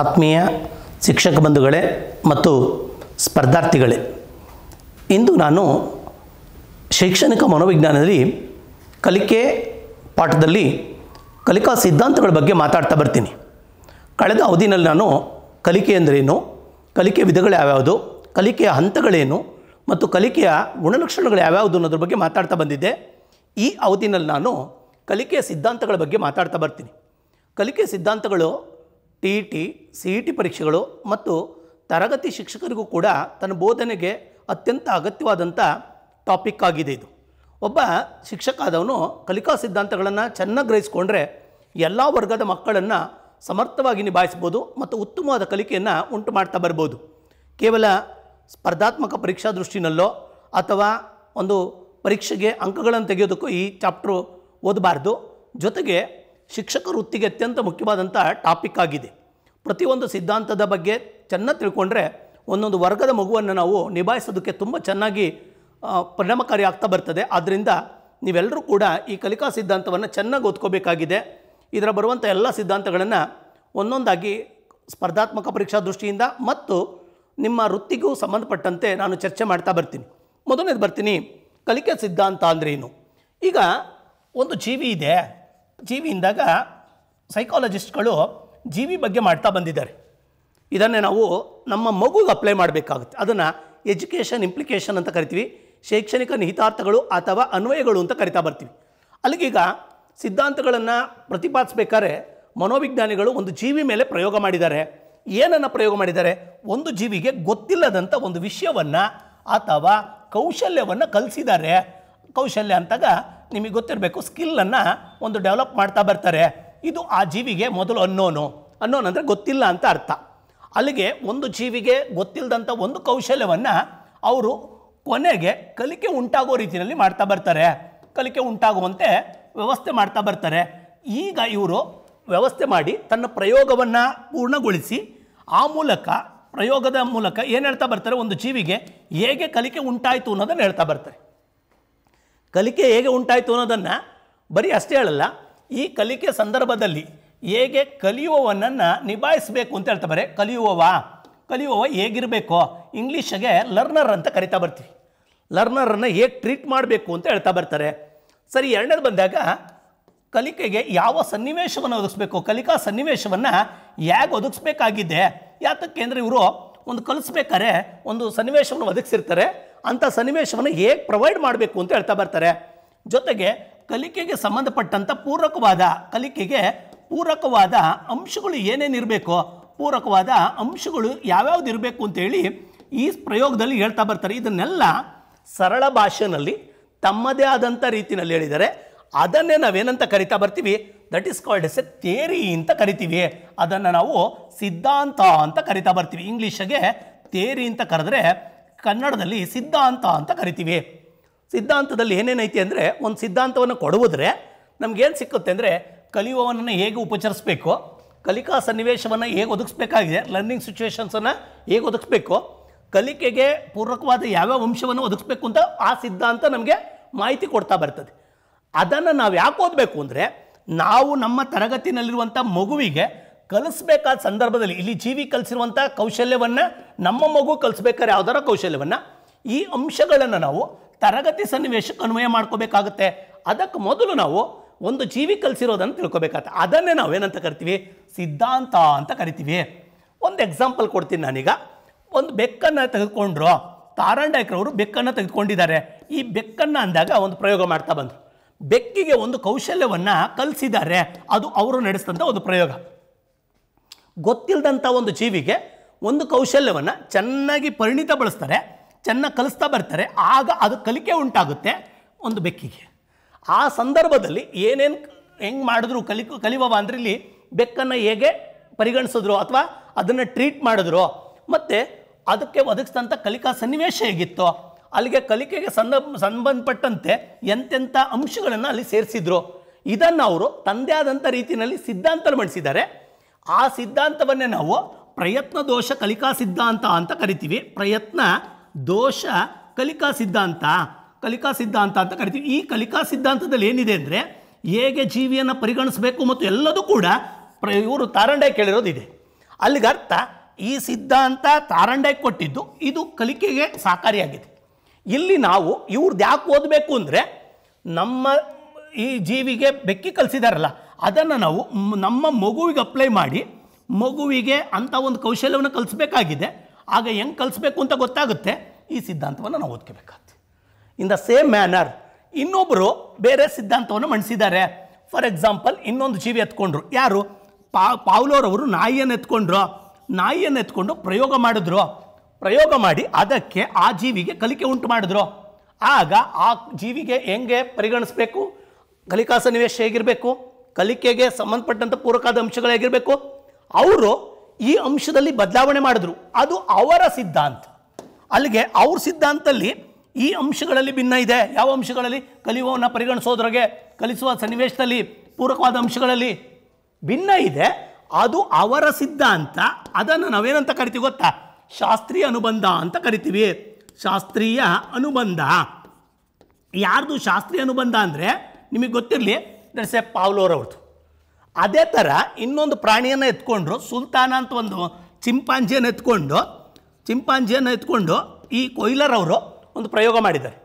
ಆತ್ಮೀಯ ಶಿಕ್ಷಕ ಬಂಧುಗಳೇ ಮತ್ತು ಸ್ಪರ್ಧಾರ್ಥಿಗಳೇ ಇಂದು ನಾನು ಶೈಕ್ಷಣಿಕ ಮನೋವಿಜ್ಞಾನದಲ್ಲಿ ಕಲಿಕೆ ಪಾಠದಲ್ಲಿ ಕಲಿಕಾ ಸಿದ್ಧಾಂತಗಳ ಬಗ್ಗೆ ಮಾತಾಡ್ತಾ ಬರ್ತೀನಿ ಕಳೆದ ಅವಧಿನಲ್ಲಿ ನಾನು ಕಲಿಕೆ ಅಂದ್ರೇನು ಕಲಿಕೆ ವಿಧಗಳು ಯಾವ್ಯಾವುದು ಕಲಿಕೆಯ ಹಂತಗಳೇನು ಮತ್ತು ಕಲಿಕೆಯ ಗುಣಲಕ್ಷಣಗಳು ಯಾವ್ಯಾವುದು ಅನ್ನೋದ್ರ ಬಗ್ಗೆ ಮಾತಾಡ್ತಾ ಬಂದಿದ್ದೆ ಈ ಅವಧಿನಲ್ಲಿ ನಾನು ಕಲಿಕೆಯ ಸಿದ್ಧಾಂತಗಳ ಬಗ್ಗೆ ಮಾತಾಡ್ತಾ ಬರ್ತೀನಿ ಕಲಿಕೆ ಸಿದ್ಧಾಂತಗಳು T E T C E T ಪರೀಕ್ಷೆಗಳು ಮತ್ತು ತರಗತಿ ಶಿಕ್ಷಕರಿಗೂ ಕೂಡ ತನ್ನ ಬೋಧನೆಗೆ ಅತ್ಯಂತ ಅಗತ್ಯವಾದಂಥ ಟಾಪಿಕ್ ಆಗಿದೆ ಇದು ಒಬ್ಬ ಶಿಕ್ಷಕ ಆದವನು ಕಲಿಕಾ ಸಿದ್ಧಾಂತಗಳನ್ನು ಚೆನ್ನಾಗಿ ಗ್ರಹಿಸಿಕೊಂಡ್ರೆ ಎಲ್ಲ ವರ್ಗದ ಮಕ್ಕಳನ್ನು ಸಮರ್ಥವಾಗಿ ನಿಭಾಯಿಸ್ಬೋದು ಮತ್ತು ಉತ್ತಮವಾದ ಕಲಿಕೆಯನ್ನು ಉಂಟು ಮಾಡ್ತಾ ಬರ್ಬೋದು ಕೇವಲ ಸ್ಪರ್ಧಾತ್ಮಕ ಪರೀಕ್ಷಾ ದೃಷ್ಟಿನಲ್ಲೋ ಅಥವಾ ಒಂದು ಪರೀಕ್ಷೆಗೆ ಅಂಕಗಳನ್ನು ತೆಗೆಯೋದಕ್ಕೂ ಈ ಚಾಪ್ಟ್ರು ಓದಬಾರ್ದು ಜೊತೆಗೆ ಶಿಕ್ಷಕ ವೃತ್ತಿಗೆ ಅತ್ಯಂತ ಮುಖ್ಯವಾದಂಥ ಟಾಪಿಕ್ ಆಗಿದೆ ಪ್ರತಿಯೊಂದು ಸಿದ್ಧಾಂತದ ಬಗ್ಗೆ ಚೆನ್ನಾಗಿ ತಿಳ್ಕೊಂಡ್ರೆ ಒಂದೊಂದು ವರ್ಗದ ಮಗುವನ್ನು ನಾವು ನಿಭಾಯಿಸೋದಕ್ಕೆ ತುಂಬ ಚೆನ್ನಾಗಿ ಪರಿಣಾಮಕಾರಿ ಆಗ್ತಾ ಬರ್ತದೆ ಆದ್ದರಿಂದ ನೀವೆಲ್ಲರೂ ಕೂಡ ಈ ಕಲಿಕಾ ಸಿದ್ಧಾಂತವನ್ನು ಚೆನ್ನಾಗಿ ಓದ್ಕೋಬೇಕಾಗಿದೆ ಇದರ ಬರುವಂಥ ಎಲ್ಲ ಸಿದ್ಧಾಂತಗಳನ್ನು ಒಂದೊಂದಾಗಿ ಸ್ಪರ್ಧಾತ್ಮಕ ಪರೀಕ್ಷಾ ದೃಷ್ಟಿಯಿಂದ ಮತ್ತು ನಿಮ್ಮ ವೃತ್ತಿಗೂ ಸಂಬಂಧಪಟ್ಟಂತೆ ನಾನು ಚರ್ಚೆ ಮಾಡ್ತಾ ಬರ್ತೀನಿ ಮೊದಲನೇದು ಬರ್ತೀನಿ ಕಲಿಕೆ ಸಿದ್ಧಾಂತ ಅಂದ್ರೇನು ಈಗ ಒಂದು ಜೀವಿ ಇದೆ ಜೀವಿಯಿಂದಾಗ ಸೈಕಾಲಜಿಸ್ಟ್ಗಳು ಜೀವಿ ಬಗ್ಗೆ ಮಾಡ್ತಾ ಬಂದಿದ್ದಾರೆ ಇದನ್ನೇ ನಾವು ನಮ್ಮ ಮಗುಗೆ ಅಪ್ಲೈ ಮಾಡಬೇಕಾಗುತ್ತೆ ಅದನ್ನು ಎಜುಕೇಷನ್ ಇಂಪ್ಲಿಕೇಶನ್ ಅಂತ ಕರಿತೀವಿ ಶೈಕ್ಷಣಿಕ ನಿಹಿತಾರ್ಥಗಳು ಅಥವಾ ಅನ್ವಯಗಳು ಅಂತ ಕರಿತಾ ಬರ್ತೀವಿ ಅಲ್ಲಿಗೀಗ ಸಿದ್ಧಾಂತಗಳನ್ನು ಪ್ರತಿಪಾದಿಸ್ಬೇಕಾದ್ರೆ ಮನೋವಿಜ್ಞಾನಿಗಳು ಒಂದು ಜೀವಿ ಮೇಲೆ ಪ್ರಯೋಗ ಮಾಡಿದ್ದಾರೆ ಏನನ್ನು ಪ್ರಯೋಗ ಮಾಡಿದ್ದಾರೆ ಒಂದು ಜೀವಿಗೆ ಗೊತ್ತಿಲ್ಲದಂಥ ಒಂದು ವಿಷಯವನ್ನು ಅಥವಾ ಕೌಶಲ್ಯವನ್ನು ಕಲಿಸಿದ್ದಾರೆ ಕೌಶಲ್ಯ ಅಂತಾಗ ನಿಮಗೆ ಗೊತ್ತಿರಬೇಕು ಸ್ಕಿಲ್ಲನ್ನು ಒಂದು ಡೆವಲಪ್ ಮಾಡ್ತಾ ಬರ್ತಾರೆ ಇದು ಆ ಜೀವಿಗೆ ಮೊದಲು ಅನ್ನೋನು ಅನ್ನೋನು ಅಂದರೆ ಗೊತ್ತಿಲ್ಲ ಅಂತ ಅರ್ಥ ಅಲ್ಲಿಗೆ ಒಂದು ಜೀವಿಗೆ ಗೊತ್ತಿಲ್ಲದಂಥ ಒಂದು ಕೌಶಲ್ಯವನ್ನು ಅವರು ಕೊನೆಗೆ ಕಲಿಕೆ ಉಂಟಾಗೋ ರೀತಿಯಲ್ಲಿ ಮಾಡ್ತಾ ಬರ್ತಾರೆ ಕಲಿಕೆ ಉಂಟಾಗುವಂತೆ ವ್ಯವಸ್ಥೆ ಮಾಡ್ತಾ ಬರ್ತಾರೆ ಈಗ ಇವರು ವ್ಯವಸ್ಥೆ ಮಾಡಿ ತನ್ನ ಪ್ರಯೋಗವನ್ನು ಪೂರ್ಣಗೊಳಿಸಿ ಆ ಮೂಲಕ ಪ್ರಯೋಗದ ಮೂಲಕ ಏನು ಹೇಳ್ತಾ ಬರ್ತಾರೆ ಒಂದು ಜೀವಿಗೆ ಹೇಗೆ ಕಲಿಕೆ ಉಂಟಾಯಿತು ಅನ್ನೋದನ್ನು ಹೇಳ್ತಾ ಬರ್ತಾರೆ ಕಲಿಕೆ ಹೇಗೆ ಉಂಟಾಯಿತು ಅನ್ನೋದನ್ನು ಬರೀ ಅಷ್ಟೇ ಹೇಳಲ್ಲ ಈ ಕಲಿಕೆ ಸಂದರ್ಭದಲ್ಲಿ ಹೇಗೆ ಕಲಿಯುವವನನ್ನು ನಿಭಾಯಿಸಬೇಕು ಅಂತ ಹೇಳ್ತಾ ಬರೀ ಕಲಿಯುವವ ಕಲಿಯುವವ ಹೇಗಿರಬೇಕು ಇಂಗ್ಲೀಷಿಗೆ ಲರ್ನರ್ ಅಂತ ಕರಿತಾ ಬರ್ತೀವಿ ಲರ್ನರನ್ನು ಹೇಗೆ ಟ್ರೀಟ್ ಮಾಡಬೇಕು ಅಂತ ಹೇಳ್ತಾ ಬರ್ತಾರೆ ಸರಿ ಎರಡನೇದು ಬಂದಾಗ ಕಲಿಕೆಗೆ ಯಾವ ಸನ್ನಿವೇಶವನ್ನು ಒದಗಿಸ್ಬೇಕು ಕಲಿಕಾ ಸನ್ನಿವೇಶವನ್ನು ಹೇಗೆ ಒದಗಿಸ್ಬೇಕಾಗಿದೆ ಯಾತಕ್ಕೆ ಅಂದರೆ ಇವರು ಒಂದು ಕಲಿಸ್ಬೇಕಾದ್ರೆ ಒಂದು ಸನ್ನಿವೇಶವನ್ನು ಒದಗಿಸಿರ್ತಾರೆ ಅಂಥ ಸನ್ನಿವೇಶವನ್ನು ಹೇಗೆ ಪ್ರೊವೈಡ್ ಮಾಡಬೇಕು ಅಂತ ಹೇಳ್ತಾ ಬರ್ತಾರೆ ಜೊತೆಗೆ ಕಲಿಕೆಗೆ ಸಂಬಂಧಪಟ್ಟಂಥ ಪೂರಕವಾದ ಕಲಿಕೆಗೆ ಪೂರಕವಾದ ಅಂಶಗಳು ಏನೇನಿರಬೇಕು ಪೂರಕವಾದ ಅಂಶಗಳು ಯಾವ್ಯಾವ್ದು ಇರಬೇಕು ಅಂತೇಳಿ ಈ ಪ್ರಯೋಗದಲ್ಲಿ ಹೇಳ್ತಾ ಬರ್ತಾರೆ ಇದನ್ನೆಲ್ಲ ಸರಳ ಭಾಷೆಯಲ್ಲಿ ತಮ್ಮದೇ ಆದಂಥ ರೀತಿಯಲ್ಲಿ ಹೇಳಿದರೆ ಅದನ್ನೇ ನಾವೇನಂತ ಕರಿತಾ ಬರ್ತೀವಿ that is called S A theory ಅಂತ ಕರಿತೀವಿ ಅದನ್ನು ನಾವು ಸಿದ್ಧಾಂತ ಅಂತ ಕರಿತಾ ಬರ್ತೀವಿ ಇಂಗ್ಲೀಷಗೆ ತೇರಿ ಅಂತ ಕರೆದ್ರೆ ಕನ್ನಡದಲ್ಲಿ ಸಿದ್ಧಾಂತ ಅಂತ ಕರಿತೀವಿ ಸಿದ್ಧಾಂತದಲ್ಲಿ ಏನೇನೈತಿ ಅಂದರೆ ಒಂದು ಸಿದ್ಧಾಂತವನ್ನು ಕೊಡುವುದ್ರೆ ನಮಗೇನು ಸಿಕ್ಕುತ್ತೆ ಅಂದರೆ ಕಲಿಯುವವನನ್ನು ಹೇಗೆ ಉಪಚರಿಸಬೇಕು ಕಲಿಕಾ ಸನ್ನಿವೇಶವನ್ನು ಹೇಗೆ ಒದಗಿಸ್ಬೇಕಾಗಿದೆ ಲರ್ನಿಂಗ್ ಸಿಚುವೇಶನ್ಸನ್ನು ಹೇಗೆ ಒದಗಿಸ್ಬೇಕು ಕಲಿಕೆಗೆ ಪೂರಕವಾದ ಯಾವ್ಯಾವ ಅಂಶವನ್ನು ಒದಗಿಸ್ಬೇಕು ಅಂತ ಆ ಸಿದ್ಧಾಂತ ನಮಗೆ ಮಾಹಿತಿ ಕೊಡ್ತಾ ಬರ್ತದೆ ಅದನ್ನು ನಾವು ಯಾಕೆ ಓದಬೇಕು ಅಂದರೆ ನಾವು ನಮ್ಮ ತರಗತಿನಲ್ಲಿರುವಂಥ ಮಗುವಿಗೆ ಕಲಿಸ್ಬೇಕಾದ ಸಂದರ್ಭದಲ್ಲಿ ಇಲ್ಲಿ ಜೀವಿ ಕಲಿಸಿರುವಂಥ ಕೌಶಲ್ಯವನ್ನು ನಮ್ಮ ಮಗು ಕಲಿಸ್ಬೇಕಾದ್ರೆ ಯಾವ್ದಾರ ಕೌಶಲ್ಯವನ್ನು ಈ ಅಂಶಗಳನ್ನು ನಾವು ತರಗತಿ ಸನ್ನಿವೇಶಕ್ಕೆ ಅನ್ವಯ ಮಾಡ್ಕೋಬೇಕಾಗುತ್ತೆ ಅದಕ್ಕೆ ಮೊದಲು ನಾವು ಒಂದು ಜೀವಿ ಕಲಿಸಿರೋದನ್ನು ತಿಳ್ಕೊಬೇಕಾಗತ್ತೆ ಅದನ್ನೇ ಏನಂತ ಕರಿತೀವಿ ಸಿದ್ಧಾಂತ ಅಂತ ಕರಿತೀವಿ ಒಂದು ಎಕ್ಸಾಂಪಲ್ ಕೊಡ್ತೀನಿ ನಾನೀಗ ಒಂದು ಬೆಕ್ಕನ್ನು ತೆಗೆದುಕೊಂಡ್ರು ತಾರಾಂಡಾಯಕ್ರವರು ಬೆಕ್ಕನ್ನು ತೆಗೆದುಕೊಂಡಿದ್ದಾರೆ ಈ ಬೆಕ್ಕನ್ನು ಅಂದಾಗ ಒಂದು ಪ್ರಯೋಗ ಮಾಡ್ತಾ ಬಂದರು ಬೆಕ್ಕಿಗೆ ಒಂದು ಕೌಶಲ್ಯವನ್ನು ಕಲಿಸಿದ್ದಾರೆ ಅದು ಅವರು ನಡೆಸಿದಂಥ ಒಂದು ಪ್ರಯೋಗ ಗೊತ್ತಿಲ್ಲದಂಥ ಒಂದು ಜೀವಿಗೆ ಒಂದು ಕೌಶಲ್ಯವನ್ನು ಚೆನ್ನಾಗಿ ಪರಿಣಿತ ಬಳಸ್ತಾರೆ ಚೆನ್ನಾಗಿ ಕಲಿಸ್ತಾ ಬರ್ತಾರೆ ಆಗ ಅದು ಕಲಿಕೆ ಉಂಟಾಗುತ್ತೆ ಒಂದು ಬೆಕ್ಕಿಗೆ ಆ ಸಂದರ್ಭದಲ್ಲಿ ಏನೇನು ಹೆಂಗೆ ಮಾಡಿದ್ರು ಕಲಿ ಕಲಿವವ ಅಂದರೆ ಇಲ್ಲಿ ಬೆಕ್ಕನ್ನು ಹೇಗೆ ಪರಿಗಣಿಸಿದ್ರು ಅಥವಾ ಅದನ್ನು ಟ್ರೀಟ್ ಮಾಡಿದ್ರು ಮತ್ತು ಅದಕ್ಕೆ ಒದಗಿಸಿದಂಥ ಕಲಿಕಾ ಸನ್ನಿವೇಶ ಹೇಗಿತ್ತೋ ಅಲ್ಲಿಗೆ ಕಲಿಕೆಗೆ ಸಂದ ಸಂಬಂಧಪಟ್ಟಂತೆ ಎಂತೆಂಥ ಅಂಶಗಳನ್ನು ಅಲ್ಲಿ ಸೇರಿಸಿದ್ರು ಇದನ್ನು ಅವರು ತಂದೆ ರೀತಿಯಲ್ಲಿ ಸಿದ್ಧಾಂತ ಮಾಡಿಸಿದ್ದಾರೆ ಆ ಸಿದ್ಧಾಂತವನ್ನೇ ನಾವು ಪ್ರಯತ್ನ ದೋಷ ಕಲಿಕಾ ಸಿದ್ಧಾಂತ ಅಂತ ಕರಿತೀವಿ ಪ್ರಯತ್ನ ದೋಷ ಕಲಿಕಾ ಸಿದ್ಧಾಂತ ಕಲಿಕಾ ಸಿದ್ಧಾಂತ ಅಂತ ಕರಿತೀವಿ ಈ ಕಲಿಕಾ ಸಿದ್ಧಾಂತದಲ್ಲಿ ಏನಿದೆ ಅಂದರೆ ಹೇಗೆ ಜೀವಿಯನ್ನು ಪರಿಗಣಿಸಬೇಕು ಮತ್ತು ಎಲ್ಲದೂ ಕೂಡ ಪ್ರ ಇವರು ತಾರಂಡ ಕೇಳಿರೋದಿದೆ ಅಲ್ಲಿಗೆ ಅರ್ಥ ಈ ಸಿದ್ಧಾಂತ ತಾರಂಡೆ ಕೊಟ್ಟಿದ್ದು ಇದು ಕಲಿಕೆಗೆ ಸಹಕಾರಿಯಾಗಿದೆ ಇಲ್ಲಿ ನಾವು ಇವ್ರದ್ದು ಯಾಕೆ ಓದಬೇಕು ಅಂದರೆ ನಮ್ಮ ಈ ಜೀವಿಗೆ ಬೆಕ್ಕಿ ಕಲಿಸಿದಾರಲ್ಲ ಅದನ್ನು ನಾವು ನಮ್ಮ ಮಗುವಿಗೆ ಅಪ್ಲೈ ಮಾಡಿ ಮಗುವಿಗೆ ಅಂಥ ಒಂದು ಕೌಶಲ್ಯವನ್ನು ಕಲಿಸ್ಬೇಕಾಗಿದೆ ಆಗ ಹೆಂಗೆ ಕಲಿಸ್ಬೇಕು ಅಂತ ಗೊತ್ತಾಗುತ್ತೆ ಈ ಸಿದ್ಧಾಂತವನ್ನು ನಾವು ಓದ್ಕೋಬೇಕಾಗ್ತದೆ ಇನ್ ದ ಸೇಮ್ ಮ್ಯಾನರ್ ಇನ್ನೊಬ್ಬರು ಬೇರೆ ಸಿದ್ಧಾಂತವನ್ನು ಮಣಿಸಿದ್ದಾರೆ ಫಾರ್ ಎಕ್ಸಾಂಪಲ್ ಇನ್ನೊಂದು ಜೀವಿ ಎತ್ಕೊಂಡ್ರು ಯಾರು ಪಾ ಪಾವ್ಲೋರವರು ನಾಯಿಯನ್ನು ಎತ್ಕೊಂಡ್ರು ನಾಯಿಯನ್ನು ಎತ್ಕೊಂಡು ಪ್ರಯೋಗ ಮಾಡಿದ್ರು ಪ್ರಯೋಗ ಮಾಡಿ ಅದಕ್ಕೆ ಆ ಜೀವಿಗೆ ಕಲಿಕೆ ಉಂಟು ಮಾಡಿದ್ರು ಆಗ ಆ ಜೀವಿಗೆ ಹೆಂಗೆ ಪರಿಗಣಿಸಬೇಕು ಕಲಿಕಾ ಸನ್ನಿವೇಶ ಹೇಗಿರಬೇಕು ಕಲಿಕೆಗೆ ಸಂಬಂಧಪಟ್ಟಂಥ ಪೂರಕಾದ ಅಂಶಗಳಾಗಿರಬೇಕು ಅವರು ಈ ಅಂಶದಲ್ಲಿ ಬದಲಾವಣೆ ಮಾಡಿದ್ರು ಅದು ಅವರ ಸಿದ್ಧಾಂತ ಅಲ್ಲಿಗೆ ಅವ್ರ ಸಿದ್ಧಾಂತದಲ್ಲಿ ಈ ಅಂಶಗಳಲ್ಲಿ ಭಿನ್ನ ಇದೆ ಯಾವ ಅಂಶಗಳಲ್ಲಿ ಕಲಿಯುವವನ್ನು ಪರಿಗಣಿಸೋದ್ರಾಗೆ ಕಲಿಸುವ ಸನ್ನಿವೇಶದಲ್ಲಿ ಪೂರಕವಾದ ಅಂಶಗಳಲ್ಲಿ ಭಿನ್ನ ಇದೆ ಅದು ಅವರ ಸಿದ್ಧಾಂತ ಅದನ್ನು ನಾವೇನಂತ ಕರಿತೀವಿ ಗೊತ್ತಾ ಶಾಸ್ತ್ರೀಯ ಅನುಬಂಧ ಅಂತ ಕರಿತೀವಿ ಶಾಸ್ತ್ರೀಯ ಅನುಬಂಧ ಯಾರ್ದು ಶಾಸ್ತ್ರೀಯ ಅನುಬಂಧ ಅಂದರೆ ನಿಮಗೆ ಗೊತ್ತಿರಲಿ ದಟ್ಸ್ ಎ ಪಾವ್ಲೋರ್ ಅವ್ರದ್ದು ಅದೇ ಥರ ಇನ್ನೊಂದು ಪ್ರಾಣಿಯನ್ನು ಎತ್ಕೊಂಡ್ರು ಸುಲ್ತಾನ ಅಂತ ಒಂದು ಚಿಂಪಾಂಜಿಯನ್ನು ಎತ್ಕೊಂಡು ಚಿಂಪಾಂಜಿಯನ್ನು ಎತ್ಕೊಂಡು ಈ ಕೊಯ್ಲರ್ ಅವರು ಒಂದು ಪ್ರಯೋಗ ಮಾಡಿದ್ದಾರೆ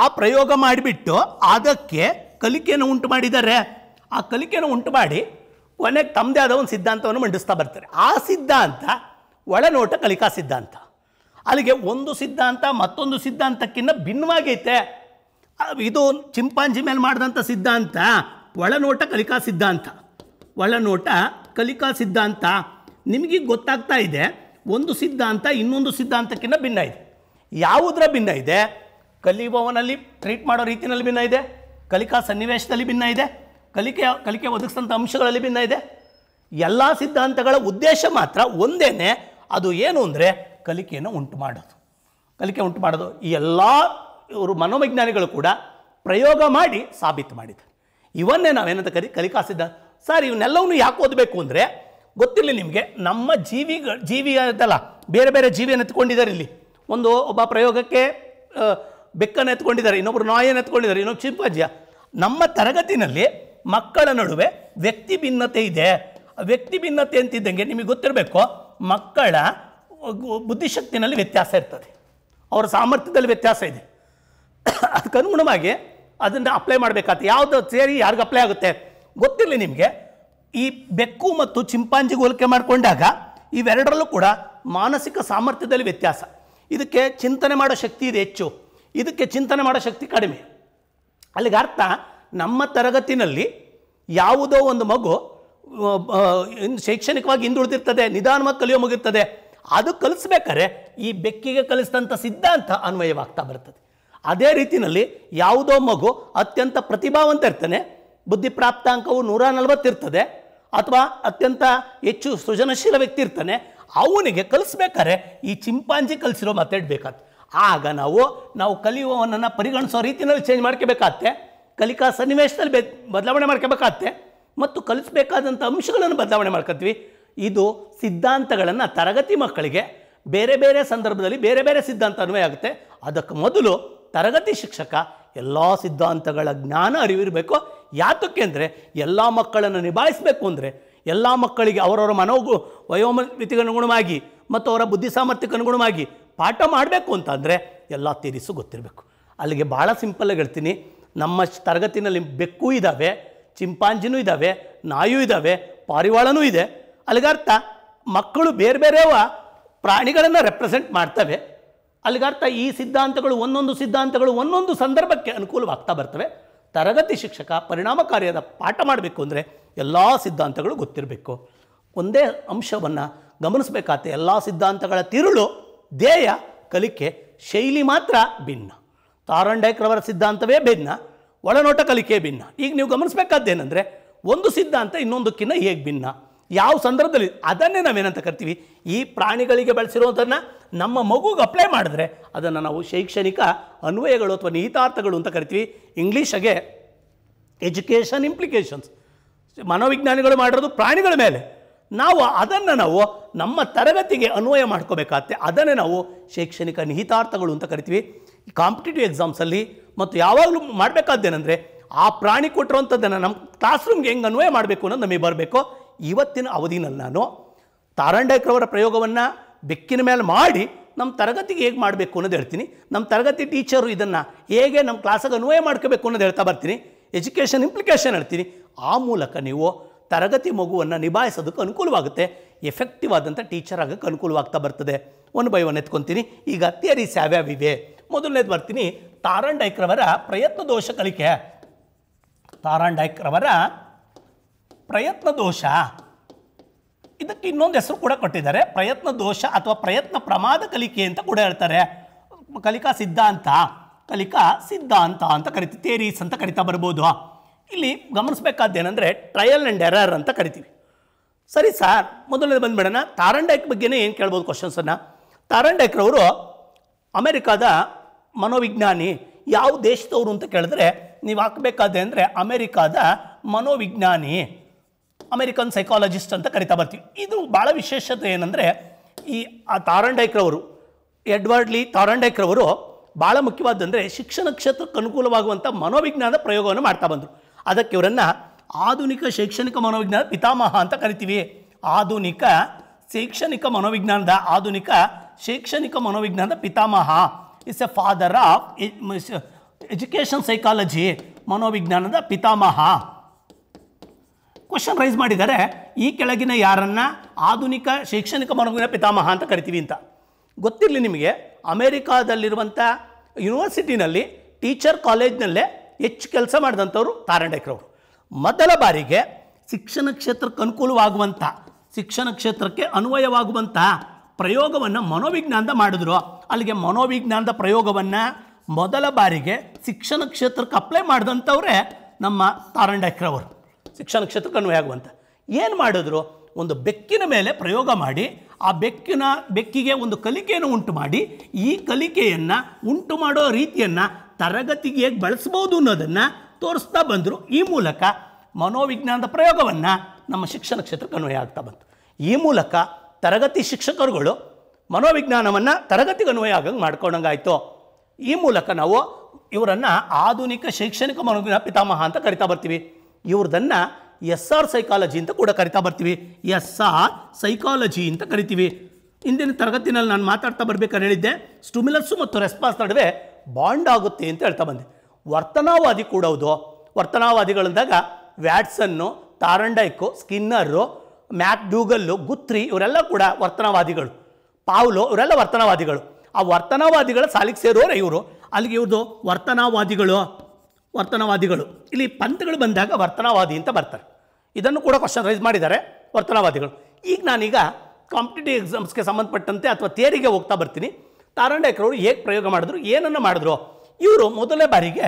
ಆ ಪ್ರಯೋಗ ಮಾಡಿಬಿಟ್ಟು ಅದಕ್ಕೆ ಕಲಿಕೆಯನ್ನು ಉಂಟು ಮಾಡಿದ್ದಾರೆ ಆ ಕಲಿಕೆಯನ್ನು ಉಂಟು ಮಾಡಿ ಕೊನೆಗೆ ತಮ್ಮದೇ ಆದ ಒಂದು ಸಿದ್ಧಾಂತವನ್ನು ಮಂಡಿಸ್ತಾ ಬರ್ತಾರೆ ಆ ಸಿದ್ಧಾಂತ ಒಳನೋಟ ಕಲಿಕಾ ಸಿದ್ಧಾಂತ ಅಲ್ಲಿಗೆ ಒಂದು ಸಿದ್ಧಾಂತ ಮತ್ತೊಂದು ಸಿದ್ಧಾಂತಕ್ಕಿಂತ ಭಿನ್ನವಾಗೈತೆ ಇದು ಚಿಂಪಾಂಜಿ ಮೇಲೆ ಮಾಡಿದಂಥ ಸಿದ್ಧಾಂತ ಒಳನೋಟ ಕಲಿಕಾ ಸಿದ್ಧಾಂತ ಒಳನೋಟ ಕಲಿಕಾ ಸಿದ್ಧಾಂತ ನಿಮಗೆ ಗೊತ್ತಾಗ್ತಾ ಇದೆ ಒಂದು ಸಿದ್ಧಾಂತ ಇನ್ನೊಂದು ಸಿದ್ಧಾಂತಕ್ಕಿಂತ ಭಿನ್ನ ಇದೆ ಯಾವುದರ ಭಿನ್ನ ಇದೆ ಕಲಿಯುವವನಲ್ಲಿ ಟ್ರೀಟ್ ಮಾಡೋ ರೀತಿಯಲ್ಲಿ ಭಿನ್ನ ಇದೆ ಕಲಿಕಾ ಸನ್ನಿವೇಶದಲ್ಲಿ ಭಿನ್ನ ಇದೆ ಕಲಿಕೆ ಕಲಿಕೆ ಒದಗಿಸಿದಂಥ ಅಂಶಗಳಲ್ಲಿ ಭಿನ್ನ ಇದೆ ಎಲ್ಲ ಸಿದ್ಧಾಂತಗಳ ಉದ್ದೇಶ ಮಾತ್ರ ಒಂದೇ ಅದು ಏನು ಅಂದರೆ ಕಲಿಕೆಯನ್ನು ಉಂಟು ಮಾಡೋದು ಕಲಿಕೆ ಉಂಟು ಮಾಡೋದು ಈ ಎಲ್ಲ ಇವರು ಮನೋವಿಜ್ಞಾನಿಗಳು ಕೂಡ ಪ್ರಯೋಗ ಮಾಡಿ ಸಾಬೀತು ಮಾಡಿದ್ದಾರೆ ಇವನ್ನೇ ನಾವೇನಂತ ಕರಿ ಕಲಿಕಾ ಸಿದ್ಧಾಂತ ಸರ್ ಇವನ್ನೆಲ್ಲವನ್ನೂ ಯಾಕೆ ಓದಬೇಕು ಅಂದರೆ ಗೊತ್ತಿರಲಿ ನಿಮಗೆ ನಮ್ಮ ಜೀವಿಗಳ ಜೀವಿ ಅಂತಲ್ಲ ಬೇರೆ ಬೇರೆ ಜೀವಿಯನ್ನು ಎತ್ಕೊಂಡಿದ್ದಾರೆ ಇಲ್ಲಿ ಒಂದು ಒಬ್ಬ ಪ್ರಯೋಗಕ್ಕೆ ಬೆಕ್ಕನ್ನು ಎತ್ಕೊಂಡಿದ್ದಾರೆ ಇನ್ನೊಬ್ಬರು ನಾಯನ್ನು ಎತ್ಕೊಂಡಿದ್ದಾರೆ ಇನ್ನೊಬ್ಬ ಚಿಂಪಾಜಿಯ ನಮ್ಮ ತರಗತಿನಲ್ಲಿ ಮಕ್ಕಳ ನಡುವೆ ವ್ಯಕ್ತಿ ಭಿನ್ನತೆ ಇದೆ ವ್ಯಕ್ತಿ ಭಿನ್ನತೆ ಅಂತಿದ್ದಂಗೆ ನಿಮಗೆ ಗೊತ್ತಿರಬೇಕು ಮಕ್ಕಳ ಬುದ್ಧಿಶಕ್ತಿನಲ್ಲಿ ವ್ಯತ್ಯಾಸ ಇರ್ತದೆ ಅವರ ಸಾಮರ್ಥ್ಯದಲ್ಲಿ ವ್ಯತ್ಯಾಸ ಇದೆ ಅದಕ್ಕನುಗುಣವಾಗಿ ಅದನ್ನು ಅಪ್ಲೈ ಮಾಡಬೇಕಾಗ್ತದೆ ಯಾವುದು ಸೇರಿ ಯಾರಿಗೆ ಅಪ್ಲೈ ಆಗುತ್ತೆ ಗೊತ್ತಿರಲಿ ನಿಮಗೆ ಈ ಬೆಕ್ಕು ಮತ್ತು ಚಿಂಪಾಂಜಿಗೆ ಹೋಲಿಕೆ ಮಾಡಿಕೊಂಡಾಗ ಇವೆರಡರಲ್ಲೂ ಕೂಡ ಮಾನಸಿಕ ಸಾಮರ್ಥ್ಯದಲ್ಲಿ ವ್ಯತ್ಯಾಸ ಇದಕ್ಕೆ ಚಿಂತನೆ ಮಾಡೋ ಶಕ್ತಿ ಇದೆ ಹೆಚ್ಚು ಇದಕ್ಕೆ ಚಿಂತನೆ ಮಾಡೋ ಶಕ್ತಿ ಕಡಿಮೆ ಅಲ್ಲಿಗೆ ಅರ್ಥ ನಮ್ಮ ತರಗತಿನಲ್ಲಿ ಯಾವುದೋ ಒಂದು ಮಗು ಶೈಕ್ಷಣಿಕವಾಗಿ ಹಿಂದುಳಿದಿರ್ತದೆ ನಿಧಾನವಾಗಿ ಕಲಿಯೋ ಮಗಿರ್ತದೆ ಅದು ಕಲಿಸ್ಬೇಕಾದ್ರೆ ಈ ಬೆಕ್ಕಿಗೆ ಕಲಿಸಿದಂಥ ಸಿದ್ಧಾಂತ ಅನ್ವಯವಾಗ್ತಾ ಬರ್ತದೆ ಅದೇ ರೀತಿಯಲ್ಲಿ ಯಾವುದೋ ಮಗು ಅತ್ಯಂತ ಪ್ರತಿಭಾವಂತ ಇರ್ತಾನೆ ಬುದ್ಧಿ ಪ್ರಾಪ್ತಾಂಕವು ನೂರ ನಲವತ್ತಿರ್ತದೆ ಅಥವಾ ಅತ್ಯಂತ ಹೆಚ್ಚು ಸೃಜನಶೀಲ ವ್ಯಕ್ತಿ ಇರ್ತಾನೆ ಅವನಿಗೆ ಕಲಿಸ್ಬೇಕಾದ್ರೆ ಈ ಚಿಂಪಾಂಜಿ ಕಲಿಸಿರೋ ಮಾತಾಡಬೇಕಾಗ್ತದೆ ಆಗ ನಾವು ನಾವು ಕಲಿಯುವವನನ್ನು ಪರಿಗಣಿಸೋ ರೀತಿಯಲ್ಲಿ ಚೇಂಜ್ ಮಾಡ್ಕೋಬೇಕಾಗತ್ತೆ ಕಲಿಕಾ ಸನ್ನಿವೇಶದಲ್ಲಿ ಬೆ ಬದಲಾವಣೆ ಮಾಡ್ಕೋಬೇಕಾಗತ್ತೆ ಮತ್ತು ಕಲಿಸಬೇಕಾದಂಥ ಅಂಶಗಳನ್ನು ಬದಲಾವಣೆ ಮಾಡ್ಕೋತೀವಿ ಇದು ಸಿದ್ಧಾಂತಗಳನ್ನು ತರಗತಿ ಮಕ್ಕಳಿಗೆ ಬೇರೆ ಬೇರೆ ಸಂದರ್ಭದಲ್ಲಿ ಬೇರೆ ಬೇರೆ ಸಿದ್ಧಾಂತ ಅನ್ವಯ ಆಗುತ್ತೆ ಅದಕ್ಕೆ ಮೊದಲು ತರಗತಿ ಶಿಕ್ಷಕ ಎಲ್ಲ ಸಿದ್ಧಾಂತಗಳ ಜ್ಞಾನ ಅರಿವಿರಬೇಕು ಯಾತಕ್ಕೆ ಅಂದರೆ ಎಲ್ಲ ಮಕ್ಕಳನ್ನು ನಿಭಾಯಿಸಬೇಕು ಅಂದರೆ ಎಲ್ಲ ಮಕ್ಕಳಿಗೆ ಅವರವರ ಮನೋಗು ಅನುಗುಣವಾಗಿ ಮತ್ತು ಅವರ ಬುದ್ಧಿ ಸಾಮರ್ಥ್ಯಕ್ಕನುಗುಣವಾಗಿ ಪಾಠ ಮಾಡಬೇಕು ಅಂತ ಅಂದರೆ ಎಲ್ಲ ತೀರಿಸು ಗೊತ್ತಿರಬೇಕು ಅಲ್ಲಿಗೆ ಭಾಳ ಸಿಂಪಲ್ಲಾಗಿ ಹೇಳ್ತೀನಿ ನಮ್ಮ ತರಗತಿನಲ್ಲಿ ಬೆಕ್ಕು ಇದ್ದಾವೆ ಚಿಂಪಾಂಜಿನೂ ಇದ್ದಾವೆ ನಾಯೂ ಇದ್ದಾವೆ ಪಾರಿವಾಳನೂ ಇದೆ ಅಲ್ಲಿಗರ್ಥ ಮಕ್ಕಳು ಬೇರೆ ಬೇರೆಯವ ಪ್ರಾಣಿಗಳನ್ನು ರೆಪ್ರೆಸೆಂಟ್ ಮಾಡ್ತವೆ ಅಲ್ಲಿಗರ್ಥ ಈ ಸಿದ್ಧಾಂತಗಳು ಒಂದೊಂದು ಸಿದ್ಧಾಂತಗಳು ಒಂದೊಂದು ಸಂದರ್ಭಕ್ಕೆ ಅನುಕೂಲವಾಗ್ತಾ ಬರ್ತವೆ ತರಗತಿ ಶಿಕ್ಷಕ ಪರಿಣಾಮಕಾರಿಯಾದ ಪಾಠ ಮಾಡಬೇಕು ಅಂದರೆ ಎಲ್ಲ ಸಿದ್ಧಾಂತಗಳು ಗೊತ್ತಿರಬೇಕು ಒಂದೇ ಅಂಶವನ್ನು ಗಮನಿಸಬೇಕಾದ ಎಲ್ಲ ಸಿದ್ಧಾಂತಗಳ ತಿರುಳು ಧ್ಯೇಯ ಕಲಿಕೆ ಶೈಲಿ ಮಾತ್ರ ಭಿನ್ನ ತಾರಂಡೇಕ್ರವರ ಸಿದ್ಧಾಂತವೇ ಭಿನ್ನ ಒಳನೋಟ ಕಲಿಕೆ ಭಿನ್ನ ಈಗ ನೀವು ಗಮನಿಸಬೇಕಾದ್ದೇನೆಂದರೆ ಒಂದು ಸಿದ್ಧಾಂತ ಇನ್ನೊಂದಕ್ಕಿಂತ ಹೇಗೆ ಭಿನ್ನ ಯಾವ ಸಂದರ್ಭದಲ್ಲಿ ಅದನ್ನೇ ನಾವೇನಂತ ಕರಿತೀವಿ ಈ ಪ್ರಾಣಿಗಳಿಗೆ ಬಳಸಿರೋದನ್ನು ನಮ್ಮ ಮಗುಗೆ ಅಪ್ಲೈ ಮಾಡಿದ್ರೆ ಅದನ್ನು ನಾವು ಶೈಕ್ಷಣಿಕ ಅನ್ವಯಗಳು ಅಥವಾ ನಿಹಿತಾರ್ಥಗಳು ಅಂತ ಕರಿತೀವಿ ಇಂಗ್ಲೀಷಗೆ ಎಜುಕೇಷನ್ ಇಂಪ್ಲಿಕೇಷನ್ಸ್ ಮನೋವಿಜ್ಞಾನಿಗಳು ಮಾಡಿರೋದು ಪ್ರಾಣಿಗಳ ಮೇಲೆ ನಾವು ಅದನ್ನು ನಾವು ನಮ್ಮ ತರಗತಿಗೆ ಅನ್ವಯ ಮಾಡ್ಕೋಬೇಕಾಗತ್ತೆ ಅದನ್ನೇ ನಾವು ಶೈಕ್ಷಣಿಕ ನಿಹಿತಾರ್ಥಗಳು ಅಂತ ಕರಿತೀವಿ ಕಾಂಪಿಟೇಟಿವ್ ಎಕ್ಸಾಮ್ಸಲ್ಲಿ ಮತ್ತು ಯಾವಾಗಲೂ ಮಾಡಬೇಕಾದ್ದೇನೆಂದರೆ ಆ ಪ್ರಾಣಿ ಕೊಟ್ಟಿರುವಂಥದ್ದನ್ನು ನಮ್ಮ ಕ್ಲಾಸ್ ರೂಮ್ಗೆ ಹೆಂಗೆ ಅನ್ವಯ ಮಾಡಬೇಕು ಅನ್ನೋದು ನಮಗೆ ಬರಬೇಕು ಇವತ್ತಿನ ಅವಧಿನಲ್ಲಿ ನಾನು ತಾರಾಂಡೇಕರವರ ಪ್ರಯೋಗವನ್ನು ಬೆಕ್ಕಿನ ಮೇಲೆ ಮಾಡಿ ನಮ್ಮ ತರಗತಿಗೆ ಹೇಗೆ ಮಾಡಬೇಕು ಅನ್ನೋದು ಹೇಳ್ತೀನಿ ನಮ್ಮ ತರಗತಿ ಟೀಚರು ಇದನ್ನು ಹೇಗೆ ನಮ್ಮ ಕ್ಲಾಸಿಗೆ ಅನ್ವಯ ಮಾಡ್ಕೋಬೇಕು ಅನ್ನೋದು ಹೇಳ್ತಾ ಬರ್ತೀನಿ ಎಜುಕೇಷನ್ ಇಂಪ್ಲಿಕೇಶನ್ ಹೇಳ್ತೀನಿ ಆ ಮೂಲಕ ನೀವು ತರಗತಿ ಮಗುವನ್ನು ನಿಭಾಯಿಸೋದಕ್ಕೆ ಅನುಕೂಲವಾಗುತ್ತೆ ಎಫೆಕ್ಟಿವ್ ಆದಂಥ ಟೀಚರ್ ಆಗಕ್ಕೆ ಅನುಕೂಲವಾಗ್ತಾ ಬರ್ತದೆ ಒನ್ ಬೈ ಒನ್ ಎತ್ಕೊತೀನಿ ಈಗ ಥಿಯರಿ ಯಾವ್ಯಾವಿವೆ ಮೊದಲನೇದು ಬರ್ತೀನಿ ತಾರಾಂಡೈಕ್ರವರ ಪ್ರಯತ್ನ ದೋಷ ಕಲಿಕೆ ತಾರಾಂಡೈಕ್ರವರ ಪ್ರಯತ್ನ ದೋಷ ಇದಕ್ಕೆ ಇನ್ನೊಂದು ಹೆಸರು ಕೂಡ ಕೊಟ್ಟಿದ್ದಾರೆ ಪ್ರಯತ್ನ ದೋಷ ಅಥವಾ ಪ್ರಯತ್ನ ಪ್ರಮಾದ ಕಲಿಕೆ ಅಂತ ಕೂಡ ಹೇಳ್ತಾರೆ ಕಲಿಕಾ ಸಿದ್ಧಾಂತ ಕಲಿಕಾ ಸಿದ್ಧಾಂತ ಅಂತ ಕರಿತೀವಿ ಥೇರೀಸ್ ಅಂತ ಕರಿತಾ ಬರ್ಬೋದು ಇಲ್ಲಿ ಏನಂದರೆ ಟ್ರಯಲ್ ಆ್ಯಂಡ್ ಎರರ್ ಅಂತ ಕರಿತೀವಿ ಸರಿ ಸರ್ ಮೊದಲನೇ ಬಂದುಬಿಡೋಣ ತಾರಂಡೈಕ್ ಬಗ್ಗೆನೇ ಏನು ಕೇಳ್ಬೋದು ಕ್ವಶನ್ಸನ್ನು ತಾರಂಡೈಕ್ರವರು ಅಮೆರಿಕಾದ ಮನೋವಿಜ್ಞಾನಿ ಯಾವ ದೇಶದವರು ಅಂತ ಕೇಳಿದ್ರೆ ನೀವು ಹಾಕಬೇಕಾದ ಅಂದರೆ ಅಮೆರಿಕಾದ ಮನೋವಿಜ್ಞಾನಿ ಅಮೆರಿಕನ್ ಸೈಕಾಲಜಿಸ್ಟ್ ಅಂತ ಕರಿತಾ ಬರ್ತೀವಿ ಇದು ಭಾಳ ವಿಶೇಷತೆ ಏನಂದರೆ ಈ ಆ ತಾರಂಡೈಕ್ರವರು ಎಡ್ವರ್ಡ್ ಲಿ ತಾರಂಡೈಕ್ರವರು ಭಾಳ ಮುಖ್ಯವಾದಂದರೆ ಶಿಕ್ಷಣ ಕ್ಷೇತ್ರಕ್ಕೆ ಅನುಕೂಲವಾಗುವಂಥ ಮನೋವಿಜ್ಞಾನದ ಪ್ರಯೋಗವನ್ನು ಮಾಡ್ತಾ ಬಂದರು ಅದಕ್ಕೆ ಇವರನ್ನು ಆಧುನಿಕ ಶೈಕ್ಷಣಿಕ ಮನೋವಿಜ್ಞಾನ ಪಿತಾಮಹ ಅಂತ ಕರಿತೀವಿ ಆಧುನಿಕ ಶೈಕ್ಷಣಿಕ ಮನೋವಿಜ್ಞಾನದ ಆಧುನಿಕ ಶೈಕ್ಷಣಿಕ ಮನೋವಿಜ್ಞಾನದ ಪಿತಾಮಹ is a father of education psychology ಮನೋವಿಜ್ಞಾನದ ಪಿತಾಮಹ ಕ್ವಶನ್ ರೈಸ್ ಮಾಡಿದ್ದಾರೆ ಈ ಕೆಳಗಿನ ಯಾರನ್ನು ಆಧುನಿಕ ಶೈಕ್ಷಣಿಕ ಮನೋಜ್ಞ ಪಿತಾಮಹ ಅಂತ ಕರಿತೀವಿ ಅಂತ ಗೊತ್ತಿರಲಿ ನಿಮಗೆ ಅಮೇರಿಕಾದಲ್ಲಿರುವಂಥ ಯೂನಿವರ್ಸಿಟಿನಲ್ಲಿ ಟೀಚರ್ ಕಾಲೇಜ್ನಲ್ಲೇ ಹೆಚ್ಚು ಕೆಲಸ ಮಾಡಿದಂಥವ್ರು ತಾರಂಡೇಕರವರು ಮೊದಲ ಬಾರಿಗೆ ಶಿಕ್ಷಣ ಕ್ಷೇತ್ರಕ್ಕೆ ಅನುಕೂಲವಾಗುವಂಥ ಶಿಕ್ಷಣ ಕ್ಷೇತ್ರಕ್ಕೆ ಅನ್ವಯವಾಗುವಂಥ ಪ್ರಯೋಗವನ್ನು ಮನೋವಿಜ್ಞಾನದ ಮಾಡಿದ್ರು ಅಲ್ಲಿಗೆ ಮನೋವಿಜ್ಞಾನದ ಪ್ರಯೋಗವನ್ನು ಮೊದಲ ಬಾರಿಗೆ ಶಿಕ್ಷಣ ಕ್ಷೇತ್ರಕ್ಕೆ ಅಪ್ಲೈ ಮಾಡಿದಂಥವರೇ ನಮ್ಮ ತಾರಂಡೇಕರವರು ಶಿಕ್ಷಣ ಕ್ಷೇತ್ರಕ್ಕೆ ಅನ್ವಯ ಆಗುವಂಥ ಏನು ಮಾಡಿದ್ರು ಒಂದು ಬೆಕ್ಕಿನ ಮೇಲೆ ಪ್ರಯೋಗ ಮಾಡಿ ಆ ಬೆಕ್ಕಿನ ಬೆಕ್ಕಿಗೆ ಒಂದು ಕಲಿಕೆಯನ್ನು ಉಂಟು ಮಾಡಿ ಈ ಕಲಿಕೆಯನ್ನು ಉಂಟು ಮಾಡೋ ರೀತಿಯನ್ನು ತರಗತಿಗೆ ಹೇಗೆ ಬಳಸ್ಬೋದು ಅನ್ನೋದನ್ನು ತೋರಿಸ್ತಾ ಬಂದರು ಈ ಮೂಲಕ ಮನೋವಿಜ್ಞಾನದ ಪ್ರಯೋಗವನ್ನು ನಮ್ಮ ಶಿಕ್ಷಣ ಕ್ಷೇತ್ರಕ್ಕೆ ಅನ್ವಯ ಆಗ್ತಾ ಬಂತು ಈ ಮೂಲಕ ತರಗತಿ ಶಿಕ್ಷಕರುಗಳು ಮನೋವಿಜ್ಞಾನವನ್ನು ತರಗತಿಗೆ ಅನ್ವಯ ಆಗಂಗೆ ಮಾಡ್ಕೊಂಡಂಗಾಯಿತು ಈ ಮೂಲಕ ನಾವು ಇವರನ್ನು ಆಧುನಿಕ ಶೈಕ್ಷಣಿಕ ಮನೋವಿಜ್ಞಾನ ಪಿತಾಮಹ ಅಂತ ಕರಿತಾ ಬರ್ತೀವಿ ಇವ್ರದನ್ನು ಎಸ್ ಆರ್ ಸೈಕಾಲಜಿ ಅಂತ ಕೂಡ ಕರಿತಾ ಬರ್ತೀವಿ ಎಸ್ ಆರ್ ಸೈಕಾಲಜಿ ಅಂತ ಕರಿತೀವಿ ಇಂದಿನ ತರಗತಿನಲ್ಲಿ ನಾನು ಮಾತಾಡ್ತಾ ಬರಬೇಕಾದ್ರೆ ಹೇಳಿದ್ದೆ ಸ್ಟುಮಿಲಸ್ಸು ಮತ್ತು ರೆಸ್ಪಾನ್ಸ್ ನಡುವೆ ಬಾಂಡ್ ಆಗುತ್ತೆ ಅಂತ ಹೇಳ್ತಾ ಬಂದೆ ವರ್ತನಾವಾದಿ ಕೂಡ ಹೌದು ವರ್ತನಾವಾದಿಗಳಂದಾಗ ವ್ಯಾಟ್ಸನ್ನು ತಾರಂಡೈಕು ಸ್ಕಿನ್ನರು ಮ್ಯಾಕ್ ಡ್ಯೂಗಲ್ಲು ಗುತ್ರಿ ಇವರೆಲ್ಲ ಕೂಡ ವರ್ತನಾವಾದಿಗಳು ಪಾವ್ಲೋ ಇವರೆಲ್ಲ ವರ್ತನಾವಾದಿಗಳು ಆ ವರ್ತನಾವಾದಿಗಳ ಸಾಲಿಗೆ ಸೇರೋರೆ ಇವರು ಅಲ್ಲಿಗೆ ಇವ್ರದು ವರ್ತನಾವಾದಿಗಳು ವರ್ತನವಾದಿಗಳು ಇಲ್ಲಿ ಪಂಥಗಳು ಬಂದಾಗ ವರ್ತನವಾದಿ ಅಂತ ಬರ್ತಾರೆ ಇದನ್ನು ಕೂಡ ಕ್ವಶನ್ ರೈಸ್ ಮಾಡಿದ್ದಾರೆ ವರ್ತನವಾದಿಗಳು ಈಗ ನಾನೀಗ ಕಾಂಪಿಟೇಟಿವ್ ಎಕ್ಸಾಮ್ಸ್ಗೆ ಸಂಬಂಧಪಟ್ಟಂತೆ ಅಥವಾ ತೇರಿಗೆ ಹೋಗ್ತಾ ಬರ್ತೀನಿ ತಾರಂಡೇಕರವರು ಹೇಗೆ ಪ್ರಯೋಗ ಮಾಡಿದ್ರು ಏನನ್ನು ಮಾಡಿದ್ರು ಇವರು ಮೊದಲನೇ ಬಾರಿಗೆ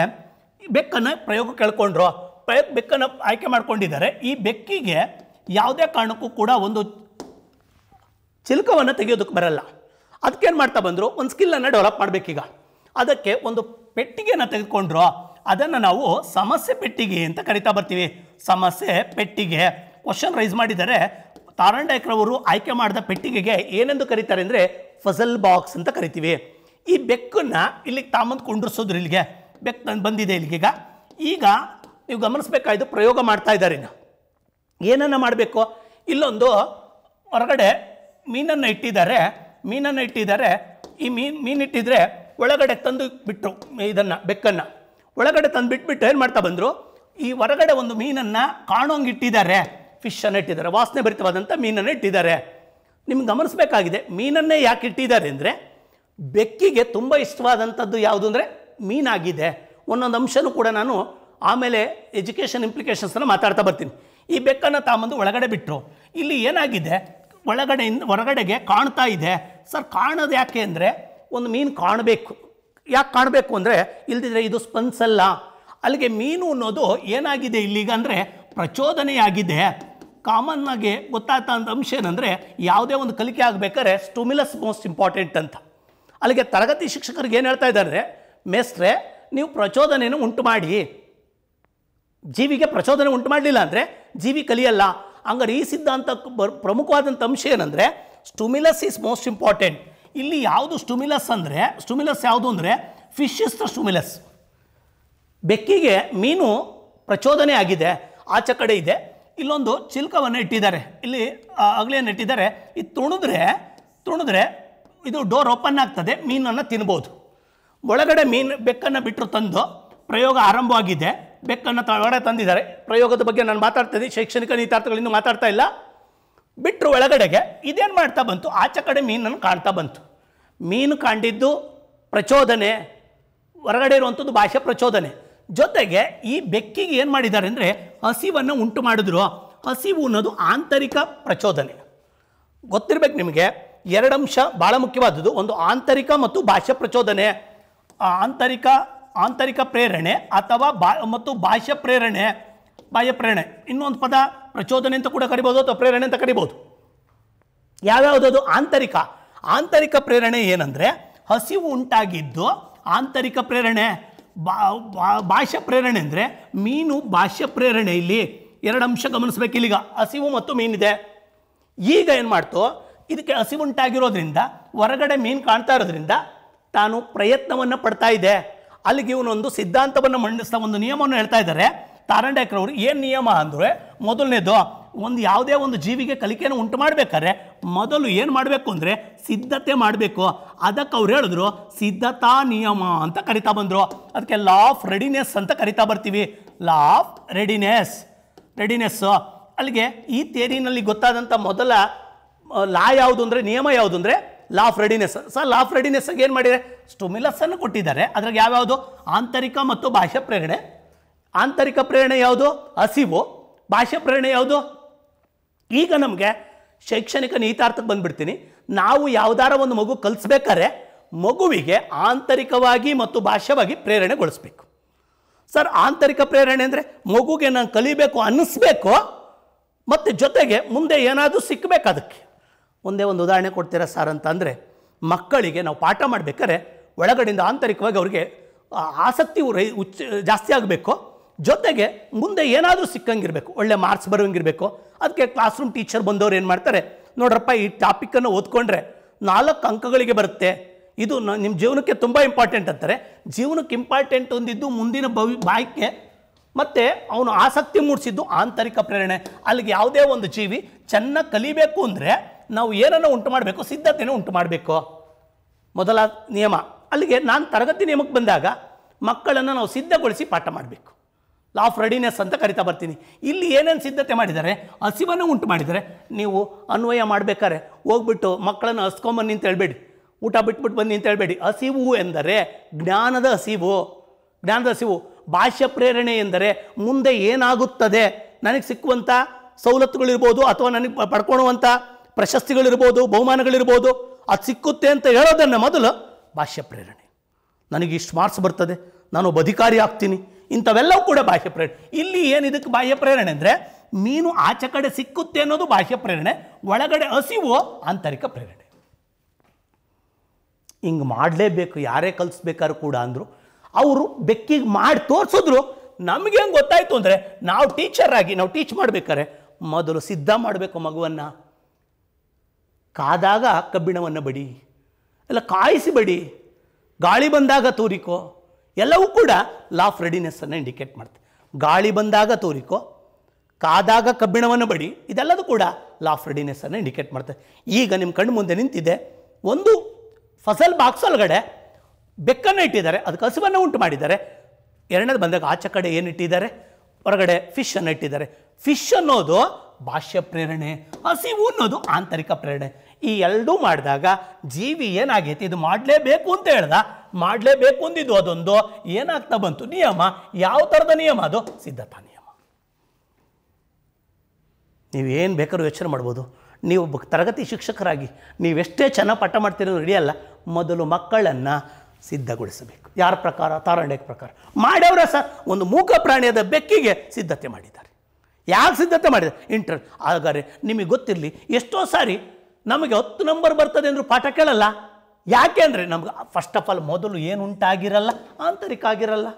ಬೆಕ್ಕನ್ನು ಪ್ರಯೋಗ ಕೇಳ್ಕೊಂಡ್ರು ಪ್ರಯೋಗ ಬೆಕ್ಕನ್ನು ಆಯ್ಕೆ ಮಾಡ್ಕೊಂಡಿದ್ದಾರೆ ಈ ಬೆಕ್ಕಿಗೆ ಯಾವುದೇ ಕಾರಣಕ್ಕೂ ಕೂಡ ಒಂದು ಚಿಲ್ಕವನ್ನು ತೆಗೆಯೋದಕ್ಕೆ ಬರಲ್ಲ ಅದಕ್ಕೇನು ಮಾಡ್ತಾ ಬಂದರು ಒಂದು ಸ್ಕಿಲ್ಲನ್ನು ಡೆವಲಪ್ ಮಾಡಬೇಕೀಗ ಅದಕ್ಕೆ ಒಂದು ಪೆಟ್ಟಿಗೆಯನ್ನು ತೆಗೆದುಕೊಂಡ್ರು ಅದನ್ನು ನಾವು ಸಮಸ್ಯೆ ಪೆಟ್ಟಿಗೆ ಅಂತ ಕರಿತಾ ಬರ್ತೀವಿ ಸಮಸ್ಯೆ ಪೆಟ್ಟಿಗೆ ಕ್ವಶನ್ ರೈಸ್ ಮಾಡಿದರೆ ಅವರು ಆಯ್ಕೆ ಮಾಡಿದ ಪೆಟ್ಟಿಗೆಗೆ ಏನೆಂದು ಕರೀತಾರೆ ಅಂದರೆ ಫಸಲ್ ಬಾಕ್ಸ್ ಅಂತ ಕರಿತೀವಿ ಈ ಬೆಕ್ಕನ್ನು ಇಲ್ಲಿಗೆ ತಾಮಂದು ಕೊಂಡಿಸೋದ್ರ ಇಲ್ಲಿಗೆ ಬೆಕ್ ಬಂದಿದೆ ಇಲ್ಲಿಗೀಗ ಈಗ ನೀವು ಗಮನಿಸ್ಬೇಕಾಯ್ತು ಪ್ರಯೋಗ ಮಾಡ್ತಾ ಇದ್ದಾರೆ ಏನನ್ನು ಮಾಡಬೇಕು ಇಲ್ಲೊಂದು ಹೊರಗಡೆ ಮೀನನ್ನು ಇಟ್ಟಿದ್ದಾರೆ ಮೀನನ್ನು ಇಟ್ಟಿದ್ದಾರೆ ಈ ಮೀನು ಮೀನಿಟ್ಟಿದ್ರೆ ಒಳಗಡೆ ತಂದು ಬಿಟ್ಟರು ಇದನ್ನು ಬೆಕ್ಕನ್ನು ಒಳಗಡೆ ತಂದು ಬಿಟ್ಬಿಟ್ಟು ಏನು ಮಾಡ್ತಾ ಬಂದರು ಈ ಹೊರಗಡೆ ಒಂದು ಮೀನನ್ನು ಕಾಣೋಂಗೆ ಇಟ್ಟಿದ್ದಾರೆ ಫಿಶನ್ನು ಇಟ್ಟಿದ್ದಾರೆ ವಾಸನೆ ಭರಿತವಾದಂಥ ಮೀನನ್ನು ಇಟ್ಟಿದ್ದಾರೆ ನಿಮ್ಗೆ ಗಮನಿಸಬೇಕಾಗಿದೆ ಮೀನನ್ನೇ ಯಾಕೆ ಇಟ್ಟಿದ್ದಾರೆ ಅಂದರೆ ಬೆಕ್ಕಿಗೆ ತುಂಬ ಇಷ್ಟವಾದಂಥದ್ದು ಯಾವುದು ಅಂದರೆ ಮೀನಾಗಿದೆ ಒಂದೊಂದು ಅಂಶನೂ ಕೂಡ ನಾನು ಆಮೇಲೆ ಎಜುಕೇಷನ್ ಇಂಪ್ಲಿಕೇಷನ್ಸನ್ನು ಮಾತಾಡ್ತಾ ಬರ್ತೀನಿ ಈ ಬೆಕ್ಕನ್ನು ತಾಂಬಂದು ಒಳಗಡೆ ಬಿಟ್ಟರು ಇಲ್ಲಿ ಏನಾಗಿದೆ ಒಳಗಡೆಯಿಂದ ಹೊರಗಡೆಗೆ ಕಾಣ್ತಾ ಇದೆ ಸರ್ ಕಾಣೋದು ಯಾಕೆ ಅಂದರೆ ಒಂದು ಮೀನು ಕಾಣಬೇಕು ಯಾಕೆ ಕಾಣಬೇಕು ಅಂದರೆ ಇಲ್ದಿದ್ರೆ ಇದು ಅಲ್ಲ ಅಲ್ಲಿಗೆ ಮೀನು ಅನ್ನೋದು ಏನಾಗಿದೆ ಇಲ್ಲಿಗ ಅಂದರೆ ಪ್ರಚೋದನೆಯಾಗಿದೆ ಕಾಮನ್ನಾಗಿ ಗೊತ್ತಾಗ್ತ ಅಂತ ಅಂಶ ಏನಂದರೆ ಯಾವುದೇ ಒಂದು ಕಲಿಕೆ ಆಗಬೇಕಾದ್ರೆ ಸ್ಟುಮಿಲಸ್ ಮೋಸ್ಟ್ ಇಂಪಾರ್ಟೆಂಟ್ ಅಂತ ಅಲ್ಲಿಗೆ ತರಗತಿ ಶಿಕ್ಷಕರಿಗೆ ಏನು ಹೇಳ್ತಾ ಇದ್ದಾರೆ ಮೇಸ್ಟ್ರೆ ನೀವು ಪ್ರಚೋದನೆಯನ್ನು ಉಂಟು ಮಾಡಿ ಜೀವಿಗೆ ಪ್ರಚೋದನೆ ಉಂಟು ಮಾಡಲಿಲ್ಲ ಅಂದರೆ ಜೀವಿ ಕಲಿಯಲ್ಲ ಹಂಗಾರೆ ಈ ಸಿದ್ಧಾಂತ ಬರ್ ಪ್ರಮುಖವಾದಂಥ ಅಂಶ ಏನಂದರೆ ಸ್ಟುಮಿಲಸ್ ಈಸ್ ಮೋಸ್ಟ್ ಇಂಪಾರ್ಟೆಂಟ್ ಇಲ್ಲಿ ಯಾವುದು ಸ್ಟುಮಿಲಸ್ ಅಂದರೆ ಸ್ಟುಮಿಲಸ್ ಯಾವುದು ಅಂದರೆ ಫಿಶ್ ಇಸ್ ದ ಸ್ಟುಮಿಲಸ್ ಬೆಕ್ಕಿಗೆ ಮೀನು ಪ್ರಚೋದನೆ ಆಗಿದೆ ಆಚೆ ಕಡೆ ಇದೆ ಇಲ್ಲೊಂದು ಚಿಲ್ಕವನ್ನು ಇಟ್ಟಿದ್ದಾರೆ ಇಲ್ಲಿ ಅಗಲಿಯನ್ನು ಇಟ್ಟಿದ್ದಾರೆ ಇದು ತುಣಿದ್ರೆ ತುಣಿದ್ರೆ ಇದು ಡೋರ್ ಓಪನ್ ಆಗ್ತದೆ ಮೀನನ್ನು ತಿನ್ಬೋದು ಒಳಗಡೆ ಮೀನು ಬೆಕ್ಕನ್ನು ಬಿಟ್ಟರು ತಂದು ಪ್ರಯೋಗ ಆರಂಭವಾಗಿದೆ ಬೆಕ್ಕನ್ನು ತಳಗಡೆ ತಂದಿದ್ದಾರೆ ಪ್ರಯೋಗದ ಬಗ್ಗೆ ನಾನು ಮಾತಾಡ್ತಾ ಶೈಕ್ಷಣಿಕ ನೀತಾರ್ಥಗಳಿಂದ ಮಾತಾಡ್ತಾ ಇಲ್ಲ ಬಿಟ್ಟರು ಒಳಗಡೆಗೆ ಇದೇನು ಮಾಡ್ತಾ ಬಂತು ಆಚೆ ಕಡೆ ಮೀನನ್ನು ಕಾಣ್ತಾ ಬಂತು ಮೀನು ಕಾಣಿದ್ದು ಪ್ರಚೋದನೆ ಹೊರಗಡೆ ಇರುವಂಥದ್ದು ಭಾಷೆ ಪ್ರಚೋದನೆ ಜೊತೆಗೆ ಈ ಬೆಕ್ಕಿಗೆ ಏನು ಮಾಡಿದ್ದಾರೆ ಅಂದರೆ ಹಸಿವನ್ನು ಉಂಟು ಮಾಡಿದ್ರು ಹಸಿವು ಅನ್ನೋದು ಆಂತರಿಕ ಪ್ರಚೋದನೆ ಗೊತ್ತಿರಬೇಕು ನಿಮಗೆ ಎರಡು ಅಂಶ ಭಾಳ ಮುಖ್ಯವಾದದ್ದು ಒಂದು ಆಂತರಿಕ ಮತ್ತು ಭಾಷೆ ಪ್ರಚೋದನೆ ಆಂತರಿಕ ಆಂತರಿಕ ಪ್ರೇರಣೆ ಅಥವಾ ಬಾ ಮತ್ತು ಭಾಷೆ ಪ್ರೇರಣೆ ಬಾಹ್ಯ ಪ್ರೇರಣೆ ಇನ್ನೊಂದು ಪದ ಪ್ರಚೋದನೆ ಅಂತ ಕೂಡ ಕರಿಬೋದು ಅಥವಾ ಪ್ರೇರಣೆ ಅಂತ ಕರಿಬೋದು ಯಾವ್ಯಾವುದದು ಆಂತರಿಕ ಆಂತರಿಕ ಪ್ರೇರಣೆ ಏನಂದರೆ ಹಸಿವು ಉಂಟಾಗಿದ್ದು ಆಂತರಿಕ ಪ್ರೇರಣೆ ಬಾ ಭಾಷ್ಯ ಪ್ರೇರಣೆ ಅಂದರೆ ಮೀನು ಭಾಷ್ಯ ಪ್ರೇರಣೆ ಇಲ್ಲಿ ಎರಡು ಅಂಶ ಗಮನಿಸಬೇಕು ಇಲ್ಲಿಗ ಹಸಿವು ಮತ್ತು ಮೀನಿದೆ ಈಗ ಏನು ಮಾಡ್ತು ಇದಕ್ಕೆ ಹಸಿವುಂಟಾಗಿರೋದ್ರಿಂದ ಹೊರಗಡೆ ಮೀನು ಕಾಣ್ತಾ ಇರೋದ್ರಿಂದ ತಾನು ಪ್ರಯತ್ನವನ್ನು ಪಡ್ತಾ ಇದೆ ಅಲ್ಲಿಗೆ ಇವನೊಂದು ಸಿದ್ಧಾಂತವನ್ನು ಮಂಡಿಸ್ತಾ ಒಂದು ನಿಯಮವನ್ನು ಹೇಳ್ತಾ ಇದ್ದಾರೆ ಅವರು ಏನು ನಿಯಮ ಅಂದರೆ ಮೊದಲನೇದು ಒಂದು ಯಾವುದೇ ಒಂದು ಜೀವಿಗೆ ಕಲಿಕೆಯನ್ನು ಉಂಟು ಮಾಡಬೇಕಾದ್ರೆ ಮೊದಲು ಏನು ಮಾಡಬೇಕು ಅಂದರೆ ಸಿದ್ಧತೆ ಮಾಡಬೇಕು ಅದಕ್ಕೆ ಅವ್ರು ಹೇಳಿದ್ರು ಸಿದ್ಧತಾ ನಿಯಮ ಅಂತ ಕರಿತಾ ಬಂದರು ಅದಕ್ಕೆ ಲಾ ಆಫ್ ರೆಡಿನೆಸ್ ಅಂತ ಕರಿತಾ ಬರ್ತೀವಿ ಲಾ ಆಫ್ ರೆಡಿನೆಸ್ ರೆಡಿನೆಸ್ಸು ಅಲ್ಲಿಗೆ ಈ ತೇರಿನಲ್ಲಿ ಗೊತ್ತಾದಂಥ ಮೊದಲ ಲಾ ಯಾವುದು ಅಂದರೆ ನಿಯಮ ಯಾವುದು ಅಂದರೆ law of readiness sir law of ರೆಡಿನೆಸ್ಗೆ ಏನು ಮಾಡಿದರೆ ಸ್ಟೊಮಿಲಸನ್ನು ಕೊಟ್ಟಿದ್ದಾರೆ ಅದ್ರಾಗ ಯಾವ್ಯಾವುದು ಆಂತರಿಕ ಮತ್ತು ಬಾಹ್ಯ ಪ್ರೇರಣೆ ಆಂತರಿಕ ಪ್ರೇರಣೆ ಯಾವುದು ಹಸಿವು ಭಾಷೆ ಪ್ರೇರಣೆ ಯಾವುದು ಈಗ ನಮಗೆ ಶೈಕ್ಷಣಿಕ ನೀತಾರ್ಥಕ್ಕೆ ಬಂದ್ಬಿಡ್ತೀನಿ ನಾವು ಯಾವುದಾರ ಒಂದು ಮಗು ಕಲಿಸ್ಬೇಕಾದ್ರೆ ಮಗುವಿಗೆ ಆಂತರಿಕವಾಗಿ ಮತ್ತು ಭಾಷ್ಯವಾಗಿ ಪ್ರೇರಣೆಗೊಳಿಸ್ಬೇಕು ಸರ್ ಆಂತರಿಕ ಪ್ರೇರಣೆ ಅಂದರೆ ಮಗುಗೆ ನಾನು ಕಲಿಬೇಕು ಅನ್ನಿಸ್ಬೇಕು ಮತ್ತು ಜೊತೆಗೆ ಮುಂದೆ ಏನಾದರೂ ಸಿಕ್ಕಬೇಕು ಅದಕ್ಕೆ ಒಂದೇ ಒಂದು ಉದಾಹರಣೆ ಕೊಡ್ತೀರಾ ಸರ್ ಅಂತಂದರೆ ಮಕ್ಕಳಿಗೆ ನಾವು ಪಾಠ ಮಾಡಬೇಕಾದ್ರೆ ಒಳಗಡೆಯಿಂದ ಆಂತರಿಕವಾಗಿ ಅವರಿಗೆ ಆಸಕ್ತಿ ಉಚ್ಚ ಜಾಸ್ತಿ ಆಗಬೇಕು ಜೊತೆಗೆ ಮುಂದೆ ಏನಾದರೂ ಸಿಕ್ಕಂಗಿರಬೇಕು ಒಳ್ಳೆ ಮಾರ್ಕ್ಸ್ ಬರೋಂಗಿರಬೇಕು ಅದಕ್ಕೆ ಕ್ಲಾಸ್ ರೂಮ್ ಟೀಚರ್ ಬಂದವರು ಏನು ಮಾಡ್ತಾರೆ ನೋಡ್ರಪ್ಪ ಈ ಟಾಪಿಕನ್ನು ಓದ್ಕೊಂಡ್ರೆ ನಾಲ್ಕು ಅಂಕಗಳಿಗೆ ಬರುತ್ತೆ ಇದು ನಿಮ್ಮ ಜೀವನಕ್ಕೆ ತುಂಬ ಇಂಪಾರ್ಟೆಂಟ್ ಅಂತಾರೆ ಜೀವನಕ್ಕೆ ಇಂಪಾರ್ಟೆಂಟ್ ಒಂದಿದ್ದು ಮುಂದಿನ ಭವಿ ಬಾಯ್ಕೆ ಮತ್ತು ಅವನು ಆಸಕ್ತಿ ಮೂಡಿಸಿದ್ದು ಆಂತರಿಕ ಪ್ರೇರಣೆ ಅಲ್ಲಿಗೆ ಯಾವುದೇ ಒಂದು ಜೀವಿ ಚೆನ್ನಾಗಿ ಕಲಿಬೇಕು ಅಂದರೆ ನಾವು ಏನನ್ನು ಉಂಟು ಮಾಡಬೇಕು ಸಿದ್ಧತೆಯನ್ನು ಉಂಟು ಮಾಡಬೇಕು ಮೊದಲ ನಿಯಮ ಅಲ್ಲಿಗೆ ನಾನು ತರಗತಿ ನಿಯಮಕ್ಕೆ ಬಂದಾಗ ಮಕ್ಕಳನ್ನು ನಾವು ಸಿದ್ಧಗೊಳಿಸಿ ಪಾಠ ಮಾಡಬೇಕು ಲಾಫ್ ರೆಡಿನೆಸ್ ಅಂತ ಕರಿತಾ ಬರ್ತೀನಿ ಇಲ್ಲಿ ಏನೇನು ಸಿದ್ಧತೆ ಮಾಡಿದ್ದಾರೆ ಹಸಿವನ್ನು ಉಂಟು ಮಾಡಿದರೆ ನೀವು ಅನ್ವಯ ಮಾಡಬೇಕಾದ್ರೆ ಹೋಗ್ಬಿಟ್ಟು ಮಕ್ಕಳನ್ನು ಹಸ್ಕೊಂಬನ್ನಿ ಅಂತ ಹೇಳ್ಬೇಡಿ ಊಟ ಬಿಟ್ಬಿಟ್ಟು ಬನ್ನಿ ಅಂತ ಹೇಳ್ಬೇಡಿ ಹಸಿವು ಎಂದರೆ ಜ್ಞಾನದ ಹಸಿವು ಜ್ಞಾನದ ಹಸಿವು ಭಾಷ್ಯ ಪ್ರೇರಣೆ ಎಂದರೆ ಮುಂದೆ ಏನಾಗುತ್ತದೆ ನನಗೆ ಸಿಕ್ಕುವಂಥ ಸವಲತ್ತುಗಳಿರ್ಬೋದು ಅಥವಾ ನನಗೆ ಪಡ್ಕೊಳ್ಳುವಂಥ ಪ್ರಶಸ್ತಿಗಳಿರ್ಬೋದು ಬಹುಮಾನಗಳಿರ್ಬೋದು ಅದು ಸಿಕ್ಕುತ್ತೆ ಅಂತ ಹೇಳೋದನ್ನು ಮೊದಲು ಭಾಷ್ಯ ಪ್ರೇರಣೆ ನನಗೆ ಇಷ್ಟು ಮಾರ್ಕ್ಸ್ ಬರ್ತದೆ ಒಬ್ಬ ಅಧಿಕಾರಿ ಆಗ್ತೀನಿ ಇಂಥವೆಲ್ಲವೂ ಕೂಡ ಬಾಹ್ಯ ಪ್ರೇರಣೆ ಇಲ್ಲಿ ಏನು ಇದಕ್ಕೆ ಬಾಹ್ಯ ಪ್ರೇರಣೆ ಅಂದರೆ ಮೀನು ಆಚೆ ಕಡೆ ಸಿಕ್ಕುತ್ತೆ ಅನ್ನೋದು ಬಾಹ್ಯ ಪ್ರೇರಣೆ ಒಳಗಡೆ ಹಸಿವು ಆಂತರಿಕ ಪ್ರೇರಣೆ ಹಿಂಗೆ ಮಾಡಲೇಬೇಕು ಯಾರೇ ಕಲಿಸ್ಬೇಕಾದ್ರೂ ಕೂಡ ಅಂದರು ಅವರು ಬೆಕ್ಕಿಗೆ ಮಾಡಿ ತೋರಿಸಿದ್ರು ನಮಗೆ ಹೆಂಗೆ ಗೊತ್ತಾಯಿತು ಅಂದರೆ ನಾವು ಟೀಚರ್ ಆಗಿ ನಾವು ಟೀಚ್ ಮಾಡ್ಬೇಕಾದ್ರೆ ಮೊದಲು ಸಿದ್ಧ ಮಾಡಬೇಕು ಮಗುವನ್ನು ಕಾದಾಗ ಕಬ್ಬಿಣವನ್ನು ಬಡಿ ಎಲ್ಲ ಕಾಯಿಸಿ ಬಡಿ ಗಾಳಿ ಬಂದಾಗ ತೂರಿಕೋ ಎಲ್ಲವೂ ಕೂಡ ಲಾ ಆಫ್ ರೆಡಿನೆಸ್ಸನ್ನು ಇಂಡಿಕೇಟ್ ಮಾಡುತ್ತೆ ಗಾಳಿ ಬಂದಾಗ ತೋರಿಕೋ ಕಾದಾಗ ಕಬ್ಬಿಣವನ್ನು ಬಡಿ ಇದೆಲ್ಲದೂ ಕೂಡ ಲಾ ಆಫ್ ರೆಡಿನೆಸ್ಸನ್ನು ಇಂಡಿಕೇಟ್ ಮಾಡ್ತದೆ ಈಗ ನಿಮ್ಮ ಕಣ್ಣು ಮುಂದೆ ನಿಂತಿದೆ ಒಂದು ಫಸಲ್ ಬಾಕ್ಸ್ ಒಳಗಡೆ ಬೆಕ್ಕನ್ನು ಇಟ್ಟಿದ್ದಾರೆ ಅದಕ್ಕೆ ಹಸುವನ್ನು ಉಂಟು ಮಾಡಿದ್ದಾರೆ ಎರಡನೇದು ಬಂದಾಗ ಆಚೆ ಕಡೆ ಏನು ಇಟ್ಟಿದ್ದಾರೆ ಹೊರಗಡೆ ಫಿಶನ್ನು ಇಟ್ಟಿದ್ದಾರೆ ಫಿಶ್ ಅನ್ನೋದು ಭಾಷ್ಯ ಪ್ರೇರಣೆ ಹಸಿವು ಅನ್ನೋದು ಆಂತರಿಕ ಪ್ರೇರಣೆ ಈ ಎರಡೂ ಮಾಡಿದಾಗ ಜೀವಿ ಏನಾಗೈತಿ ಇದು ಮಾಡಲೇಬೇಕು ಅಂತ ಹೇಳ್ದ ಮಾಡಲೇಬೇಕು ಅಂದಿದ್ದು ಅದೊಂದು ಏನಾಗ್ತಾ ಬಂತು ನಿಯಮ ಯಾವ ಥರದ ನಿಯಮ ಅದು ಸಿದ್ಧತಾ ನಿಯಮ ಏನು ಬೇಕಾದ್ರೂ ಯೋಚನೆ ಮಾಡ್ಬೋದು ನೀವು ತರಗತಿ ಶಿಕ್ಷಕರಾಗಿ ನೀವೆಷ್ಟೇ ಚೆನ್ನಾಗಿ ಪಾಠ ಮಾಡ್ತೀರೋ ನಡೆಯಲ್ಲ ಮೊದಲು ಮಕ್ಕಳನ್ನು ಸಿದ್ಧಗೊಳಿಸಬೇಕು ಯಾರ ಪ್ರಕಾರ ತಾರಾಣ್ಯಕ್ಕೆ ಪ್ರಕಾರ ಮಾಡ್ಯವರೇ ಸರ್ ಒಂದು ಮೂಕ ಪ್ರಾಣಿಯಾದ ಬೆಕ್ಕಿಗೆ ಸಿದ್ಧತೆ ಮಾಡಿದ್ದಾರೆ ಯಾಕೆ ಸಿದ್ಧತೆ ಮಾಡಿದೆ ಇಂಟರ್ ಹಾಗಾದರೆ ನಿಮಗೆ ಗೊತ್ತಿರಲಿ ಎಷ್ಟೋ ಸಾರಿ ನಮಗೆ ಹತ್ತು ನಂಬರ್ ಬರ್ತದೆ ಅಂದರೂ ಪಾಠ ಕೇಳಲ್ಲ ಯಾಕೆ ಅಂದರೆ ನಮ್ಗೆ ಫಸ್ಟ್ ಆಫ್ ಆಲ್ ಮೊದಲು ಏನು ಉಂಟಾಗಿರಲ್ಲ ಆಂತರಿಕ ಆಗಿರಲ್ಲ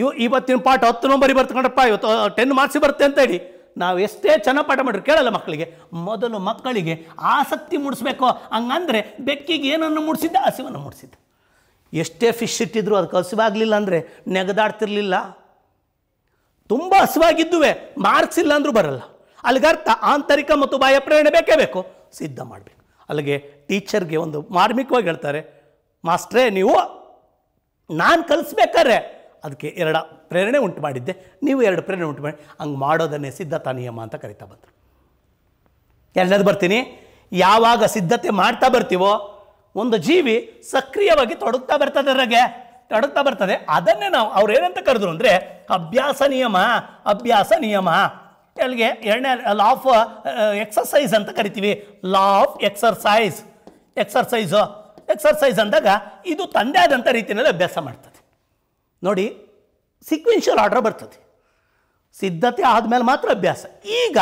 ಇವು ಇವತ್ತಿನ ಪಾಠ ಹತ್ತು ನಂಬರಿ ಬರ್ತಕೊಂಡಪ್ಪ ಇವತ್ತು ಟೆನ್ ಮಾರ್ಕ್ಸ್ ಬರುತ್ತೆ ಅಂತ ಹೇಳಿ ನಾವು ಎಷ್ಟೇ ಚೆನ್ನಾಗಿ ಪಾಠ ಮಾಡಿದ್ರು ಕೇಳಲ್ಲ ಮಕ್ಕಳಿಗೆ ಮೊದಲು ಮಕ್ಕಳಿಗೆ ಆಸಕ್ತಿ ಮೂಡಿಸ್ಬೇಕು ಹಂಗಂದರೆ ಬೆಕ್ಕಿಗೆ ಏನನ್ನು ಮೂಡಿಸಿದ್ದ ಹಸಿವನ್ನು ಮೂಡಿಸಿದ್ದ ಎಷ್ಟೇ ಫಿಶ್ ಇಟ್ಟಿದ್ರು ಅದಕ್ಕೆ ಹಸಿವಾಗಲಿಲ್ಲ ಅಂದರೆ ನೆಗದಾಡ್ತಿರ್ಲಿಲ್ಲ ತುಂಬ ಹಸಿವಾಗಿದ್ದುವೆ ಮಾರ್ಕ್ಸ್ ಇಲ್ಲ ಅಂದರೂ ಬರಲ್ಲ ಅರ್ಥ ಆಂತರಿಕ ಮತ್ತು ಬಾಹ್ಯ ಪ್ರೇರಣೆ ಬೇಕೇ ಬೇಕು ಸಿದ್ಧ ಮಾಡಬೇಕು ಅಲ್ಲಿಗೆ ಟೀಚರ್ಗೆ ಒಂದು ಮಾರ್ಮಿಕವಾಗಿ ಹೇಳ್ತಾರೆ ಮಾಸ್ಟ್ರೇ ನೀವು ನಾನು ಕಲಿಸ್ಬೇಕಾದ್ರೆ ಅದಕ್ಕೆ ಎರಡು ಪ್ರೇರಣೆ ಉಂಟು ಮಾಡಿದ್ದೆ ನೀವು ಎರಡು ಪ್ರೇರಣೆ ಉಂಟು ಮಾಡಿ ಹಂಗೆ ಮಾಡೋದನ್ನೇ ಸಿದ್ಧತಾ ನಿಯಮ ಅಂತ ಕರಿತಾ ಬಂತು ಎರಡನೇದು ಬರ್ತೀನಿ ಯಾವಾಗ ಸಿದ್ಧತೆ ಮಾಡ್ತಾ ಬರ್ತೀವೋ ಒಂದು ಜೀವಿ ಸಕ್ರಿಯವಾಗಿ ತೊಡಗ್ತಾ ಬರ್ತದೆ ಅದರಾಗೆ ತೊಡಗ್ತಾ ಬರ್ತದೆ ಅದನ್ನೇ ನಾವು ಅವ್ರು ಏನಂತ ಕರೆದ್ರು ಅಂದರೆ ಅಭ್ಯಾಸ ನಿಯಮ ಅಭ್ಯಾಸ ನಿಯಮ ಅಲ್ಲಿಗೆ ಎರಡನೇ ಲಾ ಆಫ್ ಎಕ್ಸರ್ಸೈಸ್ ಅಂತ ಕರಿತೀವಿ law of exercise exercise exercise ಅಂದಾಗ ಇದು ತಂದೆ ಆದಂಥ ರೀತಿಯಲ್ಲಿ ಅಭ್ಯಾಸ ಮಾಡ್ತದೆ ನೋಡಿ ಸೀಕ್ವೆನ್ಷಿಯಲ್ ಆರ್ಡ್ರ್ ಬರ್ತದೆ ಸಿದ್ಧತೆ ಆದಮೇಲೆ ಮಾತ್ರ ಅಭ್ಯಾಸ ಈಗ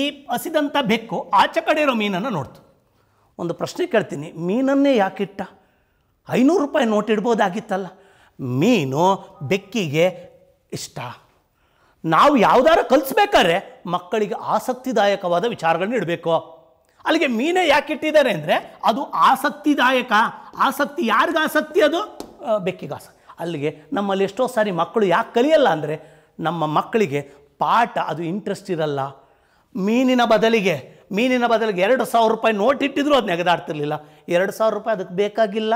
ಈ ಹಸಿದಂಥ ಬೆಕ್ಕು ಆಚೆ ಕಡೆ ಇರೋ ಮೀನನ್ನು ನೋಡ್ತು ಒಂದು ಪ್ರಶ್ನೆ ಕೇಳ್ತೀನಿ ಮೀನನ್ನೇ ಯಾಕಿಟ್ಟ ಐನೂರು ರೂಪಾಯಿ ನೋಟ್ ಇಡ್ಬೋದಾಗಿತ್ತಲ್ಲ ಮೀನು ಬೆಕ್ಕಿಗೆ ಇಷ್ಟ ನಾವು ಯಾವ್ದಾರ ಕಲಿಸ್ಬೇಕಾದ್ರೆ ಮಕ್ಕಳಿಗೆ ಆಸಕ್ತಿದಾಯಕವಾದ ವಿಚಾರಗಳನ್ನ ಇಡಬೇಕು ಅಲ್ಲಿಗೆ ಮೀನೇ ಯಾಕೆ ಇಟ್ಟಿದ್ದಾರೆ ಅಂದರೆ ಅದು ಆಸಕ್ತಿದಾಯಕ ಆಸಕ್ತಿ ಯಾರ್ದು ಆಸಕ್ತಿ ಅದು ಬೆಕ್ಕಿಗಾಸ ಅಲ್ಲಿಗೆ ನಮ್ಮಲ್ಲಿ ಎಷ್ಟೋ ಸಾರಿ ಮಕ್ಕಳು ಯಾಕೆ ಕಲಿಯಲ್ಲ ಅಂದರೆ ನಮ್ಮ ಮಕ್ಕಳಿಗೆ ಪಾಠ ಅದು ಇಂಟ್ರೆಸ್ಟ್ ಇರಲ್ಲ ಮೀನಿನ ಬದಲಿಗೆ ಮೀನಿನ ಬದಲಿಗೆ ಎರಡು ಸಾವಿರ ರೂಪಾಯಿ ನೋಟ್ ಇಟ್ಟಿದ್ರು ಅದು ನೆಗೆದಾಡ್ತಿರ್ಲಿಲ್ಲ ಎರಡು ಸಾವಿರ ರೂಪಾಯಿ ಅದಕ್ಕೆ ಬೇಕಾಗಿಲ್ಲ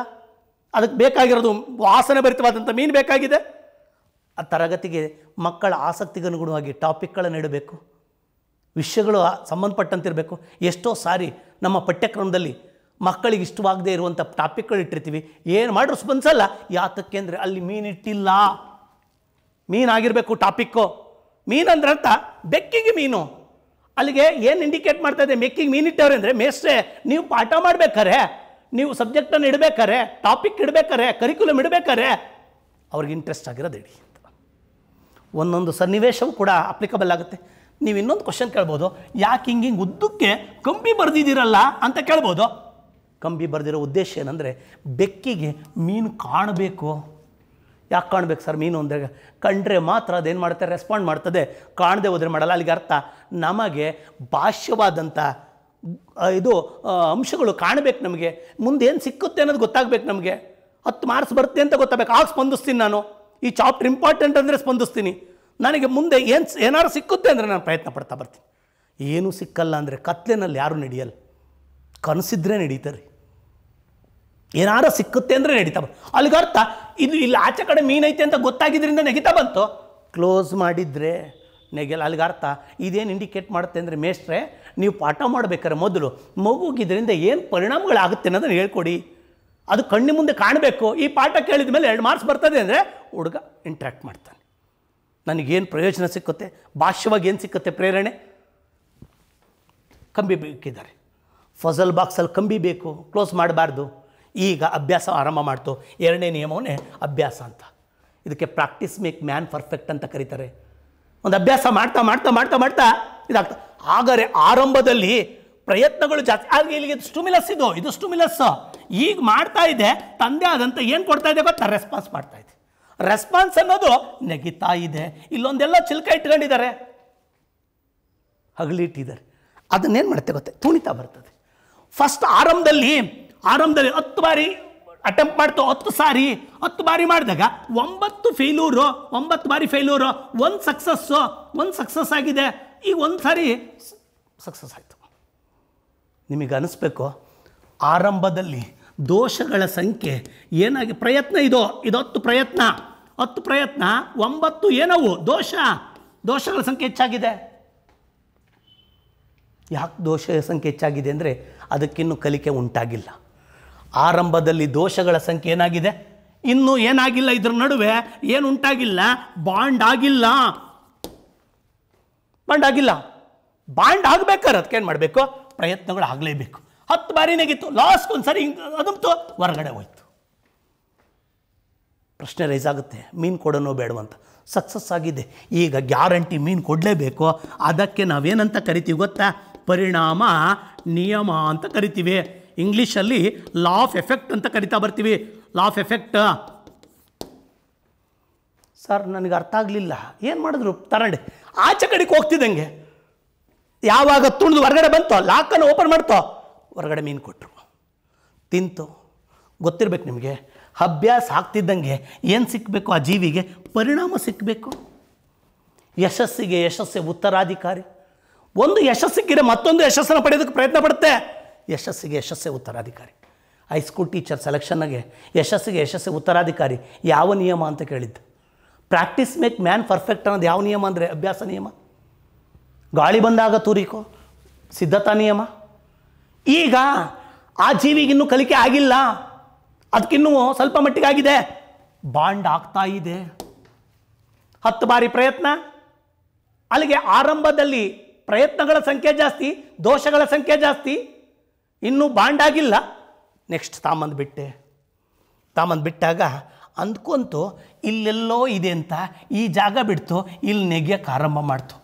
ಅದಕ್ಕೆ ಬೇಕಾಗಿರೋದು ವಾಸನೆ ಭರಿತವಾದಂಥ ಮೀನು ಬೇಕಾಗಿದೆ ಆ ತರಗತಿಗೆ ಮಕ್ಕಳ ಆಸಕ್ತಿಗನುಗುಣವಾಗಿ ಟಾಪಿಕ್ಗಳನ್ನು ಇಡಬೇಕು ವಿಷಯಗಳು ಸಂಬಂಧಪಟ್ಟಂತಿರಬೇಕು ಎಷ್ಟೋ ಸಾರಿ ನಮ್ಮ ಪಠ್ಯಕ್ರಮದಲ್ಲಿ ಮಕ್ಕಳಿಗೆ ಇಷ್ಟವಾಗದೇ ಇರುವಂಥ ಟಾಪಿಕ್ಗಳು ಇಟ್ಟಿರ್ತೀವಿ ಏನು ಮಾಡಿ ಸ್ಪಂದಿಸಲ್ಲ ಯಾತಕ್ಕೆ ಅಂದರೆ ಅಲ್ಲಿ ಮೀನಿಟ್ಟಿಲ್ಲ ಮೀನಾಗಿರಬೇಕು ಟಾಪಿಕ್ಕು ಮೀನು ಅಂದ್ರೆ ಅರ್ಥ ಬೆಕ್ಕಿಗೆ ಮೀನು ಅಲ್ಲಿಗೆ ಏನು ಇಂಡಿಕೇಟ್ ಮಾಡ್ತಾ ಇದೆ ಮೆಕ್ಕಿಗೆ ಮೀನಿಟ್ಟವ್ರೆ ಅಂದರೆ ಮೇಸ್ಟ್ರೆ ನೀವು ಪಾಠ ಮಾಡ್ಬೇಕಾರೆ ನೀವು ಸಬ್ಜೆಕ್ಟನ್ನು ಇಡಬೇಕಾರೆ ಟಾಪಿಕ್ ಇಡಬೇಕಾರೆ ಕರಿಕ್ಯುಲಮ್ ಇಡಬೇಕಾರೆ ಅವ್ರಿಗೆ ಇಂಟ್ರೆಸ್ಟ್ ಆಗಿರೋದು ಇಡಿ ಅಂತ ಒಂದೊಂದು ಸನ್ನಿವೇಶವೂ ಕೂಡ ಅಪ್ಲಿಕಬಲ್ ಆಗುತ್ತೆ ನೀವು ಇನ್ನೊಂದು ಕ್ವಶನ್ ಕೇಳ್ಬೋದು ಯಾಕೆ ಹಿಂಗೆ ಹಿಂಗೆ ಉದ್ದಕ್ಕೆ ಕಂಬಿ ಬರೆದಿದ್ದೀರಲ್ಲ ಅಂತ ಕೇಳ್ಬೋದು ಕಂಬಿ ಬರೆದಿರೋ ಉದ್ದೇಶ ಏನಂದರೆ ಬೆಕ್ಕಿಗೆ ಮೀನು ಕಾಣಬೇಕು ಯಾಕೆ ಕಾಣಬೇಕು ಸರ್ ಮೀನು ಅಂದರೆ ಕಂಡ್ರೆ ಮಾತ್ರ ಅದೇನು ಮಾಡುತ್ತೆ ರೆಸ್ಪಾಂಡ್ ಮಾಡ್ತದೆ ಕಾಣದೆ ಹೋದರೆ ಮಾಡಲ್ಲ ಅಲ್ಲಿಗೆ ಅರ್ಥ ನಮಗೆ ಭಾಷ್ಯವಾದಂಥ ಇದು ಅಂಶಗಳು ಕಾಣಬೇಕು ನಮಗೆ ಮುಂದೇನು ಸಿಕ್ಕುತ್ತೆ ಅನ್ನೋದು ಗೊತ್ತಾಗಬೇಕು ನಮಗೆ ಹತ್ತು ಮಾರ್ಕ್ಸ್ ಬರುತ್ತೆ ಅಂತ ಗೊತ್ತಾಗಬೇಕು ಆಗ ಸ್ಪಂದಿಸ್ತೀನಿ ನಾನು ಈ ಚಾಪ್ಟರ್ ಇಂಪಾರ್ಟೆಂಟ್ ಅಂದರೆ ಸ್ಪಂದಿಸ್ತೀನಿ ನನಗೆ ಮುಂದೆ ಏನು ಏನಾರು ಸಿಕ್ಕುತ್ತೆ ಅಂದರೆ ನಾನು ಪ್ರಯತ್ನ ಪಡ್ತಾ ಬರ್ತೀನಿ ಏನೂ ಸಿಕ್ಕಲ್ಲ ಅಂದರೆ ಕತ್ಲೆನಲ್ಲಿ ಯಾರೂ ನಡೆಯಲ್ಲ ಕನಸಿದ್ರೆ ನಡೀತಾರೆ ಏನಾರು ಸಿಕ್ಕುತ್ತೆ ಅಂದರೆ ನಡೀತಾ ಅಲ್ಲಿಗೆ ಅರ್ಥ ಇದು ಇಲ್ಲಿ ಆಚೆ ಕಡೆ ಮೀನೈತೆ ಅಂತ ಗೊತ್ತಾಗಿದ್ದರಿಂದ ನೆಗಿತಾ ಬಂತು ಕ್ಲೋಸ್ ಮಾಡಿದರೆ ನೆಗೆಲ್ಲ ಅಲ್ಲಿಗೆ ಅರ್ಥ ಇದೇನು ಇಂಡಿಕೇಟ್ ಮಾಡುತ್ತೆ ಅಂದರೆ ಮೇಷ್ಟ್ರೆ ನೀವು ಪಾಠ ಮಾಡಬೇಕಾದ್ರೆ ಮೊದಲು ಮಗುಗೆ ಇದರಿಂದ ಏನು ಪರಿಣಾಮಗಳಾಗುತ್ತೆ ಅನ್ನೋದನ್ನು ಹೇಳ್ಕೊಡಿ ಅದು ಕಣ್ಣು ಮುಂದೆ ಕಾಣಬೇಕು ಈ ಪಾಠ ಕೇಳಿದ ಮೇಲೆ ಎರಡು ಮಾರ್ಕ್ಸ್ ಬರ್ತದೆ ಅಂದರೆ ಹುಡುಗ ಇಂಟ್ರ್ಯಾಕ್ಟ್ ಮಾಡ್ತಾನೆ ನನಗೇನು ಪ್ರಯೋಜನ ಸಿಕ್ಕುತ್ತೆ ಭಾಷ್ಯವಾಗಿ ಏನು ಸಿಕ್ಕುತ್ತೆ ಪ್ರೇರಣೆ ಕಂಬಿ ಬೇಕಿದ್ದಾರೆ ಫಸಲ್ ಬಾಕ್ಸಲ್ಲಿ ಕಂಬಿ ಬೇಕು ಕ್ಲೋಸ್ ಮಾಡಬಾರ್ದು ಈಗ ಅಭ್ಯಾಸ ಆರಂಭ ಮಾಡ್ತು ಎರಡನೇ ನಿಯಮವನ್ನೇ ಅಭ್ಯಾಸ ಅಂತ ಇದಕ್ಕೆ ಪ್ರಾಕ್ಟೀಸ್ ಮೇಕ್ ಮ್ಯಾನ್ ಪರ್ಫೆಕ್ಟ್ ಅಂತ ಕರೀತಾರೆ ಒಂದು ಅಭ್ಯಾಸ ಮಾಡ್ತಾ ಮಾಡ್ತಾ ಮಾಡ್ತಾ ಮಾಡ್ತಾ ಇದಾಗ್ತಾ ಆದರೆ ಆರಂಭದಲ್ಲಿ ಪ್ರಯತ್ನಗಳು ಜಾಸ್ತಿ ಆದರೆ ಇಲ್ಲಿಗೆ ಸ್ಟುಮಿಲಸ್ ಇದು ಇದು ಸ್ಟುಮಿಲಸ್ ಈಗ ಮಾಡ್ತಾ ಇದೆ ತಂದೆ ಆದಂತ ಏನು ಕೊಡ್ತಾ ಇದೆ ಗೊತ್ತಾ ರೆಸ್ಪಾನ್ಸ್ ಮಾಡ್ತಾ ಇದೆ ರೆಸ್ಪಾನ್ಸ್ ಅನ್ನೋದು ನೆಗಿತಾ ಇದೆ ಇಲ್ಲೊಂದೆಲ್ಲ ಚಿಲ್ಕ ಇಟ್ಕೊಂಡಿದ್ದಾರೆ ಹಗಲಿಟ್ಟಿದ್ದಾರೆ ಅದನ್ನೇನು ಮಾಡುತ್ತೆ ಗೊತ್ತೆ ತುಣಿತಾ ಬರ್ತದೆ ಫಸ್ಟ್ ಆರಂಭದಲ್ಲಿ ಆರಂಭದಲ್ಲಿ ಹತ್ತು ಬಾರಿ ಅಟೆಂಪ್ಟ್ ಮಾಡ್ತು ಹತ್ತು ಸಾರಿ ಹತ್ತು ಬಾರಿ ಮಾಡಿದಾಗ ಒಂಬತ್ತು ಫೇಲ್ಯೂರು ಒಂಬತ್ತು ಬಾರಿ ಫೇಲ್ಯೂರು ಒಂದು ಸಕ್ಸಸ್ಸು ಒಂದು ಸಕ್ಸಸ್ ಆಗಿದೆ ಈ ಒಂದು ಸಾರಿ ಸಕ್ಸಸ್ ಆಯಿತು ನಿಮಗೆ ಅನಿಸ್ಬೇಕು ಆರಂಭದಲ್ಲಿ ದೋಷಗಳ ಸಂಖ್ಯೆ ಏನಾಗಿ ಪ್ರಯತ್ನ ಇದೋ ಇದು ಪ್ರಯತ್ನ ಹತ್ತು ಪ್ರಯತ್ನ ಒಂಬತ್ತು ಏನವು ದೋಷ ದೋಷಗಳ ಸಂಖ್ಯೆ ಹೆಚ್ಚಾಗಿದೆ ಯಾಕೆ ದೋಷ ಸಂಖ್ಯೆ ಹೆಚ್ಚಾಗಿದೆ ಅಂದರೆ ಅದಕ್ಕಿನ್ನೂ ಕಲಿಕೆ ಉಂಟಾಗಿಲ್ಲ ಆರಂಭದಲ್ಲಿ ದೋಷಗಳ ಸಂಖ್ಯೆ ಏನಾಗಿದೆ ಇನ್ನೂ ಏನಾಗಿಲ್ಲ ಇದ್ರ ನಡುವೆ ಏನು ಉಂಟಾಗಿಲ್ಲ ಬಾಂಡ್ ಆಗಿಲ್ಲ ಬಾಂಡ್ ಆಗಿಲ್ಲ ಬಾಂಡ್ ಆಗಬೇಕಾದ್ರೆ ಅದಕ್ಕೇನು ಮಾಡಬೇಕು ಪ್ರಯತ್ನಗಳು ಆಗಲೇಬೇಕು ಹತ್ತು ಬಾರಿ ನೆಗಿತ್ತು ಲಾಸ್ಟ್ ಒಂದು ಸರಿ ಹಿಂಗೆ ಹೊರಗಡೆ ಹೋಯ್ತು ಪ್ರಶ್ನೆ ರೈಸ್ ಆಗುತ್ತೆ ಮೀನು ಕೊಡೋನೋ ಬೇಡವಂತ ಸಕ್ಸಸ್ ಆಗಿದೆ ಈಗ ಗ್ಯಾರಂಟಿ ಮೀನು ಕೊಡಲೇಬೇಕು ಅದಕ್ಕೆ ನಾವೇನಂತ ಕರಿತೀವಿ ಗೊತ್ತಾ ಪರಿಣಾಮ ನಿಯಮ ಅಂತ ಕರಿತೀವಿ ಇಂಗ್ಲೀಷಲ್ಲಿ ಲಾ ಆಫ್ ಎಫೆಕ್ಟ್ ಅಂತ ಕರಿತಾ ಬರ್ತೀವಿ ಲಾ ಆಫ್ ಎಫೆಕ್ಟ್ ಸರ್ ನನಗೆ ಅರ್ಥ ಆಗಲಿಲ್ಲ ಏನು ಮಾಡಿದ್ರು ತರಡಿ ಆಚೆ ಕಡೆಗೆ ಹೋಗ್ತಿದ್ದಂಗೆ ಯಾವಾಗ ತುಳಿದು ಹೊರಗಡೆ ಬಂತೋ ಲಾಕನ್ನು ಓಪನ್ ಮಾಡ್ತೋ ಹೊರಗಡೆ ಮೀನು ಕೊಟ್ಟರು ತಿಂತು ಗೊತ್ತಿರಬೇಕು ನಿಮಗೆ ಅಭ್ಯಾಸ ಆಗ್ತಿದ್ದಂಗೆ ಏನು ಸಿಕ್ಕಬೇಕು ಆ ಜೀವಿಗೆ ಪರಿಣಾಮ ಸಿಕ್ಕಬೇಕು ಯಶಸ್ಸಿಗೆ ಯಶಸ್ಸೇ ಉತ್ತರಾಧಿಕಾರಿ ಒಂದು ಯಶಸ್ಸು ಮತ್ತೊಂದು ಯಶಸ್ಸನ್ನು ಪಡೆಯೋದಕ್ಕೆ ಪ್ರಯತ್ನ ಪಡುತ್ತೆ ಯಶಸ್ಸಿಗೆ ಯಶಸ್ಸೇ ಉತ್ತರಾಧಿಕಾರಿ ಹೈಸ್ಕೂಲ್ ಟೀಚರ್ ಸೆಲೆಕ್ಷನ್ನಾಗೆ ಯಶಸ್ಸಿಗೆ ಯಶಸ್ಸೇ ಉತ್ತರಾಧಿಕಾರಿ ಯಾವ ನಿಯಮ ಅಂತ ಕೇಳಿದ್ದು ಪ್ರಾಕ್ಟೀಸ್ ಮೇಕ್ ಮ್ಯಾನ್ ಪರ್ಫೆಕ್ಟ್ ಅನ್ನೋದು ಯಾವ ನಿಯಮ ಅಂದರೆ ಅಭ್ಯಾಸ ನಿಯಮ ಗಾಳಿ ಬಂದಾಗ ತೂರಿಕೋ ಸಿದ್ಧತಾ ನಿಯಮ ಈಗ ಆ ಜೀವಿಗಿನ್ನೂ ಕಲಿಕೆ ಆಗಿಲ್ಲ ಅದಕ್ಕಿನ್ನೂ ಸ್ವಲ್ಪ ಮಟ್ಟಿಗೆ ಆಗಿದೆ ಬಾಂಡ್ ಆಗ್ತಾ ಇದೆ ಹತ್ತು ಬಾರಿ ಪ್ರಯತ್ನ ಅಲ್ಲಿಗೆ ಆರಂಭದಲ್ಲಿ ಪ್ರಯತ್ನಗಳ ಸಂಖ್ಯೆ ಜಾಸ್ತಿ ದೋಷಗಳ ಸಂಖ್ಯೆ ಜಾಸ್ತಿ ಇನ್ನೂ ಬಾಂಡ್ ಆಗಿಲ್ಲ ನೆಕ್ಸ್ಟ್ ತಾಮಂದು ಬಿಟ್ಟೆ ತಾಮಂದು ಬಿಟ್ಟಾಗ ಅಂದ್ಕೊಂತು ಇಲ್ಲೆಲ್ಲೋ ಇದೆ ಅಂತ ಈ ಜಾಗ ಬಿಡ್ತು ಇಲ್ಲಿ ನೆಗೆಯಕ್ಕೆ ಆರಂಭ ಮಾಡ್ತು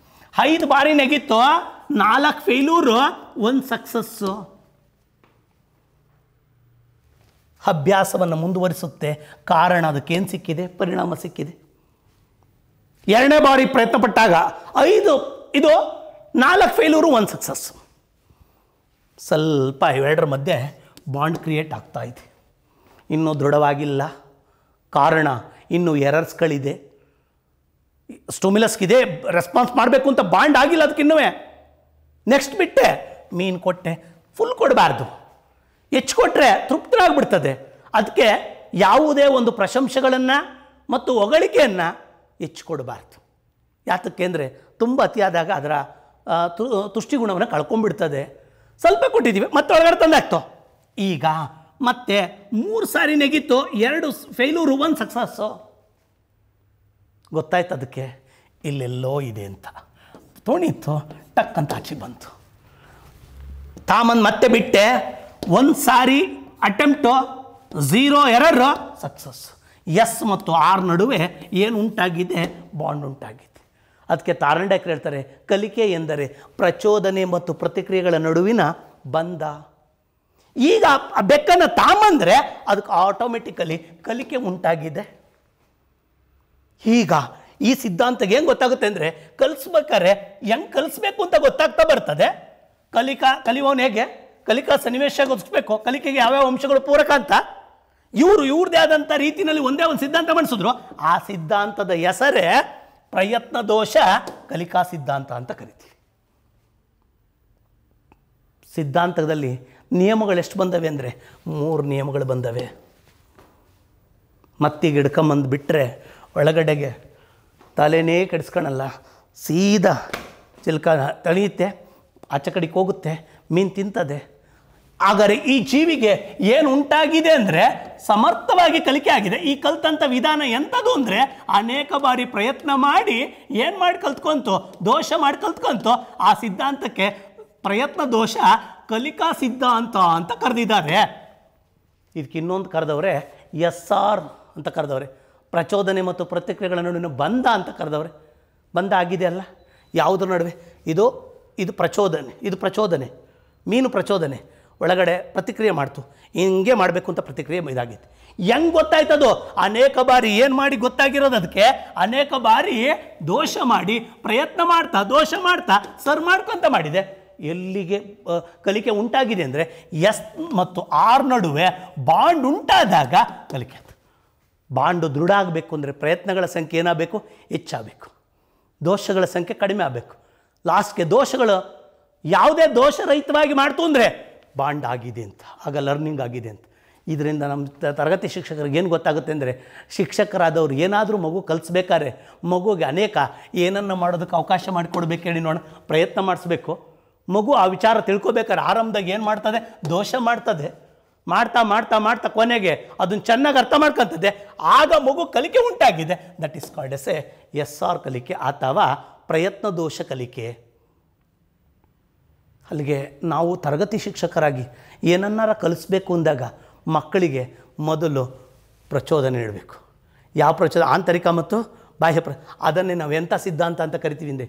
ಐದು ಬಾರಿ ನೆಗಿತ್ತು ನಾಲ್ಕು ಫೇಲೂರು ಒಂದು ಸಕ್ಸಸ್ಸು ಅಭ್ಯಾಸವನ್ನು ಮುಂದುವರಿಸುತ್ತೆ ಕಾರಣ ಅದಕ್ಕೇನು ಸಿಕ್ಕಿದೆ ಪರಿಣಾಮ ಸಿಕ್ಕಿದೆ ಎರಡನೇ ಬಾರಿ ಪ್ರಯತ್ನಪಟ್ಟಾಗ ಐದು ಇದು ನಾಲ್ಕು ಫೇಲೂರು ಒಂದು ಸಕ್ಸಸ್ ಸ್ವಲ್ಪ ಇವೆರಡರ ಮಧ್ಯೆ ಬಾಂಡ್ ಕ್ರಿಯೇಟ್ ಆಗ್ತಾ ಇದೆ ಇನ್ನೂ ದೃಢವಾಗಿಲ್ಲ ಕಾರಣ ಇನ್ನೂ ಎರರ್ಸ್ಗಳಿದೆ ಇದೆ ರೆಸ್ಪಾನ್ಸ್ ಮಾಡಬೇಕು ಅಂತ ಬಾಂಡ್ ಆಗಿಲ್ಲ ಅದಕ್ಕಿನ್ನೂ ನೆಕ್ಸ್ಟ್ ಬಿಟ್ಟೆ ಮೀನು ಕೊಟ್ಟೆ ಫುಲ್ ಕೊಡಬಾರ್ದು ಹೆಚ್ಚು ಕೊಟ್ಟರೆ ತೃಪ್ತರಾಗ್ಬಿಡ್ತದೆ ಅದಕ್ಕೆ ಯಾವುದೇ ಒಂದು ಪ್ರಶಂಸೆಗಳನ್ನು ಮತ್ತು ಹೊಗಳಿಕೆಯನ್ನು ಹೆಚ್ಚು ಕೊಡಬಾರ್ದು ಯಾತಕ್ಕೆ ಅಂದರೆ ತುಂಬ ಅತಿಯಾದಾಗ ಅದರ ತುಷ್ಟಿಗುಣವನ್ನು ಕಳ್ಕೊಂಬಿಡ್ತದೆ ಸ್ವಲ್ಪ ಕೊಟ್ಟಿದ್ದೀವಿ ಮತ್ತೆ ಒಳಗಡೆ ತಂದಾಗ್ತೋ ಈಗ ಮತ್ತೆ ಮೂರು ಸಾರಿ ನೆಗೀತು ಎರಡು ಫೇಲೂರು ಒಂದು ಸಕ್ಸಸ್ಸು ಗೊತ್ತಾಯ್ತು ಅದಕ್ಕೆ ಇಲ್ಲೆಲ್ಲೋ ಇದೆ ಅಂತ ತೋಣಿತ್ತು ಟಕ್ ಅಂತ ಆಚೆ ಬಂತು ತಾಮನ್ ಮತ್ತೆ ಬಿಟ್ಟೆ ಒಂದು ಸಾರಿ attempt zero error success S ಮತ್ತು ಆರ್ ನಡುವೆ ಏನು ಉಂಟಾಗಿದೆ ಬಾಂಡ್ ಉಂಟಾಗಿದೆ ಅದಕ್ಕೆ ತಾರಂಡಕ್ಕೆ ಹೇಳ್ತಾರೆ ಕಲಿಕೆ ಎಂದರೆ ಪ್ರಚೋದನೆ ಮತ್ತು ಪ್ರತಿಕ್ರಿಯೆಗಳ ನಡುವಿನ ಬಂಧ ಈಗ ಆ ಬೆಕ್ಕನ್ನು ತಾಂಬಂದರೆ ಅದಕ್ಕೆ ಆಟೋಮೆಟಿಕಲಿ ಕಲಿಕೆ ಉಂಟಾಗಿದೆ ಈಗ ಈ ಸಿದ್ಧಾಂತಕ್ಕೆ ಏನು ಗೊತ್ತಾಗುತ್ತೆ ಅಂದರೆ ಕಲಿಸ್ಬೇಕಾದ್ರೆ ಹೆಂಗೆ ಕಲಿಸ್ಬೇಕು ಅಂತ ಗೊತ್ತಾಗ್ತಾ ಬರ್ತದೆ ಕಲಿಕಾ ಕಲಿಯೋನು ಹೇಗೆ ಕಲಿಕಾ ಸನ್ನಿವೇಶ ಗೊತ್ತಿಸ್ಬೇಕು ಕಲಿಕೆಗೆ ಯಾವ್ಯಾವ ಅಂಶಗಳು ಪೂರಕ ಅಂತ ಇವರು ಇವ್ರದೇ ಆದಂಥ ರೀತಿಯಲ್ಲಿ ಒಂದೇ ಒಂದು ಸಿದ್ಧಾಂತ ಮಾಡಿಸಿದ್ರು ಆ ಸಿದ್ಧಾಂತದ ಹೆಸರೇ ಪ್ರಯತ್ನ ದೋಷ ಕಲಿಕಾ ಸಿದ್ಧಾಂತ ಅಂತ ಕರಿತೀವಿ ಸಿದ್ಧಾಂತದಲ್ಲಿ ನಿಯಮಗಳು ಎಷ್ಟು ಬಂದವೆ ಅಂದರೆ ಮೂರು ನಿಯಮಗಳು ಬಂದವೆ ಮತ್ತಿಗೆ ಹಿಡ್ಕೊಂಬಂದು ಬಿಟ್ಟರೆ ಒಳಗಡೆಗೆ ತಲೆನೇ ಕೆಡಿಸ್ಕೊಳಲ್ಲ ಸೀದಾ ಚಿಲ್ಕ ತಳಿಯುತ್ತೆ ಆಚೆ ಕಡೆಗೆ ಹೋಗುತ್ತೆ ಮೀನು ತಿಂತದೆ ಆದರೆ ಈ ಜೀವಿಗೆ ಏನು ಉಂಟಾಗಿದೆ ಅಂದರೆ ಸಮರ್ಥವಾಗಿ ಕಲಿಕೆ ಆಗಿದೆ ಈ ಕಲ್ತಂಥ ವಿಧಾನ ಎಂಥದ್ದು ಅಂದರೆ ಅನೇಕ ಬಾರಿ ಪ್ರಯತ್ನ ಮಾಡಿ ಏನು ಮಾಡಿ ಕಲ್ತ್ಕೊಂತು ದೋಷ ಮಾಡಿ ಕಲ್ತ್ಕೊಂತು ಆ ಸಿದ್ಧಾಂತಕ್ಕೆ ಪ್ರಯತ್ನ ದೋಷ ಕಲಿಕಾ ಸಿದ್ಧಾಂತ ಅಂತ ಕರೆದಿದ್ದಾರೆ ಇದಕ್ಕೆ ಇನ್ನೊಂದು ಕರೆದವ್ರೆ ಎಸ್ ಆರ್ ಅಂತ ಕರೆದವ್ರೆ ಪ್ರಚೋದನೆ ಮತ್ತು ಪ್ರತಿಕ್ರಿಯೆಗಳ ನಡುವಿನ ಬಂಧ ಅಂತ ಕರೆದವ್ರೆ ಬಂದ ಆಗಿದೆ ಅಲ್ಲ ಯಾವುದ್ರ ನಡುವೆ ಇದು ಇದು ಪ್ರಚೋದನೆ ಇದು ಪ್ರಚೋದನೆ ಮೀನು ಪ್ರಚೋದನೆ ಒಳಗಡೆ ಪ್ರತಿಕ್ರಿಯೆ ಮಾಡ್ತು ಹಿಂಗೆ ಮಾಡಬೇಕು ಅಂತ ಪ್ರತಿಕ್ರಿಯೆ ಇದಾಗಿತ್ತು ಹೆಂಗೆ ಗೊತ್ತಾಯ್ತದೋ ಅನೇಕ ಬಾರಿ ಏನು ಮಾಡಿ ಗೊತ್ತಾಗಿರೋದು ಅದಕ್ಕೆ ಅನೇಕ ಬಾರಿ ದೋಷ ಮಾಡಿ ಪ್ರಯತ್ನ ಮಾಡ್ತಾ ದೋಷ ಮಾಡ್ತಾ ಸರ್ ಮಾಡ್ಕೊಂತ ಮಾಡಿದೆ ಎಲ್ಲಿಗೆ ಕಲಿಕೆ ಉಂಟಾಗಿದೆ ಅಂದರೆ ಎಸ್ ಮತ್ತು ಆರ್ ನಡುವೆ ಬಾಂಡ್ ಉಂಟಾದಾಗ ಕಲಿಕೆ ಬಾಂಡು ದೃಢ ಆಗಬೇಕು ಅಂದರೆ ಪ್ರಯತ್ನಗಳ ಸಂಖ್ಯೆ ಏನಾಗಬೇಕು ಹೆಚ್ಚಾಗಬೇಕು ದೋಷಗಳ ಸಂಖ್ಯೆ ಕಡಿಮೆ ಆಗಬೇಕು ಲಾಸ್ಟ್ಗೆ ದೋಷಗಳು ಯಾವುದೇ ರಹಿತವಾಗಿ ಮಾಡ್ತು ಅಂದರೆ ಬಾಂಡ್ ಆಗಿದೆ ಅಂತ ಆಗ ಲರ್ನಿಂಗ್ ಆಗಿದೆ ಅಂತ ಇದರಿಂದ ನಮ್ಮ ತರಗತಿ ಶಿಕ್ಷಕರಿಗೆ ಏನು ಗೊತ್ತಾಗುತ್ತೆ ಅಂದರೆ ಶಿಕ್ಷಕರಾದವರು ಏನಾದರೂ ಮಗು ಕಲಿಸ್ಬೇಕಾದ್ರೆ ಮಗುಗೆ ಅನೇಕ ಏನನ್ನು ಮಾಡೋದಕ್ಕೆ ಅವಕಾಶ ಮಾಡಿಕೊಡ್ಬೇಕು ಹೇಳಿ ನೋಡೋಣ ಪ್ರಯತ್ನ ಮಾಡಿಸ್ಬೇಕು ಮಗು ಆ ವಿಚಾರ ತಿಳ್ಕೊಬೇಕಾದ್ರೆ ಆರಂಭದಾಗ ಏನು ಮಾಡ್ತದೆ ದೋಷ ಮಾಡ್ತದೆ ಮಾಡ್ತಾ ಮಾಡ್ತಾ ಮಾಡ್ತಾ ಕೊನೆಗೆ ಅದನ್ನು ಚೆನ್ನಾಗಿ ಅರ್ಥ ಮಾಡ್ಕೊತದೆ ಆಗ ಮಗು ಕಲಿಕೆ ಉಂಟಾಗಿದೆ that is called S A S R ಕಲಿಕೆ ಅಥವಾ ಪ್ರಯತ್ನ ದೋಷ ಕಲಿಕೆ ಅಲ್ಲಿಗೆ ನಾವು ತರಗತಿ ಶಿಕ್ಷಕರಾಗಿ ಏನನ್ನಾರ ಕಲಿಸ್ಬೇಕು ಅಂದಾಗ ಮಕ್ಕಳಿಗೆ ಮೊದಲು ಪ್ರಚೋದನೆ ನೀಡಬೇಕು ಯಾವ ಪ್ರಚೋದ ಆಂತರಿಕ ಮತ್ತು ಬಾಹ್ಯ ಪ್ರ ಅದನ್ನೇ ನಾವು ಎಂಥ ಸಿದ್ಧಾಂತ ಅಂತ ಕರಿತೀವಿ ಹಿಂದೆ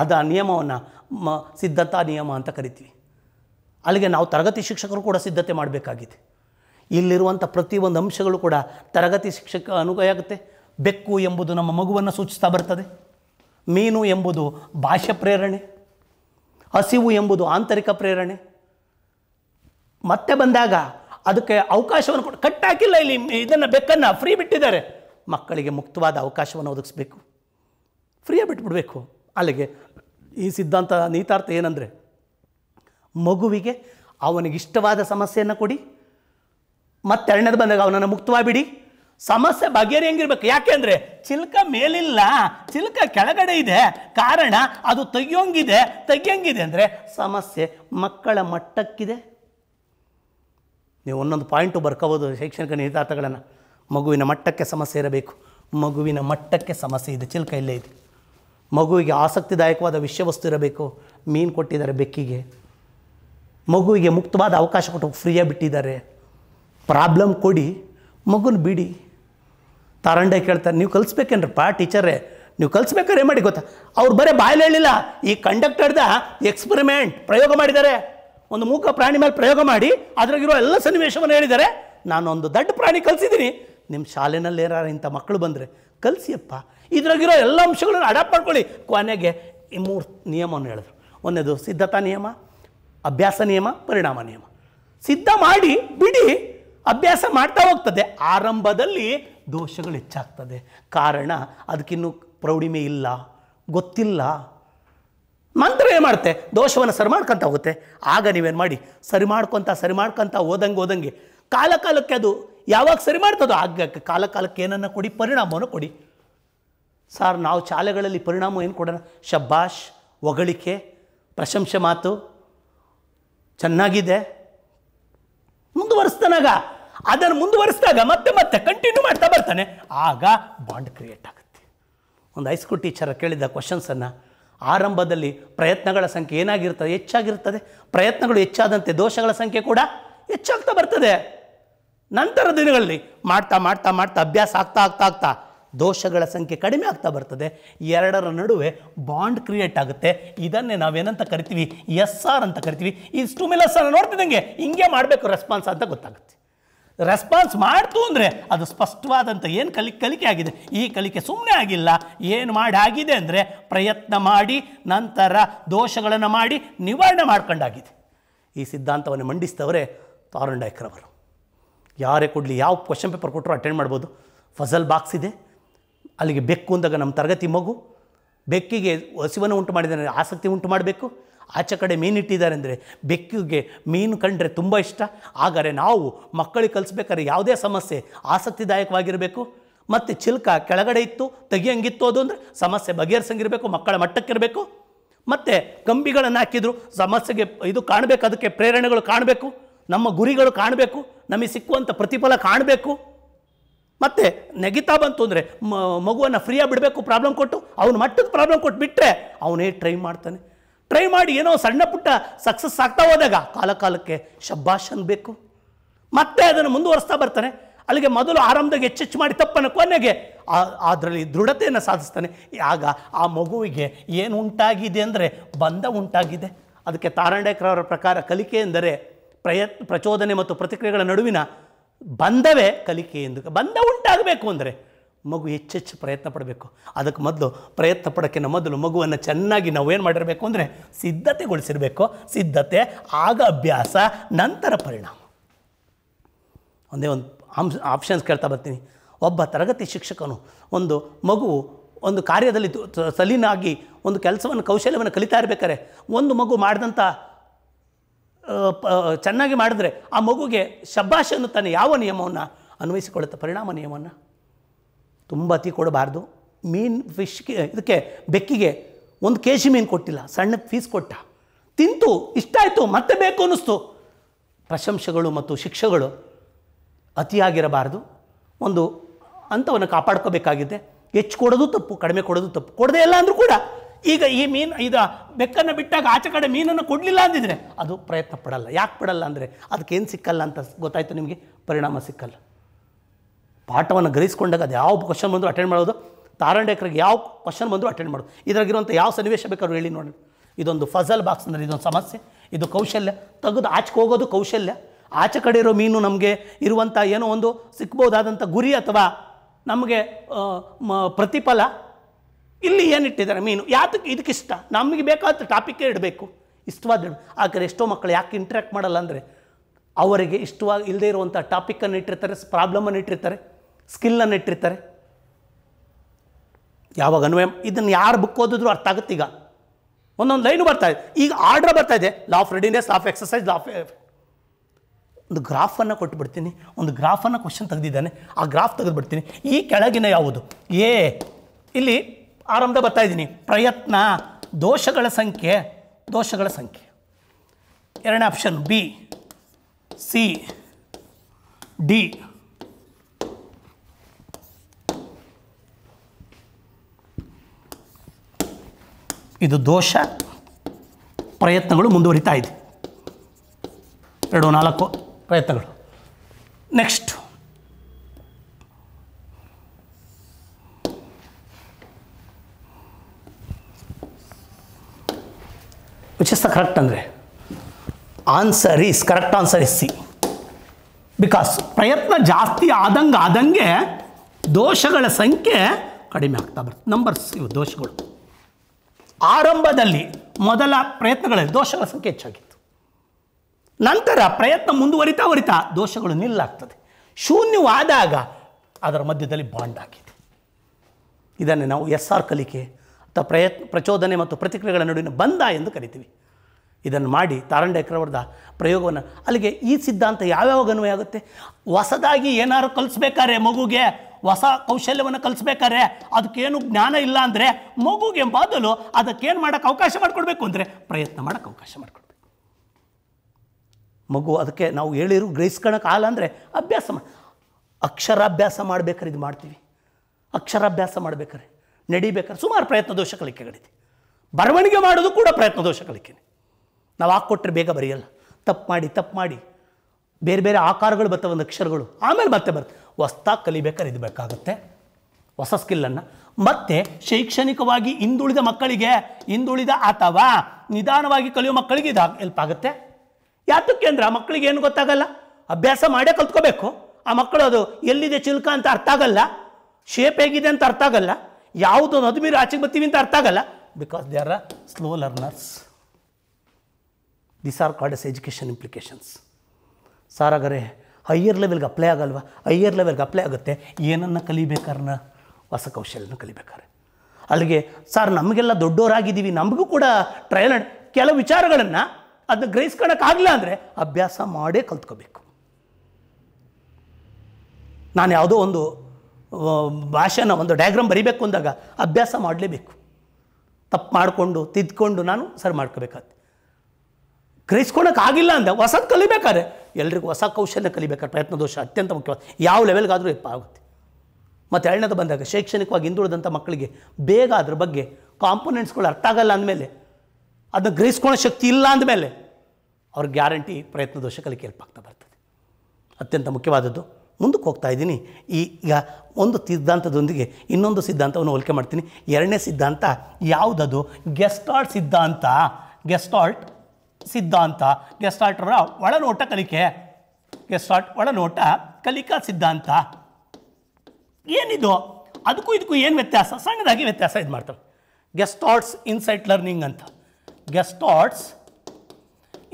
ಅದು ಆ ನಿಯಮವನ್ನು ಮ ಸಿದ್ಧತಾ ನಿಯಮ ಅಂತ ಕರಿತೀವಿ ಅಲ್ಲಿಗೆ ನಾವು ತರಗತಿ ಶಿಕ್ಷಕರು ಕೂಡ ಸಿದ್ಧತೆ ಮಾಡಬೇಕಾಗಿದೆ ಇಲ್ಲಿರುವಂಥ ಪ್ರತಿಯೊಂದು ಅಂಶಗಳು ಕೂಡ ತರಗತಿ ಶಿಕ್ಷಕ ಅನುಗಯ ಆಗುತ್ತೆ ಬೆಕ್ಕು ಎಂಬುದು ನಮ್ಮ ಮಗುವನ್ನು ಸೂಚಿಸ್ತಾ ಬರ್ತದೆ ಮೀನು ಎಂಬುದು ಭಾಷೆ ಪ್ರೇರಣೆ ಹಸಿವು ಎಂಬುದು ಆಂತರಿಕ ಪ್ರೇರಣೆ ಮತ್ತೆ ಬಂದಾಗ ಅದಕ್ಕೆ ಅವಕಾಶವನ್ನು ಕೊಟ್ಟು ಕಟ್ಟಾಕಿಲ್ಲ ಇಲ್ಲಿ ಇದನ್ನು ಬೆಕ್ಕನ್ನು ಫ್ರೀ ಬಿಟ್ಟಿದ್ದಾರೆ ಮಕ್ಕಳಿಗೆ ಮುಕ್ತವಾದ ಅವಕಾಶವನ್ನು ಒದಗಿಸ್ಬೇಕು ಫ್ರೀಯಾಗಿ ಬಿಟ್ಬಿಡ್ಬೇಕು ಅಲ್ಲಿಗೆ ಈ ಸಿದ್ಧಾಂತ ನೀತಾರ್ಥ ಏನಂದರೆ ಮಗುವಿಗೆ ಅವನಿಗಿಷ್ಟವಾದ ಸಮಸ್ಯೆಯನ್ನು ಕೊಡಿ ಮತ್ತೆ ಎರಡನೇದು ಬಂದಾಗ ಅವನನ್ನು ಮುಕ್ತವಾಗಿ ಬಿಡಿ ಸಮಸ್ಯೆ ಬಗೆಹರಿಯಂಗಿರ್ಬೇಕು ಅಂದರೆ ಚಿಲ್ಕ ಮೇಲಿಲ್ಲ ಚಿಲ್ಕ ಕೆಳಗಡೆ ಇದೆ ಕಾರಣ ಅದು ತೆಗಿಯೋಂಗಿದೆ ತೆಗಿಯಂಗಿದೆ ಅಂದರೆ ಸಮಸ್ಯೆ ಮಕ್ಕಳ ಮಟ್ಟಕ್ಕಿದೆ ನೀವು ಒಂದೊಂದು ಪಾಯಿಂಟು ಬರ್ಕೋಬೋದು ಶೈಕ್ಷಣಿಕ ನಿಹಿತಾರ್ಥಗಳನ್ನು ಮಗುವಿನ ಮಟ್ಟಕ್ಕೆ ಸಮಸ್ಯೆ ಇರಬೇಕು ಮಗುವಿನ ಮಟ್ಟಕ್ಕೆ ಸಮಸ್ಯೆ ಇದೆ ಚಿಲ್ಕ ಇಲ್ಲೇ ಇದೆ ಮಗುವಿಗೆ ಆಸಕ್ತಿದಾಯಕವಾದ ವಿಷಯವಸ್ತು ಇರಬೇಕು ಮೀನು ಕೊಟ್ಟಿದ್ದಾರೆ ಬೆಕ್ಕಿಗೆ ಮಗುವಿಗೆ ಮುಕ್ತವಾದ ಅವಕಾಶ ಕೊಟ್ಟು ಫ್ರೀಯಾಗಿ ಬಿಟ್ಟಿದ್ದಾರೆ ಪ್ರಾಬ್ಲಮ್ ಕೊಡಿ ಮಗುನ ಬಿಡಿ ತಾರಂಡೆ ಕೇಳ್ತಾರೆ ನೀವು ಪಾ ಟೀಚರೇ ನೀವು ಕಲಿಸ್ಬೇಕಾರೆ ಮಾಡಿ ಗೊತ್ತಾ ಅವ್ರು ಬರೀ ಬಾಯಲ್ಲಿ ಹೇಳಿಲ್ಲ ಈ ಕಂಡಕ್ಟರ್ದ ಎಕ್ಸ್ಪರಿಮೆಂಟ್ ಪ್ರಯೋಗ ಮಾಡಿದ್ದಾರೆ ಒಂದು ಮೂಕ ಪ್ರಾಣಿ ಮೇಲೆ ಪ್ರಯೋಗ ಮಾಡಿ ಅದ್ರಾಗಿರೋ ಎಲ್ಲ ಸನ್ನಿವೇಶವನ್ನು ಹೇಳಿದ್ದಾರೆ ನಾನೊಂದು ದೊಡ್ಡ ಪ್ರಾಣಿ ಕಲಿಸಿದ್ದೀನಿ ನಿಮ್ಮ ಶಾಲೆನಲ್ಲಿ ಏನಾರು ಇಂಥ ಮಕ್ಕಳು ಬಂದರೆ ಕಲಿಸಿಯಪ್ಪ ಇದ್ರಾಗಿರೋ ಎಲ್ಲ ಅಂಶಗಳನ್ನು ಅಡಾಪ್ಟ್ ಮಾಡ್ಕೊಳ್ಳಿ ಕೊನೆಗೆ ಈ ಮೂರು ನಿಯಮವನ್ನು ಹೇಳಿದ್ರು ಒಂದೇದು ಸಿದ್ಧತಾ ನಿಯಮ ಅಭ್ಯಾಸ ನಿಯಮ ಪರಿಣಾಮ ನಿಯಮ ಸಿದ್ಧ ಮಾಡಿ ಬಿಡಿ ಅಭ್ಯಾಸ ಮಾಡ್ತಾ ಹೋಗ್ತದೆ ಆರಂಭದಲ್ಲಿ ದೋಷಗಳು ಹೆಚ್ಚಾಗ್ತದೆ ಕಾರಣ ಅದಕ್ಕಿನ್ನೂ ಪ್ರೌಢಿಮೆ ಇಲ್ಲ ಗೊತ್ತಿಲ್ಲ ನಂತರ ಏನು ಮಾಡುತ್ತೆ ದೋಷವನ್ನು ಸರಿ ಮಾಡ್ಕೊಂತ ಹೋಗುತ್ತೆ ಆಗ ನೀವೇನು ಮಾಡಿ ಸರಿ ಮಾಡ್ಕೊತ ಸರಿ ಮಾಡ್ಕೊತ ಓದಂಗೆ ಓದಂಗೆ ಕಾಲಕಾಲಕ್ಕೆ ಅದು ಯಾವಾಗ ಸರಿ ಮಾಡ್ತದೋ ಆಗ ಕಾಲಕಾಲಕ್ಕೆ ಏನನ್ನ ಏನನ್ನು ಕೊಡಿ ಪರಿಣಾಮವನ್ನು ಕೊಡಿ ಸರ್ ನಾವು ಶಾಲೆಗಳಲ್ಲಿ ಪರಿಣಾಮ ಏನು ಕೊಡೋಣ ಶಬ್ಬಾಷ್ ಹೊಗಳಿಕೆ ಪ್ರಶಂಸೆ ಮಾತು ಚೆನ್ನಾಗಿದೆ ಮುಂದುವರೆಸ್ತನಾಗ ಅದನ್ನು ಮುಂದುವರಿಸಿದಾಗ ಮತ್ತೆ ಮತ್ತೆ ಕಂಟಿನ್ಯೂ ಮಾಡ್ತಾ ಬರ್ತಾನೆ ಆಗ ಬಾಂಡ್ ಕ್ರಿಯೇಟ್ ಆಗುತ್ತೆ ಒಂದು ಹೈಸ್ಕೂಲ್ ಟೀಚರ್ ಕೇಳಿದ ಕ್ವಶನ್ಸನ್ನು ಆರಂಭದಲ್ಲಿ ಪ್ರಯತ್ನಗಳ ಸಂಖ್ಯೆ ಏನಾಗಿರ್ತದೆ ಹೆಚ್ಚಾಗಿರ್ತದೆ ಪ್ರಯತ್ನಗಳು ಹೆಚ್ಚಾದಂತೆ ದೋಷಗಳ ಸಂಖ್ಯೆ ಕೂಡ ಹೆಚ್ಚಾಗ್ತಾ ಬರ್ತದೆ ನಂತರ ದಿನಗಳಲ್ಲಿ ಮಾಡ್ತಾ ಮಾಡ್ತಾ ಮಾಡ್ತಾ ಅಭ್ಯಾಸ ಆಗ್ತಾ ಆಗ್ತಾ ಆಗ್ತಾ ದೋಷಗಳ ಸಂಖ್ಯೆ ಕಡಿಮೆ ಆಗ್ತಾ ಬರ್ತದೆ ಎರಡರ ನಡುವೆ ಬಾಂಡ್ ಕ್ರಿಯೇಟ್ ಆಗುತ್ತೆ ಇದನ್ನೇ ನಾವೇನಂತ ಕರಿತೀವಿ ಎಸ್ ಆರ್ ಅಂತ ಕರಿತೀವಿ ಈ ಸ್ಟುಮಿಲಸ್ ಅನ್ನು ನೋಡ್ತಿದ್ದಂಗೆ ಹಿಂಗೆ ಮಾಡಬೇಕು ರೆಸ್ಪಾನ್ಸ್ ಅಂತ ಗೊತ್ತಾಗುತ್ತೆ ರೆಸ್ಪಾನ್ಸ್ ಮಾಡ್ತು ಅಂದರೆ ಅದು ಸ್ಪಷ್ಟವಾದಂಥ ಏನು ಕಲಿ ಕಲಿಕೆ ಆಗಿದೆ ಈ ಕಲಿಕೆ ಸುಮ್ಮನೆ ಆಗಿಲ್ಲ ಏನು ಮಾಡಿ ಆಗಿದೆ ಅಂದರೆ ಪ್ರಯತ್ನ ಮಾಡಿ ನಂತರ ದೋಷಗಳನ್ನು ಮಾಡಿ ನಿವಾರಣೆ ಮಾಡ್ಕೊಂಡಾಗಿದೆ ಈ ಸಿದ್ಧಾಂತವನ್ನು ಮಂಡಿಸಿದವರೇ ತಾರುಂಡಾಯಕ್ರವರು ಯಾರೇ ಕೊಡಲಿ ಯಾವ ಕ್ವಶನ್ ಪೇಪರ್ ಕೊಟ್ಟರು ಅಟೆಂಡ್ ಮಾಡ್ಬೋದು ಫಸಲ್ ಬಾಕ್ಸ್ ಇದೆ ಅಲ್ಲಿಗೆ ಬೆಕ್ಕು ಅಂದಾಗ ನಮ್ಮ ತರಗತಿ ಮಗು ಬೆಕ್ಕಿಗೆ ಹಸಿವನ್ನು ಉಂಟು ಮಾಡಿದರೆ ಆಸಕ್ತಿ ಉಂಟು ಮಾಡಬೇಕು ಆಚೆ ಕಡೆ ಮೀನಿಟ್ಟಿದ್ದಾರೆ ಬೆಕ್ಕಿಗೆ ಮೀನು ಕಂಡ್ರೆ ತುಂಬ ಇಷ್ಟ ಆದರೆ ನಾವು ಮಕ್ಕಳಿಗೆ ಕಲಿಸ್ಬೇಕಾದ್ರೆ ಯಾವುದೇ ಸಮಸ್ಯೆ ಆಸಕ್ತಿದಾಯಕವಾಗಿರಬೇಕು ಮತ್ತು ಚಿಲ್ಕ ಕೆಳಗಡೆ ಇತ್ತು ತೆಗಿಯಂಗಿತ್ತು ಅದು ಅಂದರೆ ಸಮಸ್ಯೆ ಬಗೆಹರಿಸಂಗಿರಬೇಕು ಮಕ್ಕಳ ಮಟ್ಟಕ್ಕಿರಬೇಕು ಮತ್ತು ಕಂಬಿಗಳನ್ನು ಹಾಕಿದ್ರು ಸಮಸ್ಯೆಗೆ ಇದು ಕಾಣಬೇಕು ಅದಕ್ಕೆ ಪ್ರೇರಣೆಗಳು ಕಾಣಬೇಕು ನಮ್ಮ ಗುರಿಗಳು ಕಾಣಬೇಕು ನಮಗೆ ಸಿಕ್ಕುವಂಥ ಪ್ರತಿಫಲ ಕಾಣಬೇಕು ಮತ್ತು ನೆಗಿತಾ ಬಂತು ಅಂದರೆ ಮಗುವನ್ನು ಫ್ರೀಯಾಗಿ ಬಿಡಬೇಕು ಪ್ರಾಬ್ಲಮ್ ಕೊಟ್ಟು ಅವನು ಮಟ್ಟದ ಪ್ರಾಬ್ಲಮ್ ಕೊಟ್ಟು ಬಿಟ್ಟರೆ ಅವನೇ ಟ್ರೈ ಮಾಡ್ತಾನೆ ಟ್ರೈ ಮಾಡಿ ಏನೋ ಸಣ್ಣ ಪುಟ್ಟ ಸಕ್ಸಸ್ ಆಗ್ತಾ ಹೋದಾಗ ಕಾಲಕಾಲಕ್ಕೆ ಶಬ್ಬಾಷ್ ಬೇಕು ಮತ್ತೆ ಅದನ್ನು ಮುಂದುವರಿಸ್ತಾ ಬರ್ತಾನೆ ಅಲ್ಲಿಗೆ ಮೊದಲು ಆರಂಭದಾಗ ಹೆಚ್ಚೆಚ್ಚು ಮಾಡಿ ತಪ್ಪನ್ನು ಕೊನೆಗೆ ಆ ಅದರಲ್ಲಿ ದೃಢತೆಯನ್ನು ಸಾಧಿಸ್ತಾನೆ ಆಗ ಆ ಮಗುವಿಗೆ ಏನು ಉಂಟಾಗಿದೆ ಅಂದರೆ ಬಂಧ ಉಂಟಾಗಿದೆ ಅದಕ್ಕೆ ಅವರ ಪ್ರಕಾರ ಕಲಿಕೆ ಎಂದರೆ ಪ್ರಯತ್ನ ಪ್ರಚೋದನೆ ಮತ್ತು ಪ್ರತಿಕ್ರಿಯೆಗಳ ನಡುವಿನ ಬಂಧವೇ ಕಲಿಕೆ ಎಂದು ಬಂಧ ಉಂಟಾಗಬೇಕು ಅಂದರೆ ಮಗು ಹೆಚ್ಚೆಚ್ಚು ಪ್ರಯತ್ನ ಪಡಬೇಕು ಅದಕ್ಕೆ ಮೊದಲು ಪ್ರಯತ್ನ ಪಡೋಕ್ಕಿಂತ ಮೊದಲು ಮಗುವನ್ನು ಚೆನ್ನಾಗಿ ನಾವು ಏನು ಮಾಡಿರಬೇಕು ಅಂದರೆ ಸಿದ್ಧತೆಗೊಳಿಸಿರಬೇಕು ಸಿದ್ಧತೆ ಆಗ ಅಭ್ಯಾಸ ನಂತರ ಪರಿಣಾಮ ಒಂದೇ ಒಂದು ಆಪ್ಷನ್ಸ್ ಕೇಳ್ತಾ ಬರ್ತೀನಿ ಒಬ್ಬ ತರಗತಿ ಶಿಕ್ಷಕನು ಒಂದು ಮಗು ಒಂದು ಕಾರ್ಯದಲ್ಲಿ ಸಲೀನಾಗಿ ಒಂದು ಕೆಲಸವನ್ನು ಕೌಶಲ್ಯವನ್ನು ಕಲಿತಾ ಇರಬೇಕಾರೆ ಒಂದು ಮಗು ಮಾಡಿದಂಥ ಚೆನ್ನಾಗಿ ಮಾಡಿದ್ರೆ ಆ ಮಗುಗೆ ಅನ್ನು ತಾನೆ ಯಾವ ನಿಯಮವನ್ನು ಅನ್ವಯಿಸಿಕೊಳ್ಳುತ್ತೆ ಪರಿಣಾಮ ನಿಯಮವನ್ನು ತುಂಬ ಅತಿ ಕೊಡಬಾರ್ದು ಮೀನು ಫಿಶ್ಗೆ ಇದಕ್ಕೆ ಬೆಕ್ಕಿಗೆ ಒಂದು ಕೆ ಜಿ ಮೀನು ಕೊಟ್ಟಿಲ್ಲ ಸಣ್ಣ ಫೀಸ್ ಕೊಟ್ಟ ತಿಂತು ಇಷ್ಟ ಆಯಿತು ಮತ್ತೆ ಬೇಕು ಅನ್ನಿಸ್ತು ಪ್ರಶಂಸೆಗಳು ಮತ್ತು ಶಿಕ್ಷೆಗಳು ಅತಿಯಾಗಿರಬಾರ್ದು ಒಂದು ಅಂಥವನ್ನು ಕಾಪಾಡ್ಕೋಬೇಕಾಗಿದೆ ಹೆಚ್ಚು ಕೊಡೋದು ತಪ್ಪು ಕಡಿಮೆ ಕೊಡೋದು ತಪ್ಪು ಕೊಡದೇ ಇಲ್ಲ ಅಂದರೂ ಕೂಡ ಈಗ ಈ ಮೀನು ಈಗ ಬೆಕ್ಕನ್ನು ಬಿಟ್ಟಾಗ ಆಚೆ ಕಡೆ ಮೀನನ್ನು ಕೊಡಲಿಲ್ಲ ಅಂದಿದ್ರೆ ಅದು ಪ್ರಯತ್ನ ಪಡಲ್ಲ ಯಾಕೆ ಪಡಲ್ಲ ಅಂದರೆ ಅದಕ್ಕೇನು ಸಿಕ್ಕಲ್ಲ ಅಂತ ಗೊತ್ತಾಯಿತು ನಿಮಗೆ ಪರಿಣಾಮ ಸಿಕ್ಕಲ್ಲ ಪಾಠವನ್ನು ಗ್ರಹಿಸ್ಕೊಂಡಾಗ ಅದು ಯಾವ ಕ್ವಶನ್ ಬಂದರೂ ಅಟೆಂಡ್ ಮಾಡೋದು ತಾರಂಡೇಕರಿಗೆ ಯಾವ ಕ್ವಶನ್ ಬಂದರೂ ಅಟೆಂಡ್ ಮಾಡೋದು ಇದರಾಗಿರುವಂಥ ಯಾವ ಸನ್ನಿವೇಶ ಬೇಕಾದ್ರೂ ಹೇಳಿ ನೋಡಿ ಇದೊಂದು ಫಜಲ್ ಬಾಕ್ಸ್ ಅಂದರೆ ಇದೊಂದು ಸಮಸ್ಯೆ ಇದು ಕೌಶಲ್ಯ ತೆಗೆದು ಆಚೆಗೆ ಹೋಗೋದು ಕೌಶಲ್ಯ ಆಚೆ ಕಡೆ ಇರೋ ಮೀನು ನಮಗೆ ಇರುವಂಥ ಏನೋ ಒಂದು ಸಿಗ್ಬೋದಾದಂಥ ಗುರಿ ಅಥವಾ ನಮಗೆ ಪ್ರತಿಫಲ ಇಲ್ಲಿ ಏನಿಟ್ಟಿದ್ದಾರೆ ಮೀನು ಯಾತಕ್ಕೆ ಇದಕ್ಕಿಷ್ಟ ನಮಗೆ ಬೇಕಾದ ಟಾಪಿಕ್ಕೇ ಇಡಬೇಕು ಇಷ್ಟವಾದ ಆದರೆ ಎಷ್ಟೋ ಮಕ್ಕಳು ಯಾಕೆ ಇಂಟ್ರ್ಯಾಕ್ಟ್ ಮಾಡಲ್ಲ ಅಂದರೆ ಅವರಿಗೆ ಇಷ್ಟವಾಗಿ ಇಲ್ಲದೇ ಇರುವಂಥ ಟಾಪಿಕನ್ನು ಇಟ್ಟಿರ್ತಾರೆ ಪ್ರಾಬ್ಲಮನ್ನು ಇಟ್ಟಿರ್ತಾರೆ ಅನ್ನು ಇಟ್ಟಿರ್ತಾರೆ ಯಾವಾಗ ಅನ್ವಯ ಇದನ್ನು ಯಾರು ಬುಕ್ ಓದಿದ್ರು ಅರ್ಥ ಆಗುತ್ತೆ ಈಗ ಒಂದೊಂದು ಲೈನು ಬರ್ತಾ ಇದೆ ಈಗ ಆರ್ಡ್ರ್ ಬರ್ತಾ ಇದೆ law of readiness law of exercise law of ಒಂದು ಗ್ರಾಫನ್ನು ಕೊಟ್ಬಿಡ್ತೀನಿ ಒಂದು ಗ್ರಾಫನ್ನು ಕ್ವಶನ್ ತೆಗೆದಿದ್ದಾನೆ ಆ ಗ್ರಾಫ್ ತೆಗೆದುಬಿಡ್ತೀನಿ ಈ ಕೆಳಗಿನ ಯಾವುದು ಏ ಇಲ್ಲಿ ಆರಂಭ ಬರ್ತಾ ಇದ್ದೀನಿ ಪ್ರಯತ್ನ ದೋಷಗಳ ಸಂಖ್ಯೆ ದೋಷಗಳ ಸಂಖ್ಯೆ ಎರಡನೇ ಆಪ್ಷನ್ ಬಿ ಸಿ ಡಿ ಇದು ದೋಷ ಪ್ರಯತ್ನಗಳು ಮುಂದುವರಿತಾ ಇದೆ ಎರಡು ನಾಲ್ಕು ಪ್ರಯತ್ನಗಳು ನೆಕ್ಸ್ಟ್ ವಿಚ್ ಇಸ್ ಕರೆಕ್ಟ್ ಅಂದರೆ answer is correct answer is C because ಪ್ರಯತ್ನ ಜಾಸ್ತಿ ಆದಂಗೆ ಆದಂಗೆ ದೋಷಗಳ ಸಂಖ್ಯೆ ಕಡಿಮೆ ಆಗ್ತಾ ಬರುತ್ತೆ ನಂಬರ್ಸ್ ಇವು ದೋಷಗಳು ಆರಂಭದಲ್ಲಿ ಮೊದಲ ಪ್ರಯತ್ನಗಳಲ್ಲಿ ದೋಷಗಳ ಸಂಖ್ಯೆ ಹೆಚ್ಚಾಗಿತ್ತು ನಂತರ ಪ್ರಯತ್ನ ಮುಂದುವರಿತಾ ವರಿತಾ ದೋಷಗಳು ನಿಲ್ಲಾಗ್ತದೆ ಶೂನ್ಯವಾದಾಗ ಅದರ ಮಧ್ಯದಲ್ಲಿ ಬಾಂಡ್ ಆಗಿದೆ ಇದನ್ನು ನಾವು ಎಸ್ ಆರ್ ಕಲಿಕೆ ಅಥವಾ ಪ್ರಯತ್ನ ಪ್ರಚೋದನೆ ಮತ್ತು ಪ್ರತಿಕ್ರಿಯೆಗಳ ನಡುವಿನ ಬಂಧ ಎಂದು ಕರಿತೀವಿ ಇದನ್ನು ಮಾಡಿ ತಾರಂಡೇಕರವ್ರದ ಪ್ರಯೋಗವನ್ನು ಅಲ್ಲಿಗೆ ಈ ಸಿದ್ಧಾಂತ ಯಾವ್ಯಾವ ಅನ್ವಯ ಆಗುತ್ತೆ ಹೊಸದಾಗಿ ಏನಾದ್ರು ಕಲಿಸ್ಬೇಕಾರೆ ಮಗುಗೆ ಹೊಸ ಕೌಶಲ್ಯವನ್ನು ಕಲಿಸ್ಬೇಕಾರೆ ಅದಕ್ಕೇನು ಜ್ಞಾನ ಇಲ್ಲ ಅಂದರೆ ಮಗುಗೆ ಬದಲು ಅದಕ್ಕೇನು ಮಾಡೋಕ್ಕೆ ಅವಕಾಶ ಮಾಡಿಕೊಡ್ಬೇಕು ಅಂದರೆ ಪ್ರಯತ್ನ ಮಾಡೋಕ್ಕೆ ಅವಕಾಶ ಮಾಡಿಕೊಡ್ಬೇಕು ಮಗು ಅದಕ್ಕೆ ನಾವು ಹೇಳಿರು ಗ್ರಹಿಸ್ಕೊಳಕ್ಕೆ ಆಲ ಅಂದರೆ ಅಭ್ಯಾಸ ಮಾಡಿ ಅಕ್ಷರಾಭ್ಯಾಸ ಮಾಡ್ಬೇಕಾರೆ ಇದು ಮಾಡ್ತೀವಿ ಅಕ್ಷರಾಭ್ಯಾಸ ಮಾಡ್ಬೇಕಾರೆ ನಡಿಬೇಕಾರೆ ಸುಮಾರು ಪ್ರಯತ್ನ ದೋಷ ಕಲಿಕೆಗಳಿದೆ ಬರವಣಿಗೆ ಮಾಡೋದು ಕೂಡ ಪ್ರಯತ್ನ ದೋಷ ಕಲಿಕೆನೆ ನಾವು ಹಾಕ್ಕೊಟ್ರೆ ಬೇಗ ಬರೆಯಲ್ಲ ತಪ್ಪು ಮಾಡಿ ತಪ್ಪು ಮಾಡಿ ಬೇರೆ ಬೇರೆ ಆಕಾರಗಳು ಬರ್ತವೆ ಒಂದು ಅಕ್ಷರಗಳು ಆಮೇಲೆ ಮತ್ತೆ ಬರ್ತವೆ ಹೊಸ್ತಾಗಿ ಕಲಿಬೇಕಾದ್ರೆ ಇದು ಬೇಕಾಗುತ್ತೆ ಹೊಸ ಸ್ಕಿಲ್ಲನ್ನು ಮತ್ತೆ ಶೈಕ್ಷಣಿಕವಾಗಿ ಹಿಂದುಳಿದ ಮಕ್ಕಳಿಗೆ ಹಿಂದುಳಿದ ಅಥವಾ ನಿಧಾನವಾಗಿ ಕಲಿಯೋ ಮಕ್ಕಳಿಗೆ ಇದು ಹೆಲ್ಪ್ ಆಗುತ್ತೆ ಯಾತಕ್ಕೆ ಅಂದ್ರೆ ಆ ಮಕ್ಕಳಿಗೆ ಏನು ಗೊತ್ತಾಗಲ್ಲ ಅಭ್ಯಾಸ ಮಾಡೇ ಕಲ್ತ್ಕೋಬೇಕು ಆ ಮಕ್ಕಳು ಅದು ಎಲ್ಲಿದೆ ಚಿಲ್ಕ ಅಂತ ಅರ್ಥ ಆಗಲ್ಲ ಶೇಪ್ ಹೇಗಿದೆ ಅಂತ ಅರ್ಥ ಆಗಲ್ಲ ಯಾವುದೋ ಮೀರಿ ಆಚೆಗೆ ಬರ್ತೀವಿ ಅಂತ ಅರ್ಥ ಆಗಲ್ಲ because they are slow learners this are called S education implications sir ಹಾಗಾದರೆ ಹೈಯರ್ ಲೆವೆಲ್ಗೆ ಅಪ್ಲೈ ಆಗಲ್ವಾ ಹೈಯರ್ ಲೆವೆಲ್ಗೆ ಅಪ್ಲೈ ಆಗುತ್ತೆ ಏನನ್ನು ಕಲಿಬೇಕಾರ್ನ ಹೊಸ ಕೌಶಲ್ಯನ ಕಲಿಬೇಕಾರೆ ಅಲ್ಲಿಗೆ ಸರ್ ನಮಗೆಲ್ಲ ದೊಡ್ಡವರಾಗಿದ್ದೀವಿ ನಮಗೂ ಕೂಡ ಟ್ರಯಲ್ ಕೆಲವು ವಿಚಾರಗಳನ್ನು ಅದನ್ನ ಗ್ರಹಿಸ್ಕೊಳಕ್ಕಾಗಲಿಲ್ಲ ಅಂದರೆ ಅಭ್ಯಾಸ ಮಾಡೇ ಕಲ್ತ್ಕೋಬೇಕು ನಾನು ಯಾವುದೋ ಒಂದು ಭಾಷೆನ ಒಂದು ಡಯಾಗ್ರಾಮ್ ಬರೀಬೇಕು ಅಂದಾಗ ಅಭ್ಯಾಸ ಮಾಡಲೇಬೇಕು ತಪ್ಪು ಮಾಡಿಕೊಂಡು ತಿದ್ಕೊಂಡು ನಾನು ಸರಿ ಮಾಡ್ಕೋಬೇಕಾಗ್ತದೆ ಆಗಿಲ್ಲ ಅಂದೆ ಹೊಸದು ಕಲಿಬೇಕಾದ್ರೆ ಎಲ್ರಿಗೂ ಹೊಸ ಕೌಶಲ್ಯ ಕಲಿಬೇಕಾದ್ರೆ ಪ್ರಯತ್ನ ದೋಷ ಅತ್ಯಂತ ಮುಖ್ಯವಾದ ಯಾವ ಲೆವೆಲ್ಗಾದರೂ ಇಪ್ಪ ಆಗುತ್ತೆ ಮತ್ತು ಎರಡನೇದು ಬಂದಾಗ ಶೈಕ್ಷಣಿಕವಾಗಿ ಹಿಂದುಳಿದಂಥ ಮಕ್ಕಳಿಗೆ ಬೇಗ ಅದ್ರ ಬಗ್ಗೆ ಕಾಂಪೊನೆಂಟ್ಸ್ಗಳು ಅರ್ಥ ಆಗಲ್ಲ ಅಂದಮೇಲೆ ಅದನ್ನ ಗ್ರಹಿಸ್ಕೊಳ್ಳೋ ಶಕ್ತಿ ಇಲ್ಲ ಅಂದಮೇಲೆ ಅವ್ರ ಗ್ಯಾರಂಟಿ ಪ್ರಯತ್ನ ದೋಷ ಕಲಿಕೆ ಹೆಲ್ಪ್ ಆಗ್ತಾ ಬರ್ತದೆ ಅತ್ಯಂತ ಮುಖ್ಯವಾದದ್ದು ಮುಂದಕ್ಕೆ ಹೋಗ್ತಾ ಇದ್ದೀನಿ ಈಗ ಒಂದು ಸಿದ್ಧಾಂತದೊಂದಿಗೆ ಇನ್ನೊಂದು ಸಿದ್ಧಾಂತವನ್ನು ಹೋಲಿಕೆ ಮಾಡ್ತೀನಿ ಎರಡನೇ ಸಿದ್ಧಾಂತ ಯಾವುದದು ಗೆಸ್ಟಾಲ್ಟ್ ಸಿದ್ಧಾಂತ ಗೆಸ್ಟಾಲ್ಟ್ ಸಿದ್ಧಾಂತ ಗೆಸ್ಟಾರ್ಟ್ರವರ ಒಳನೋಟ ಕಲಿಕೆ ಗೆಸ್ಟಾರ್ಟ್ ಒಳನೋಟ ಕಲಿಕಾ ಸಿದ್ಧಾಂತ ಏನಿದು ಅದಕ್ಕೂ ಇದಕ್ಕೂ ಏನು ವ್ಯತ್ಯಾಸ ಸಣ್ಣದಾಗಿ ವ್ಯತ್ಯಾಸ ಇದು ಮಾಡ್ತಾರೆ ಗೆಸ್ಟಾಟ್ಸ್ ಇನ್ಸೈಟ್ ಲರ್ನಿಂಗ್ ಅಂತ ಗೆಸ್ಟಾಟ್ಸ್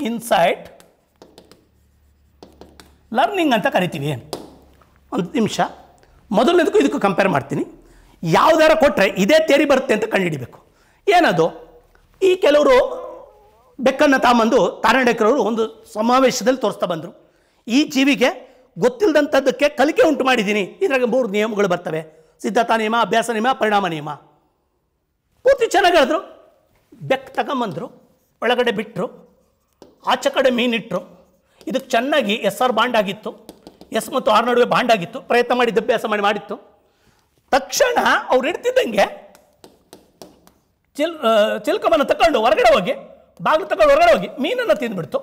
ಇನ್ಸೈಟ್ ಲರ್ನಿಂಗ್ ಅಂತ ಕರಿತೀವಿ ಒಂದು ನಿಮಿಷ ಮೊದಲನೇದಕ್ಕೂ ಇದಕ್ಕೂ ಕಂಪೇರ್ ಮಾಡ್ತೀನಿ ಯಾವುದಾರ ಕೊಟ್ಟರೆ ಇದೇ ತೇರಿ ಬರುತ್ತೆ ಅಂತ ಕಂಡುಹಿಡಿಬೇಕು ಏನದು ಈ ಕೆಲವರು ಬೆಕ್ಕನ್ನು ತಾಂಬಂದು ತಾರಾಣೆಕರವರು ಒಂದು ಸಮಾವೇಶದಲ್ಲಿ ತೋರಿಸ್ತಾ ಬಂದರು ಈ ಜೀವಿಗೆ ಗೊತ್ತಿಲ್ಲದಂಥದ್ದಕ್ಕೆ ಕಲಿಕೆ ಉಂಟು ಮಾಡಿದ್ದೀನಿ ಇದರಾಗ ಮೂರು ನಿಯಮಗಳು ಬರ್ತವೆ ಸಿದ್ಧತಾ ನಿಯಮ ಅಭ್ಯಾಸ ನಿಯಮ ಪರಿಣಾಮ ನಿಯಮ ಪೂರ್ತಿ ಚೆನ್ನಾಗಿ ಹೇಳಿದ್ರು ಬೆಕ್ಕು ತಗೊಂಬಂದರು ಒಳಗಡೆ ಬಿಟ್ಟರು ಆಚೆ ಕಡೆ ಮೀನಿಟ್ಟರು ಇದಕ್ಕೆ ಚೆನ್ನಾಗಿ ಎಸ್ ಆರ್ ಬಾಂಡ್ ಆಗಿತ್ತು ಎಸ್ ಮತ್ತು ಆರ್ ನಡುವೆ ಬಾಂಡ್ ಆಗಿತ್ತು ಪ್ರಯತ್ನ ಮಾಡಿದ್ದು ಅಭ್ಯಾಸ ಮಾಡಿ ಮಾಡಿತ್ತು ತಕ್ಷಣ ಅವ್ರು ಇಡ್ತಿದ್ದಂಗೆ ಚಿಲ್ ಚಿಲ್ಕವನ್ನು ತಗೊಂಡು ಹೊರಗಡೆ ಹೋಗಿ ಬಾಗಿಲು ತಗೊಂಡು ಹೊರಗಡೆ ಹೋಗಿ ಮೀನನ್ನು ತಿಂದುಬಿಡ್ತು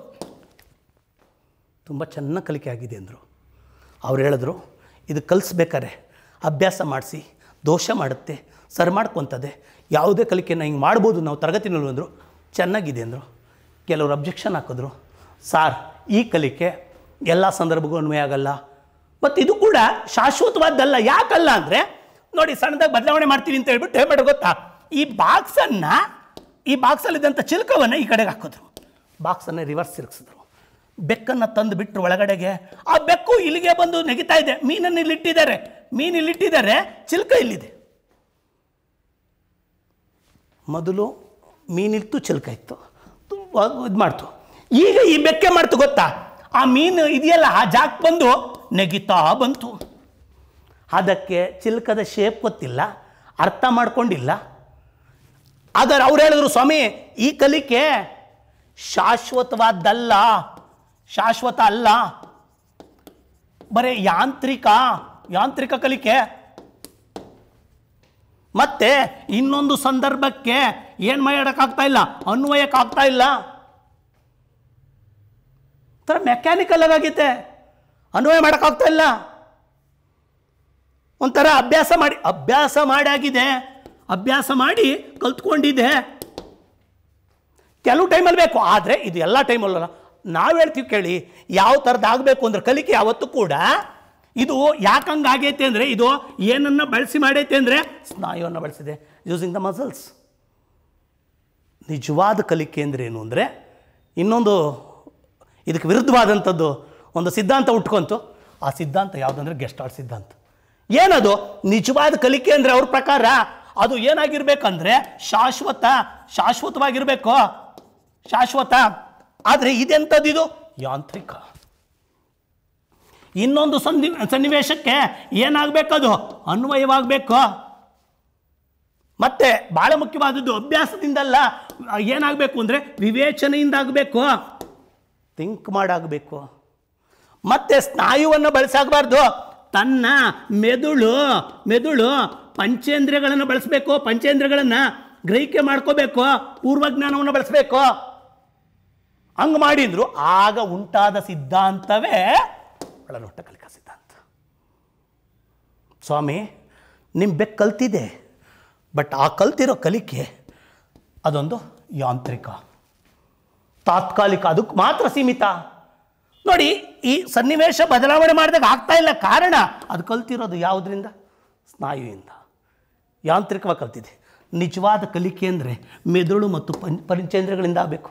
ತುಂಬ ಚೆನ್ನಾಗಿ ಕಲಿಕೆ ಆಗಿದೆ ಅಂದರು ಅವ್ರು ಹೇಳಿದ್ರು ಇದು ಕಲಿಸ್ಬೇಕಾರೆ ಅಭ್ಯಾಸ ಮಾಡಿಸಿ ದೋಷ ಮಾಡುತ್ತೆ ಸರ್ ಮಾಡ್ಕೊತದೆ ಯಾವುದೇ ಕಲಿಕೆಯನ್ನು ಹಿಂಗೆ ಮಾಡ್ಬೋದು ನಾವು ತರಗತಿನಲ್ಲಿ ಅಂದರು ಚೆನ್ನಾಗಿದೆ ಅಂದರು ಕೆಲವರು ಅಬ್ಜೆಕ್ಷನ್ ಹಾಕಿದ್ರು ಸಾರ್ ಈ ಕಲಿಕೆ ಎಲ್ಲ ಸಂದರ್ಭಗೂ ಅನ್ವಯ ಆಗಲ್ಲ ಮತ್ತು ಇದು ಕೂಡ ಶಾಶ್ವತವಾದ್ದಲ್ಲ ಯಾಕಲ್ಲ ಅಂದರೆ ನೋಡಿ ಸಣ್ಣದಾಗಿ ಬದಲಾವಣೆ ಮಾಡ್ತೀವಿ ಅಂತ ಹೇಳ್ಬಿಟ್ಟು ಹೇಳ್ಬಿಟ್ಟು ಗೊತ್ತಾ ಈ ಬಾಕ್ಸನ್ನು ಈ ಬಾಕ್ಸಲ್ಲಿದ್ದಂಥ ಚಿಲ್ಕವನ್ನು ಈ ಕಡೆಗೆ ಹಾಕಿದ್ರು ಬಾಕ್ಸನ್ನು ರಿವರ್ಸ್ ತಿರುಗಿಸಿದ್ರು ಬೆಕ್ಕನ್ನು ತಂದು ಬಿಟ್ಟರು ಒಳಗಡೆಗೆ ಆ ಬೆಕ್ಕು ಇಲ್ಲಿಗೆ ಬಂದು ನೆಗಿತಾ ಇದೆ ಮೀನನ್ನು ಇಲ್ಲಿಟ್ಟಿದ್ದಾರೆ ಮೀನು ಇಲ್ಲಿಟ್ಟಿದ್ದಾರೆ ಚಿಲ್ಕ ಇಲ್ಲಿದೆ ಮೊದಲು ಮೀನಿತ್ತು ಚಿಲ್ಕ ಇತ್ತು ತುಂಬ ಇದು ಮಾಡ್ತು ಈಗ ಈ ಬೆಕ್ಕೆ ಮಾಡ್ತು ಗೊತ್ತಾ ಆ ಮೀನು ಇದೆಯಲ್ಲ ಆ ಜಾಕ್ ಬಂದು ನೆಗಿತಾ ಬಂತು ಅದಕ್ಕೆ ಚಿಲ್ಕದ ಶೇಪ್ ಗೊತ್ತಿಲ್ಲ ಅರ್ಥ ಮಾಡ್ಕೊಂಡಿಲ್ಲ ಆದರೆ ಅವ್ರು ಹೇಳಿದ್ರು ಸ್ವಾಮಿ ಈ ಕಲಿಕೆ ಶಾಶ್ವತವಾದ್ದಲ್ಲ ಶಾಶ್ವತ ಅಲ್ಲ ಬರೀ ಯಾಂತ್ರಿಕ ಯಾಂತ್ರಿಕ ಕಲಿಕೆ ಮತ್ತೆ ಇನ್ನೊಂದು ಸಂದರ್ಭಕ್ಕೆ ಏನು ಮಾಡೋಕ್ಕಾಗ್ತಾ ಇಲ್ಲ ಅನ್ವಯಕ್ಕಾಗ್ತಾ ಇಲ್ಲ ಥರ ಮೆಕ್ಯಾನಿಕಲ್ ಆಗಿತ್ತೆ ಅನ್ವಯ ಮಾಡೋಕ್ಕಾಗ್ತಾ ಇಲ್ಲ ಒಂಥರ ಅಭ್ಯಾಸ ಮಾಡಿ ಅಭ್ಯಾಸ ಮಾಡಾಗಿದೆ ಅಭ್ಯಾಸ ಮಾಡಿ ಕಲ್ತ್ಕೊಂಡಿದ್ದೆ ಕೆಲವು ಟೈಮಲ್ಲಿ ಬೇಕು ಆದರೆ ಇದು ಎಲ್ಲ ಟೈಮಲ್ಲ ನಾವು ಹೇಳ್ತೀವಿ ಕೇಳಿ ಯಾವ ಥರದ್ದು ಆಗಬೇಕು ಅಂದ್ರೆ ಕಲಿಕೆ ಯಾವತ್ತೂ ಕೂಡ ಇದು ಯಾಕಂಗೆ ಆಗೈತೆ ಅಂದರೆ ಇದು ಏನನ್ನು ಬಳಸಿ ಮಾಡೈತೆ ಅಂದರೆ ಸ್ನಾಯುವನ್ನು ಬಳಸಿದೆ ಯೂಸಿಂಗ್ ದ ಮಸಲ್ಸ್ ನಿಜವಾದ ಕಲಿಕೆ ಅಂದರೆ ಏನು ಅಂದರೆ ಇನ್ನೊಂದು ಇದಕ್ಕೆ ವಿರುದ್ಧವಾದಂಥದ್ದು ಒಂದು ಸಿದ್ಧಾಂತ ಉಟ್ಕೊಂತು ಆ ಸಿದ್ಧಾಂತ ಯಾವುದಂದ್ರೆ ಗೆಸ್ಟ್ ಸಿದ್ಧಾಂತ ಏನದು ನಿಜವಾದ ಕಲಿಕೆ ಅಂದರೆ ಅವ್ರ ಪ್ರಕಾರ ಅದು ಏನಾಗಿರ್ಬೇಕಂದ್ರೆ ಶಾಶ್ವತ ಶಾಶ್ವತವಾಗಿರ್ಬೇಕು ಶಾಶ್ವತ ಆದರೆ ಇದೆಂಥದ್ದಿದು ಇದು ಯಾಂತ್ರಿಕ ಇನ್ನೊಂದು ಸಂಧಿ ಸನ್ನಿವೇಶಕ್ಕೆ ಏನಾಗಬೇಕದು ಅನ್ವಯವಾಗಬೇಕು ಮತ್ತೆ ಭಾಳ ಮುಖ್ಯವಾದದ್ದು ಅಭ್ಯಾಸದಿಂದಲ್ಲ ಏನಾಗಬೇಕು ಅಂದರೆ ವಿವೇಚನೆಯಿಂದ ಆಗಬೇಕು ಥಿಂಕ್ ಮಾಡಾಗಬೇಕು ಮತ್ತೆ ಸ್ನಾಯುವನ್ನು ಬಳಸಾಗಬಾರ್ದು ತನ್ನ ಮೆದುಳು ಮೆದುಳು ಪಂಚೇಂದ್ರಿಯಗಳನ್ನು ಬಳಸಬೇಕು ಪಂಚೇಂದ್ರಿಯಗಳನ್ನು ಗ್ರಹಿಕೆ ಮಾಡ್ಕೋಬೇಕು ಪೂರ್ವಜ್ಞಾನವನ್ನು ಬಳಸಬೇಕು ಹಂಗೆ ಮಾಡಿದ್ರು ಆಗ ಉಂಟಾದ ಸಿದ್ಧಾಂತವೇ ಒಳನೋಟ ಕಲಿಕಾ ಸಿದ್ಧಾಂತ ಸ್ವಾಮಿ ನಿಮ್ಮ ಬೆಕ್ಕು ಕಲ್ತಿದೆ ಬಟ್ ಆ ಕಲ್ತಿರೋ ಕಲಿಕೆ ಅದೊಂದು ಯಾಂತ್ರಿಕ ತಾತ್ಕಾಲಿಕ ಅದಕ್ಕೆ ಮಾತ್ರ ಸೀಮಿತ ನೋಡಿ ಈ ಸನ್ನಿವೇಶ ಬದಲಾವಣೆ ಮಾಡಿದಾಗ ಆಗ್ತಾ ಇಲ್ಲ ಕಾರಣ ಅದು ಕಲ್ತಿರೋದು ಯಾವುದರಿಂದ ಸ್ನಾಯುವಿಂದ ಯಾಂತ್ರಿಕವಾಗಿ ಕಲ್ತಿದೆ ನಿಜವಾದ ಕಲಿಕೆ ಅಂದರೆ ಮೆದುಳು ಮತ್ತು ಪಂ ಪರಿಚೇಂದ್ರಗಳಿಂದ ಆಗಬೇಕು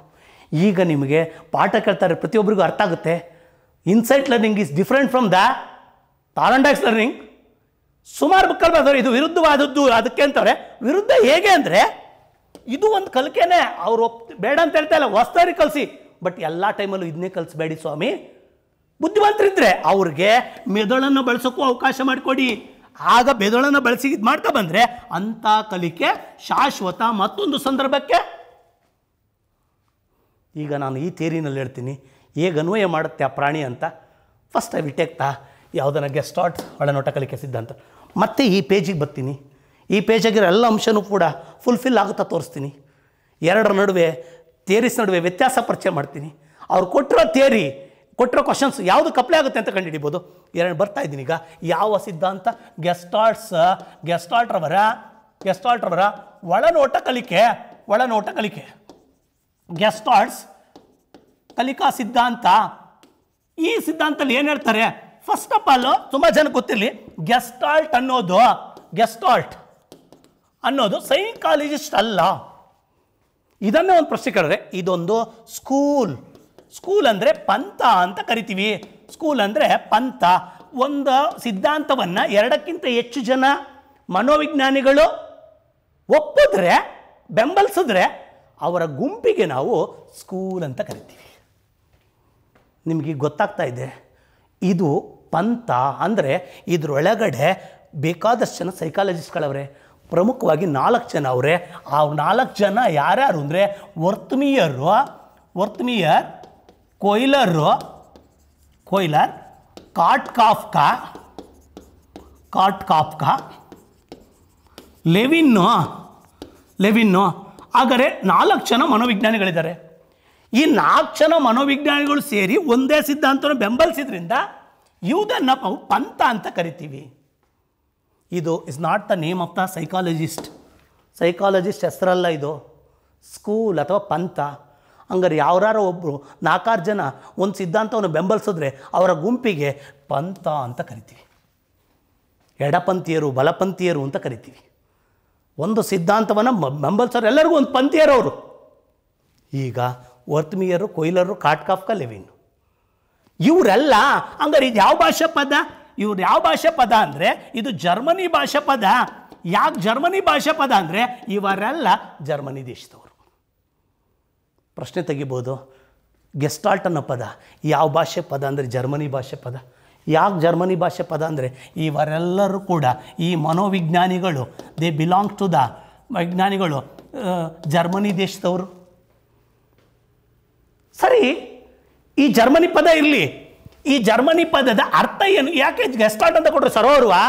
ಈಗ ನಿಮಗೆ ಪಾಠ ಕೇಳ್ತಾರೆ ಪ್ರತಿಯೊಬ್ಬರಿಗೂ ಅರ್ಥ ಆಗುತ್ತೆ insight learning is different from the Thorndike's learning ಸುಮಾರು ಮಕ್ಕಳು ಬರ್ತಾರೆ ಇದು ವಿರುದ್ಧವಾದದ್ದು ಅದಕ್ಕೆ ಅಂತಾರೆ ವಿರುದ್ಧ ಹೇಗೆ ಅಂದರೆ ಇದು ಒಂದು ಅವ್ರು ಅವರು ಬೇಡ ಅಂತ ಹೇಳ್ತಾ ಇಲ್ಲ ಹೊಸ್ತಾರಿ ಕಲಿಸಿ ಬಟ್ ಎಲ್ಲ ಟೈಮಲ್ಲೂ ಇದನ್ನೇ ಕಲಿಸ್ಬೇಡಿ ಸ್ವಾಮಿ ಬುದ್ಧಿವಂತರಿದ್ದರೆ ಅವ್ರಿಗೆ ಮೆದುಳನ್ನು ಬಳಸೋಕ್ಕೂ ಅವಕಾಶ ಮಾಡಿಕೊಡಿ ಆಗ ಬೆದಳನ್ನು ಬಳಸಿ ಇದು ಮಾಡ್ತಾ ಬಂದರೆ ಅಂಥ ಕಲಿಕೆ ಶಾಶ್ವತ ಮತ್ತೊಂದು ಸಂದರ್ಭಕ್ಕೆ ಈಗ ನಾನು ಈ ಥೇರಿನಲ್ಲಿ ಹೇಳ್ತೀನಿ ಹೇಗೆ ಅನ್ವಯ ಮಾಡುತ್ತೆ ಆ ಪ್ರಾಣಿ ಅಂತ ಫಸ್ಟ್ ಐ ವಿಲ್ ತಾ ಯಾವುದನ ಯಾವುದನ್ನ ಗೆಸ್ಟ್ ಆಟ್ ಒಳನೋಟ ಕಲಿಕೆ ಸಿದ್ಧಾಂತ ಮತ್ತೆ ಈ ಪೇಜಿಗೆ ಬರ್ತೀನಿ ಈ ಪೇಜಾಗಿರೋ ಎಲ್ಲ ಅಂಶನೂ ಕೂಡ ಫುಲ್ಫಿಲ್ ಆಗುತ್ತಾ ತೋರಿಸ್ತೀನಿ ಎರಡರ ನಡುವೆ ಥೇರಿಸ್ ನಡುವೆ ವ್ಯತ್ಯಾಸ ಪರಿಚಯ ಮಾಡ್ತೀನಿ ಅವ್ರು ಕೊಟ್ಟಿರೋ ಥೇರಿ ಕೊಟ್ಟಿರೋ ಕ್ವಶನ್ಸ್ ಯಾವುದು ಕಪ್ಲೆ ಆಗುತ್ತೆ ಅಂತ ಕಂಡುಹಿಡಿಬೋದು ಎರಡು ಬರ್ತಾ ಇದ್ದೀನಿ ಈಗ ಯಾವ ಸಿದ್ಧಾಂತ ಗೆಸ್ಟಾರ್ಟ್ಸ್ ಗೆಸ್ಟಾಲ್ಟ್ರವರ ಗೆಸ್ಟಾಲ್ಟ್ರವರ ಒಳನೋಟ ಕಲಿಕೆ ಒಳನೋಟ ಕಲಿಕೆ ಗೆಸ್ಟಾಲ್ಟ್ಸ್ ಕಲಿಕಾ ಸಿದ್ಧಾಂತ ಈ ಸಿದ್ಧಾಂತದಲ್ಲಿ ಏನು ಹೇಳ್ತಾರೆ ಫಸ್ಟ್ ಆಫ್ ಆಲ್ ತುಂಬ ಜನ ಗೊತ್ತಿರಲಿ ಗೆಸ್ಟಾಲ್ಟ್ ಅನ್ನೋದು ಗೆಸ್ಟಾಲ್ಟ್ ಅನ್ನೋದು ಸೈಕಾಲಜಿಸ್ಟ್ ಅಲ್ಲ ಇದನ್ನೇ ಒಂದು ಪ್ರಶ್ನೆ ಕೇಳಿದ್ರೆ ಇದೊಂದು ಸ್ಕೂಲ್ ಸ್ಕೂಲ್ ಅಂದರೆ ಪಂಥ ಅಂತ ಕರಿತೀವಿ ಸ್ಕೂಲ್ ಅಂದರೆ ಪಂಥ ಒಂದು ಸಿದ್ಧಾಂತವನ್ನು ಎರಡಕ್ಕಿಂತ ಹೆಚ್ಚು ಜನ ಮನೋವಿಜ್ಞಾನಿಗಳು ಒಪ್ಪಿದ್ರೆ ಬೆಂಬಲಿಸಿದ್ರೆ ಅವರ ಗುಂಪಿಗೆ ನಾವು ಸ್ಕೂಲ್ ಅಂತ ಕರಿತೀವಿ ನಿಮಗೆ ಗೊತ್ತಾಗ್ತಾ ಇದೆ ಇದು ಪಂಥ ಅಂದರೆ ಇದರೊಳಗಡೆ ಬೇಕಾದಷ್ಟು ಜನ ಸೈಕಾಲಜಿಸ್ಟ್ಗಳವ್ರೆ ಪ್ರಮುಖವಾಗಿ ನಾಲ್ಕು ಜನ ಅವರೇ ಆ ನಾಲ್ಕು ಜನ ಯಾರ್ಯಾರು ಅಂದರೆ ವರ್ತಮೀಯರು ವರ್ತಮೀಯರ್ ಕೊಯ್ಲರು ಕೊಯ್ಲರ್ ಕಾಟ್ का ಕಾಟ್ ಕಾಫ್ಕ ಲೆವಿನ್ನು ಲೆವಿನ್ನು ಆದರೆ ನಾಲ್ಕು ಜನ ಮನೋವಿಜ್ಞಾನಿಗಳಿದ್ದಾರೆ ಈ ನಾಲ್ಕು ಜನ ಮನೋವಿಜ್ಞಾನಿಗಳು ಸೇರಿ ಒಂದೇ ಸಿದ್ಧಾಂತವನ್ನು ಬೆಂಬಲಿಸಿದ್ರಿಂದ ಇವುದನ್ನು ನಾವು ಪಂಥ ಅಂತ ಕರಿತೀವಿ ಇದು is not the name of the psychologist psychologist ಹೆಸರಲ್ಲ ಇದು ಸ್ಕೂಲ್ ಅಥವಾ ಪಂಥ ಹಂಗಾರೆ ಯಾವ್ಯಾರೋ ಒಬ್ಬರು ನಾಲ್ಕಾರು ಜನ ಒಂದು ಸಿದ್ಧಾಂತವನ್ನು ಬೆಂಬಲಿಸಿದ್ರೆ ಅವರ ಗುಂಪಿಗೆ ಪಂಥ ಅಂತ ಕರಿತೀವಿ ಎಡಪಂಥೀಯರು ಬಲಪಂಥೀಯರು ಅಂತ ಕರಿತೀವಿ ಒಂದು ಸಿದ್ಧಾಂತವನ್ನು ಬೆಂಬಲಿಸೋರು ಎಲ್ಲರಿಗೂ ಒಂದು ಅವರು ಈಗ ವರ್ತ್ಮೀಯರು ಕೊಯ್ಲರು ಕಾಟ್ಕಾಫ್ಕ ಲೆವಿನ್ ಇವರೆಲ್ಲ ಹಂಗಾರೆ ಇದು ಯಾವ ಭಾಷೆ ಪದ ಇವ್ರು ಯಾವ ಭಾಷೆ ಪದ ಅಂದರೆ ಇದು ಜರ್ಮನಿ ಭಾಷಾ ಪದ ಯಾಕೆ ಜರ್ಮನಿ ಭಾಷಾ ಪದ ಅಂದರೆ ಇವರೆಲ್ಲ ಜರ್ಮನಿ ದೇಶದವರು ಪ್ರಶ್ನೆ ತೆಗಿಬೋದು ಗೆಸ್ಟಾಲ್ಟ್ ಅನ್ನೋ ಪದ ಯಾವ ಭಾಷೆ ಪದ ಅಂದರೆ ಜರ್ಮನಿ ಭಾಷೆ ಪದ ಯಾಕೆ ಜರ್ಮನಿ ಭಾಷೆ ಪದ ಅಂದರೆ ಇವರೆಲ್ಲರೂ ಕೂಡ ಈ ಮನೋವಿಜ್ಞಾನಿಗಳು ದೇ ಬಿಲಾಂಗ್ ಟು ದ ವಿಜ್ಞಾನಿಗಳು ಜರ್ಮನಿ ದೇಶದವರು ಸರಿ ಈ ಜರ್ಮನಿ ಪದ ಇರಲಿ ಈ ಜರ್ಮನಿ ಪದದ ಅರ್ಥ ಏನು ಯಾಕೆ ಗೆಸ್ಟಾಲ್ಟ್ ಅಂತ ಕೊಟ್ಟರು ಸರೋರ್ವಾ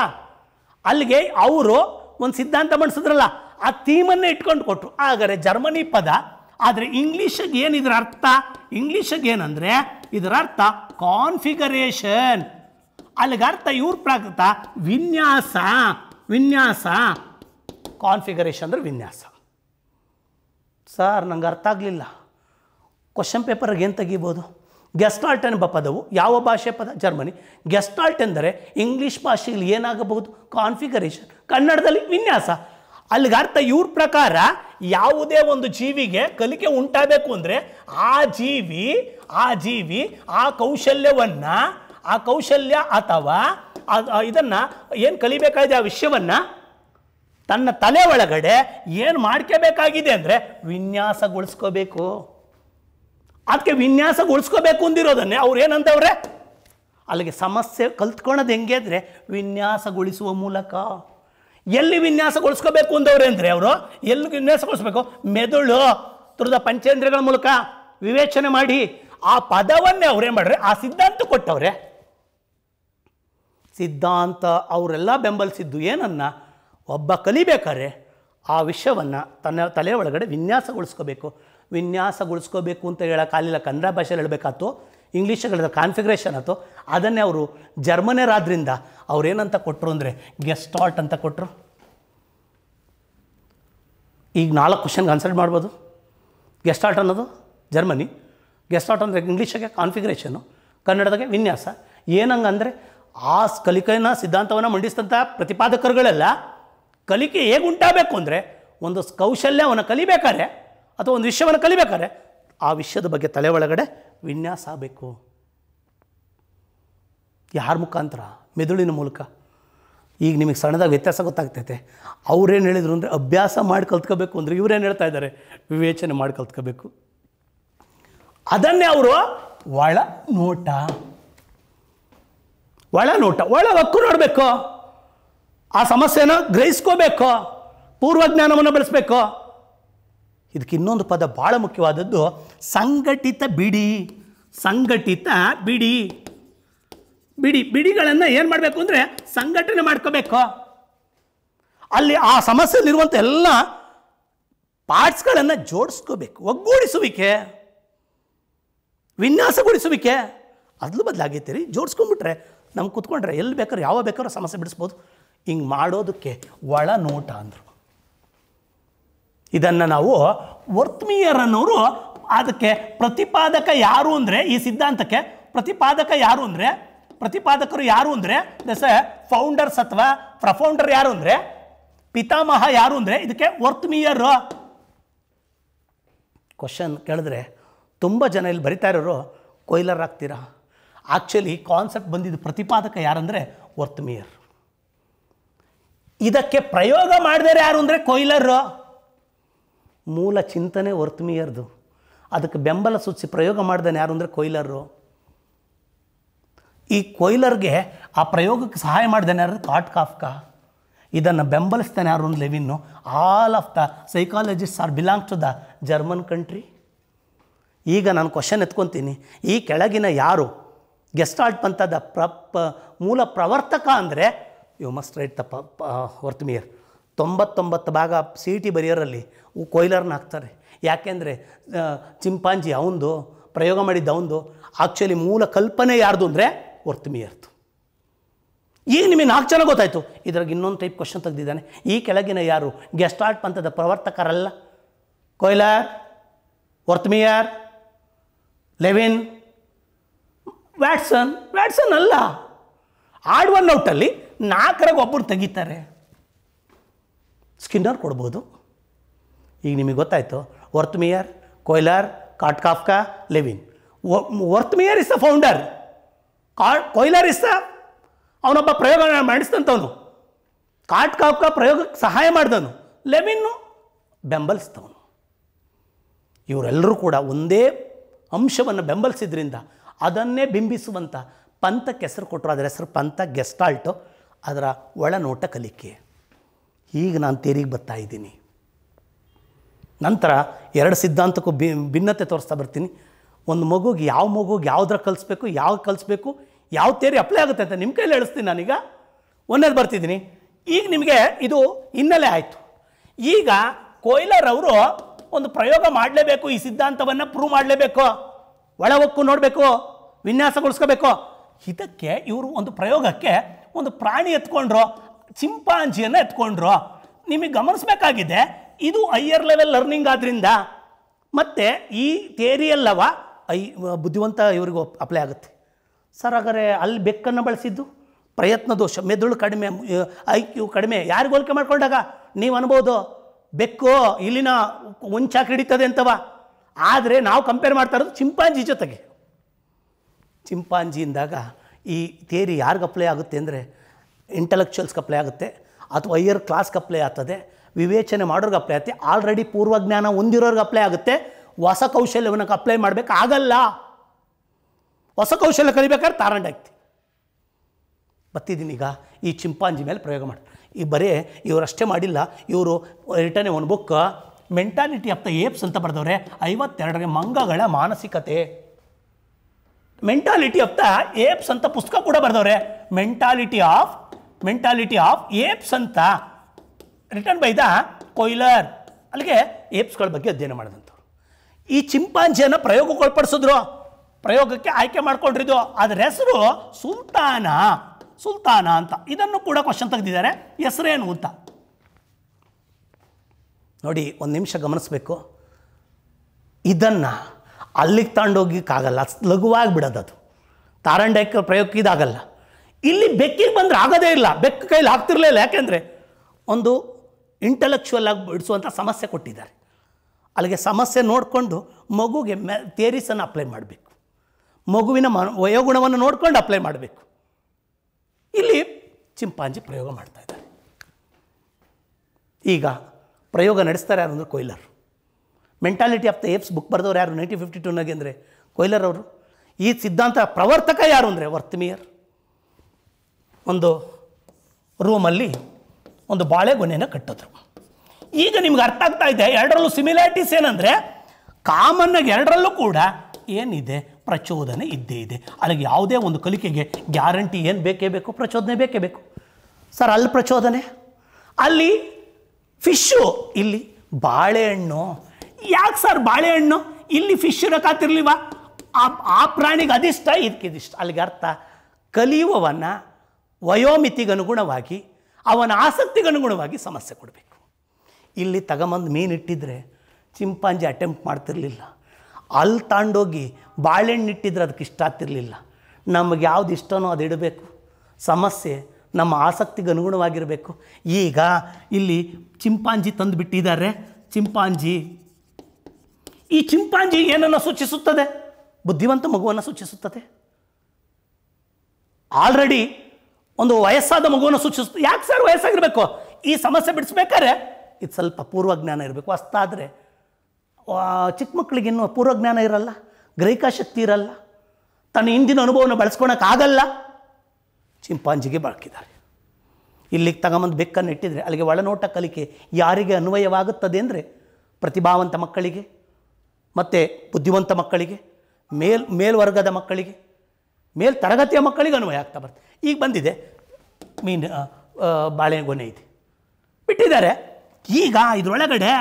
ಅಲ್ಲಿಗೆ ಅವರು ಒಂದು ಸಿದ್ಧಾಂತ ಮಾಡಿಸಿದ್ರಲ್ಲ ಆ ಥೀಮನ್ನೇ ಇಟ್ಕೊಂಡು ಕೊಟ್ಟರು ಆದರೆ ಜರ್ಮನಿ ಪದ ಆದರೆ ಇಂಗ್ಲೀಷಿಗೆ ಏನು ಇದರ ಅರ್ಥ ಇಂಗ್ಲೀಷಿಗೆ ಏನಂದರೆ ಇದರ ಅರ್ಥ ಕಾನ್ಫಿಗರೇಷನ್ ಅಲ್ಲಿಗೆ ಅರ್ಥ ಇವ್ರ ಪ್ರಾಕೃತ ವಿನ್ಯಾಸ ವಿನ್ಯಾಸ ಕಾನ್ಫಿಗರೇಷನ್ ಅಂದರೆ ವಿನ್ಯಾಸ ಸರ್ ನಂಗೆ ಅರ್ಥ ಆಗಲಿಲ್ಲ ಕ್ವಶನ್ ಪೇಪರ್ಗೆ ಏನು ತೆಗಿಬೋದು ಗೆಸ್ಟಾಲ್ಟ್ ಎಂಬ ಪದವು ಯಾವ ಭಾಷೆ ಪದ ಜರ್ಮನಿ ಗೆಸ್ಟಾಲ್ಟ್ ಎಂದರೆ ಇಂಗ್ಲೀಷ್ ಭಾಷೆಯಲ್ಲಿ ಏನಾಗಬಹುದು ಕಾನ್ಫಿಗರೇಷನ್ ಕನ್ನಡದಲ್ಲಿ ವಿನ್ಯಾಸ ಅಲ್ಲಿಗೆ ಅರ್ಥ ಇವ್ರ ಪ್ರಕಾರ ಯಾವುದೇ ಒಂದು ಜೀವಿಗೆ ಕಲಿಕೆ ಉಂಟಾಗಬೇಕು ಅಂದರೆ ಆ ಜೀವಿ ಆ ಜೀವಿ ಆ ಕೌಶಲ್ಯವನ್ನು ಆ ಕೌಶಲ್ಯ ಅಥವಾ ಇದನ್ನು ಏನು ಕಲಿಬೇಕಾಗಿದೆ ಆ ವಿಷಯವನ್ನು ತನ್ನ ತಲೆ ಒಳಗಡೆ ಏನು ಮಾಡ್ಕೋಬೇಕಾಗಿದೆ ಅಂದರೆ ವಿನ್ಯಾಸಗೊಳಿಸ್ಕೋಬೇಕು ಅದಕ್ಕೆ ವಿನ್ಯಾಸಗೊಳಿಸ್ಕೋಬೇಕು ಅಂದಿರೋದನ್ನೇ ಅವ್ರು ಏನಂತವ್ರೆ ಅಲ್ಲಿಗೆ ಸಮಸ್ಯೆ ಕಲ್ತ್ಕೊಳೋದು ಹೆಂಗೆ ಅಂದರೆ ವಿನ್ಯಾಸಗೊಳಿಸುವ ಮೂಲಕ ಎಲ್ಲಿ ವಿನ್ಯಾಸಗೊಳಿಸ್ಕೋಬೇಕು ಅಂದವ್ರೆ ಅಂದರೆ ಅವರು ಎಲ್ಲಿ ವಿನ್ಯಾಸಗೊಳಿಸ್ಬೇಕು ಮೆದುಳು ತುರಿದ ಪಂಚೇಂದ್ರಗಳ ಮೂಲಕ ವಿವೇಚನೆ ಮಾಡಿ ಆ ಪದವನ್ನೇ ಅವ್ರೇನು ಮಾಡ್ರೆ ಆ ಸಿದ್ಧಾಂತ ಕೊಟ್ಟವ್ರೆ ಸಿದ್ಧಾಂತ ಅವರೆಲ್ಲ ಬೆಂಬಲಿಸಿದ್ದು ಏನನ್ನ ಒಬ್ಬ ಕಲಿಬೇಕಾದ್ರೆ ಆ ವಿಷಯವನ್ನು ತನ್ನ ತಲೆಯ ಒಳಗಡೆ ವಿನ್ಯಾಸಗೊಳಿಸ್ಕೋಬೇಕು ವಿನ್ಯಾಸಗೊಳಿಸ್ಕೋಬೇಕು ಅಂತ ಹೇಳೋಕ್ಕಾಗಲಿಲ್ಲ ಕನ್ನಡ ಭಾಷೆಯಲ್ಲಿ ಹೇಳಬೇಕಾಯ್ತು ಇಂಗ್ಲೀಷಗಳಿರೋ ಕಾನ್ಫಿಗ್ರೇಷನ್ ಅಥವಾ ಅದನ್ನೇ ಅವರು ಜರ್ಮನಿಯರಾದ್ರಿಂದ ಅವ್ರೇನಂತ ಕೊಟ್ಟರು ಅಂದರೆ ಆರ್ಟ್ ಅಂತ ಕೊಟ್ಟರು ಈಗ ನಾಲ್ಕು ಕ್ವಶನ್ ಕನ್ಸಲ್ಟ್ ಮಾಡ್ಬೋದು ಆರ್ಟ್ ಅನ್ನೋದು ಜರ್ಮನಿ ಗೆಸ್ಟಾಲ್ಟ್ ಅಂದರೆ ಇಂಗ್ಲೀಷಿಗೆ ಕಾನ್ಫಿಗ್ರೇಷನ್ನು ಕನ್ನಡದಾಗೆ ವಿನ್ಯಾಸ ಅಂದರೆ ಆ ಕಲಿಕೆಯನ್ನು ಸಿದ್ಧಾಂತವನ್ನು ಮಂಡಿಸಿದಂಥ ಪ್ರತಿಪಾದಕರುಗಳೆಲ್ಲ ಕಲಿಕೆ ಹೇಗೆ ಉಂಟಾಗಬೇಕು ಅಂದರೆ ಒಂದು ಕೌಶಲ್ಯವನ್ನು ಕಲಿಬೇಕಾದ್ರೆ ಅಥವಾ ಒಂದು ವಿಷಯವನ್ನು ಕಲಿಬೇಕಾದ್ರೆ ಆ ವಿಷಯದ ಬಗ್ಗೆ ತಲೆ ಒಳಗಡೆ ವಿನ್ಯಾಸ ಆಗಬೇಕು ಯಾರ ಮುಖಾಂತರ ಮೆದುಳಿನ ಮೂಲಕ ಈಗ ನಿಮಗೆ ಸಣ್ಣದಾಗ ವ್ಯತ್ಯಾಸ ಗೊತ್ತಾಗ್ತೈತೆ ಅವ್ರೇನು ಹೇಳಿದರು ಅಂದರೆ ಅಭ್ಯಾಸ ಮಾಡಿ ಕಲ್ತ್ಕೋಬೇಕು ಅಂದರೆ ಇವರೇನು ಹೇಳ್ತಾ ಇದ್ದಾರೆ ವಿವೇಚನೆ ಮಾಡಿ ಕಲ್ತ್ಕೋಬೇಕು ಅದನ್ನೇ ಅವರು ಒಳ ನೋಟ ಒಳ ನೋಟ ಒಳ ಹಕ್ಕು ನೋಡಬೇಕು ಆ ಸಮಸ್ಯೆನ ಗ್ರಹಿಸ್ಕೋಬೇಕು ಪೂರ್ವಜ್ಞಾನವನ್ನು ಬೆಳೆಸ್ಬೇಕು ಇದಕ್ಕೆ ಇನ್ನೊಂದು ಪದ ಭಾಳ ಮುಖ್ಯವಾದದ್ದು ಸಂಘಟಿತ ಬಿಡಿ ಸಂಘಟಿತ ಬಿಡಿ ಬಿಡಿ ಬಿಡಿಗಳನ್ನು ಏನು ಮಾಡಬೇಕು ಅಂದರೆ ಸಂಘಟನೆ ಮಾಡ್ಕೋಬೇಕು ಅಲ್ಲಿ ಆ ಸಮಸ್ಯೆಯಲ್ಲಿರುವಂಥ ಎಲ್ಲ ಪಾರ್ಟ್ಸ್ಗಳನ್ನು ಜೋಡಿಸ್ಕೋಬೇಕು ಒಗ್ಗೂಡಿಸುವಿಕೆ ವಿನ್ಯಾಸಗೊಳಿಸುವಿಕೆ ಅದ್ಲು ಬದಲಾಗೈತೆ ರೀ ಜೋಡಿಸ್ಕೊಂಡ್ಬಿಟ್ರೆ ನಮ್ಗೆ ಕುತ್ಕೊಂಡ್ರೆ ಎಲ್ಲಿ ಬೇಕಾದ್ರೂ ಯಾವ ಬೇಕಾದ್ರೂ ಸಮಸ್ಯೆ ಬಿಡಿಸ್ಬೋದು ಹಿಂಗೆ ಮಾಡೋದಕ್ಕೆ ನೋಟ ಅಂದರು ಇದನ್ನು ನಾವು ವರ್ತ್ಮಿಯರ್ ಅನ್ನೋರು ಅದಕ್ಕೆ ಪ್ರತಿಪಾದಕ ಯಾರು ಅಂದರೆ ಈ ಸಿದ್ಧಾಂತಕ್ಕೆ ಪ್ರತಿಪಾದಕ ಯಾರು ಅಂದರೆ ಪ್ರತಿಪಾದಕರು ಯಾರು ಅಂದರೆ ದಸ ಫೌಂಡರ್ಸ್ ಅಥವಾ ಪ್ರಫೌಂಡರ್ ಯಾರು ಅಂದರೆ ಪಿತಾಮಹ ಯಾರು ಅಂದರೆ ಇದಕ್ಕೆ ವರ್ತ್ಮಿಯರ್ ಕ್ವಶನ್ ಕೇಳಿದ್ರೆ ತುಂಬ ಜನ ಇಲ್ಲಿ ಬರಿತಾ ಇರೋರು ಕೊಯ್ಲರ್ ಆಗ್ತೀರಾ ಆ್ಯಕ್ಚುಲಿ ಕಾನ್ಸೆಪ್ಟ್ ಬಂದಿದ್ದು ಪ್ರತಿಪಾದಕ ಯಾರಂದರೆ ವರ್ತ್ಮಿಯರ್ ಇದಕ್ಕೆ ಪ್ರಯೋಗ ಮಾಡಿದರೆ ಯಾರು ಅಂದರೆ ಕೊಯ್ಲರು ಮೂಲ ಚಿಂತನೆ ವರ್ತ್ಮಿಯರ್ದು ಅದಕ್ಕೆ ಬೆಂಬಲ ಸೂಚಿಸಿ ಪ್ರಯೋಗ ಮಾಡ್ದಾನೆ ಯಾರು ಅಂದರೆ ಕೊಯ್ಲರು ಈ ಕೊಯ್ಲರ್ಗೆ ಆ ಪ್ರಯೋಗಕ್ಕೆ ಸಹಾಯ ಮಾಡಿದಾನೆ ಯಾರು ಥಾಟ್ ಕಾಫ್ಕ ಇದನ್ನು ಬೆಂಬಲಿಸ್ತಾನೆ ಯಾರು ಒಂದು ಲೆವಿನ್ನು all of the psychologist are belong to the German country ಈಗ ನಾನು ಕ್ವಶನ್ ಎತ್ಕೊತೀನಿ ಈ ಕೆಳಗಿನ ಯಾರು ಗೆಸ್ಟ್ ಆರ್ಟ್ ಪಂಥದ ಪ್ರ ಮೂಲ ಪ್ರವರ್ತಕ ಅಂದರೆ ಯು ಮಸ್ಟ್ ರೈಟ್ ದ ಪ ವರ್ತ್ಮಿಯರ್ ತೊಂಬತ್ತೊಂಬತ್ತು ಭಾಗ ಸಿ ಇ ಟಿ ಬರೆಯೋರಲ್ಲಿ ಕೊಯ್ಲರ್ನ ಹಾಕ್ತಾರೆ ಯಾಕೆಂದರೆ ಚಿಂಪಾಂಜಿ ಅವಂದು ಪ್ರಯೋಗ ಮಾಡಿದ್ದ ಅವನದು ಆ್ಯಕ್ಚುಲಿ ಮೂಲ ಕಲ್ಪನೆ ಯಾರ್ದು ಅಂದರೆ ಒರ್ತಮಿಯರ್ದು ಈಗ ನಿಮಗೆ ನಾಲ್ಕು ಜನ ಗೊತ್ತಾಯಿತು ಇದ್ರಾಗ ಇನ್ನೊಂದು ಟೈಪ್ ಕ್ವಶನ್ ತೆಗೆದಿದ್ದಾನೆ ಈ ಕೆಳಗಿನ ಯಾರು ಗೆಸ್ಟಾರ್ಟ್ ಪಂಥದ ಪ್ರವರ್ತಕರಲ್ಲ Kohler Wertheimer Lewin Watson Watson ಅಲ್ಲ ಆಡ್ ಒನ್ ಔಟಲ್ಲಿ ನಾಲ್ಕರಾಗ ಒಬ್ಬರು ತೆಗಿತಾರೆ ಸ್ಕಿನ್ನರ್ ಕೊಡ್ಬೋದು ಈಗ ನಿಮಗೆ ಗೊತ್ತಾಯಿತು ವರ್ತ್ ಮೇಯರ್ ಕಾಟ್ Koffka Lewin Wertheimer is the founder ಕಾ ಕೊಯ್ಲಾರ್ ಇಸ್ ದ ಅವನೊಬ್ಬ ಪ್ರಯೋಗ ಮಾಡಿಸ್ದಂಥವನು ಕಾಟ್ ಕಾಫ್ಕಾ ಪ್ರಯೋಗಕ್ಕೆ ಸಹಾಯ ಮಾಡಿದವನು ಲೆವಿನ್ನು ಬೆಂಬಲಿಸ್ತವನು ಇವರೆಲ್ಲರೂ ಕೂಡ ಒಂದೇ ಅಂಶವನ್ನು ಬೆಂಬಲಿಸಿದ್ರಿಂದ ಅದನ್ನೇ ಬಿಂಬಿಸುವಂಥ ಪಂಥಕ್ಕೆ ಹೆಸರು ಕೊಟ್ಟರು ಅದರ ಹೆಸರು ಪಂಥ ಗೆಸ್ಟಾಲ್ಟು ಅದರ ಒಳನೋಟ ಕಲಿಕೆ ಈಗ ನಾನು ತೇರಿಗೆ ಬರ್ತಾ ಇದ್ದೀನಿ ನಂತರ ಎರಡು ಸಿದ್ಧಾಂತಕ್ಕೂ ಬಿ ಭಿನ್ನತೆ ತೋರಿಸ್ತಾ ಬರ್ತೀನಿ ಒಂದು ಮಗುಗೆ ಯಾವ ಮಗುಗೆ ಯಾವ್ದ್ರ ಕಲಿಸ್ಬೇಕು ಯಾವ ಕಲಿಸ್ಬೇಕು ಯಾವ ತೇರಿ ಅಪ್ಲೈ ಆಗುತ್ತೆ ಅಂತ ನಿಮ್ಮ ಕೈಲಿ ಹೇಳಿಸ್ತೀನಿ ನಾನೀಗ ಒಂದೇದು ಬರ್ತಿದ್ದೀನಿ ಈಗ ನಿಮಗೆ ಇದು ಹಿನ್ನೆಲೆ ಆಯಿತು ಈಗ ಕೊಯ್ಲರ್ ಅವರು ಒಂದು ಪ್ರಯೋಗ ಮಾಡಲೇಬೇಕು ಈ ಸಿದ್ಧಾಂತವನ್ನು ಪ್ರೂವ್ ಮಾಡಲೇಬೇಕು ಒಳ ಹೊಕ್ಕು ನೋಡಬೇಕು ವಿನ್ಯಾಸಗೊಳಿಸ್ಕೋಬೇಕು ಇದಕ್ಕೆ ಇವರು ಒಂದು ಪ್ರಯೋಗಕ್ಕೆ ಒಂದು ಪ್ರಾಣಿ ಎತ್ಕೊಂಡ್ರು ಚಿಂಪಾಂಜಿಯನ್ನು ಎತ್ಕೊಂಡ್ರು ನಿಮಗೆ ಗಮನಿಸಬೇಕಾಗಿದೆ ಇದು ಹೈಯರ್ ಲೆವೆಲ್ ಲರ್ನಿಂಗ್ ಆದ್ರಿಂದ ಮತ್ತು ಈ ಥೇರಿಯಲ್ಲವ ಐ ಬುದ್ಧಿವಂತ ಇವರಿಗೂ ಅಪ್ಲೈ ಆಗುತ್ತೆ ಸರ್ ಹಾಗಾದ್ರೆ ಅಲ್ಲಿ ಬೆಕ್ಕನ್ನು ಬಳಸಿದ್ದು ಪ್ರಯತ್ನ ದೋಷ ಮೆದುಳು ಕಡಿಮೆ ಐ ಕ್ಯೂ ಕಡಿಮೆ ಯಾರಿಗೆ ಹೋಲಿಕೆ ಮಾಡ್ಕೊಂಡಾಗ ನೀವು ಅನ್ಬೋದು ಬೆಕ್ಕು ಇಲ್ಲಿನ ಒಂಚಾಕ್ ಹಿಡಿತದೆ ಅಂತವ ಆದರೆ ನಾವು ಕಂಪೇರ್ ಮಾಡ್ತಾ ಇರೋದು ಚಿಂಪಾಂಜಿ ಜೊತೆಗೆ ಚಿಂಪಾಂಜಿ ಅಂದಾಗ ಈ ಥೇರಿ ಯಾರಿಗೆ ಅಪ್ಲೈ ಆಗುತ್ತೆ ಅಂದರೆ ಇಂಟಲೆಕ್ಚುಯಲ್ಸ್ ಅಪ್ಲೈ ಆಗುತ್ತೆ ಅಥವಾ ಹೈಯರ್ ಕ್ಲಾಸ್ಗೆ ಅಪ್ಲೈ ಆಗ್ತದೆ ವಿವೇಚನೆ ಮಾಡೋರ್ಗೆ ಅಪ್ಲೈ ಆಗುತ್ತೆ ಆಲ್ರೆಡಿ ಪೂರ್ವಜ್ಞಾನ ಹೊಂದಿರೋರ್ಗೆ ಅಪ್ಲೈ ಆಗುತ್ತೆ ಹೊಸ ಕೌಶಲ್ಯವನ್ನು ಅಪ್ಲೈ ಆಗಲ್ಲ ಹೊಸ ಕೌಶಲ್ಯ ಕಲಿಬೇಕಾದ್ರೆ ತಾರಂಡಾಗ್ತಿ ಬರ್ತಿದ್ದೀನಿ ಈಗ ಈ ಚಿಂಪಾಂಜಿ ಮೇಲೆ ಪ್ರಯೋಗ ಮಾಡಿ ಈ ಬರೀ ಇವರಷ್ಟೇ ಮಾಡಿಲ್ಲ ಇವರು ರಿಟರ್ನ್ ಒಂದು book mentality of the apes ಅಂತ ಬರೆದವ್ರೆ ಐವತ್ತೆರಡನೇ ಮಂಗಗಳ ಮಾನಸಿಕತೆ ಮೆಂಟಾಲಿಟಿ ಆಫ್ ದ ಏಪ್ಸ್ ಅಂತ ಪುಸ್ತಕ ಕೂಡ ಬರೆದವ್ರೆ mentality of mentality of apes ಅಂತ ರಿಟರ್ನ್ ಬೈ ದ ಕೊಯ್ಲರ್ ಅಲ್ಲಿಗೆ ಏಪ್ಸ್ಗಳ ಬಗ್ಗೆ ಅಧ್ಯಯನ ಮಾಡಿದಂಥವ್ರು ಈ ಚಿಂಪಾಂಜಿಯನ್ನು ಒಳಪಡಿಸಿದ್ರು ಪ್ರಯೋಗಕ್ಕೆ ಆಯ್ಕೆ ಮಾಡ್ಕೊಂಡಿದ್ದು ಅದರ ಹೆಸರು ಸುಲ್ತಾನ ಸುಲ್ತಾನ ಅಂತ ಇದನ್ನು ಕೂಡ ಕ್ವಶನ್ ತೆಗೆದಿದ್ದಾರೆ ಹೆಸರೇನು ಅಂತ ನೋಡಿ ಒಂದು ನಿಮಿಷ ಗಮನಿಸ್ಬೇಕು ಇದನ್ನು ಅಲ್ಲಿಗೆ ತಗೊಂಡೋಗಿಕ್ಕಾಗಲ್ಲ ಲಘುವಾಗಿ ಬಿಡೋದು ಅದು ತಾರಂಡಕ್ಕೆ ಪ್ರಯೋಗಕ್ಕೆ ಇದಾಗಲ್ಲ ಇಲ್ಲಿ ಬೆಕ್ಕಿಗೆ ಬಂದರೆ ಆಗೋದೇ ಇಲ್ಲ ಬೆಕ್ಕ ಕೈಲಿ ಆಗ್ತಿರ್ಲಿಲ್ಲ ಯಾಕೆಂದರೆ ಒಂದು ಇಂಟಲೆಕ್ಚುವಲ್ ಆಗಿ ಬಿಡಿಸುವಂಥ ಸಮಸ್ಯೆ ಕೊಟ್ಟಿದ್ದಾರೆ ಅಲ್ಲಿಗೆ ಸಮಸ್ಯೆ ನೋಡಿಕೊಂಡು ಮಗುಗೆ ಮೆ ಥಿಯರೀಸನ್ನು ಅಪ್ಲೈ ಮಾಡಬೇಕು ಮಗುವಿನ ಮ ವಯೋಗುಣವನ್ನು ನೋಡ್ಕೊಂಡು ಅಪ್ಲೈ ಮಾಡಬೇಕು ಇಲ್ಲಿ ಚಿಂಪಾಂಜಿ ಪ್ರಯೋಗ ಮಾಡ್ತಾ ಇದ್ದಾರೆ ಈಗ ಪ್ರಯೋಗ ನಡೆಸ್ತಾರೆ ಯಾರು ಅಂದರೆ Kohler mentality of the apes book ಬರೆದವರು ಯಾರು ನೈನ್ಟೀನ್ ಫಿಫ್ಟಿ ಟೂನಾಗೆ ಅಂದರೆ ಕೊಯ್ಲರ್ ಅವರು ಈ ಸಿದ್ಧಾಂತ ಪ್ರವರ್ತಕ ಯಾರು ಅಂದರೆ ವರ್ತ್ಮಿಯರ್ ಒಂದು ರೂಮಲ್ಲಿ ಒಂದು ಬಾಳೆಗೊನೆಯನ್ನು ಕಟ್ಟಿದ್ರು ಈಗ ನಿಮ್ಗೆ ಅರ್ಥ ಆಗ್ತಾ ಇದೆ ಎರಡರಲ್ಲೂ ಸಿಮಿಲಾರಿಟೀಸ್ ಏನಂದರೆ ಕಾಮನ್ನಾಗಿ ಎರಡರಲ್ಲೂ ಕೂಡ ಏನಿದೆ ಪ್ರಚೋದನೆ ಇದ್ದೇ ಇದೆ ಅಲ್ಲಿಗೆ ಯಾವುದೇ ಒಂದು ಕಲಿಕೆಗೆ ಗ್ಯಾರಂಟಿ ಏನು ಬೇಕೇ ಬೇಕು ಪ್ರಚೋದನೆ ಬೇಕೇ ಬೇಕು ಸರ್ ಅಲ್ಲಿ ಪ್ರಚೋದನೆ ಅಲ್ಲಿ ಫಿಶ್ಶು ಇಲ್ಲಿ ಬಾಳೆಹಣ್ಣು ಯಾಕೆ ಸರ್ ಬಾಳೆಹಣ್ಣು ಇಲ್ಲಿ ಫಿಶ್ ಇರೋಕ್ಕಾತಿರ್ಲಿವ ಆ ಪ್ರಾಣಿಗೆ ಅದಿಷ್ಟ ಇದಕ್ಕಿದಿಷ್ಟ ಅಲ್ಲಿಗೆ ಅರ್ಥ ಕಲಿಯುವವನ್ನು ವಯೋಮಿತಿಗನುಗುಣವಾಗಿ ಅವನ ಆಸಕ್ತಿಗನುಗುಣವಾಗಿ ಸಮಸ್ಯೆ ಕೊಡಬೇಕು ಇಲ್ಲಿ ತಗೊಂಬಂದು ಇಟ್ಟಿದ್ರೆ ಚಿಂಪಾಂಜಿ ಅಟೆಂಪ್ಟ್ ಮಾಡ್ತಿರಲಿಲ್ಲ ಅಲ್ಲಿ ತಾಂಡೋಗಿ ಇಟ್ಟಿದ್ರೆ ಅದಕ್ಕೆ ಇಷ್ಟ ಆಗ್ತಿರಲಿಲ್ಲ ನಮಗೆ ಯಾವುದು ಇಷ್ಟನೋ ಅದು ಇಡಬೇಕು ಸಮಸ್ಯೆ ನಮ್ಮ ಆಸಕ್ತಿಗೆ ಅನುಗುಣವಾಗಿರಬೇಕು ಈಗ ಇಲ್ಲಿ ಚಿಂಪಾಂಜಿ ತಂದು ಬಿಟ್ಟಿದ್ದಾರೆ ಚಿಂಪಾಂಜಿ ಈ ಚಿಂಪಾಂಜಿ ಏನನ್ನು ಸೂಚಿಸುತ್ತದೆ ಬುದ್ಧಿವಂತ ಮಗುವನ್ನು ಸೂಚಿಸುತ್ತದೆ ಆಲ್ರೆಡಿ ಒಂದು ವಯಸ್ಸಾದ ಮಗುವನ್ನು ಸೂಚಿಸ್ತು ಯಾಕೆ ಸರ್ ವಯಸ್ಸಾಗಿರಬೇಕು ಈ ಸಮಸ್ಯೆ ಬಿಡಿಸ್ಬೇಕಾದ್ರೆ ಇದು ಸ್ವಲ್ಪ ಪೂರ್ವಜ್ಞಾನ ಇರಬೇಕು ಅಷ್ಟಾದರೆ ಚಿಕ್ಕ ಮಕ್ಕಳಿಗಿನ್ನೂ ಪೂರ್ವಜ್ಞಾನ ಇರಲ್ಲ ಗ್ರಹಿಕಾ ಶಕ್ತಿ ಇರಲ್ಲ ತನ್ನ ಹಿಂದಿನ ಅನುಭವವನ್ನು ಬಳಸ್ಕೊಳಕ್ಕಾಗಲ್ಲ ಚಿಂಪಾಂಜಿಗೆ ಬಳಕಿದ್ದಾರೆ ಇಲ್ಲಿಗೆ ತಗೊಂಬಂದು ಬೆಕ್ಕನ್ನು ಇಟ್ಟಿದರೆ ಅಲ್ಲಿಗೆ ಒಳನೋಟ ಕಲಿಕೆ ಯಾರಿಗೆ ಅನ್ವಯವಾಗುತ್ತದೆ ಅಂದರೆ ಪ್ರತಿಭಾವಂತ ಮಕ್ಕಳಿಗೆ ಮತ್ತು ಬುದ್ಧಿವಂತ ಮಕ್ಕಳಿಗೆ ಮೇಲ್ ಮೇಲ್ವರ್ಗದ ಮಕ್ಕಳಿಗೆ ಮೇಲ್ ತರಗತಿಯ ಮಕ್ಕಳಿಗೆ ಅನ್ವಯ ಆಗ್ತಾ ಬರ್ತದೆ ಈಗ ಬಂದಿದೆ ಮೀನು ಬಾಳೆಗೊನೆ ಐತಿ ಬಿಟ್ಟಿದ್ದಾರೆ ಈಗ ಇದರೊಳಗಡೆ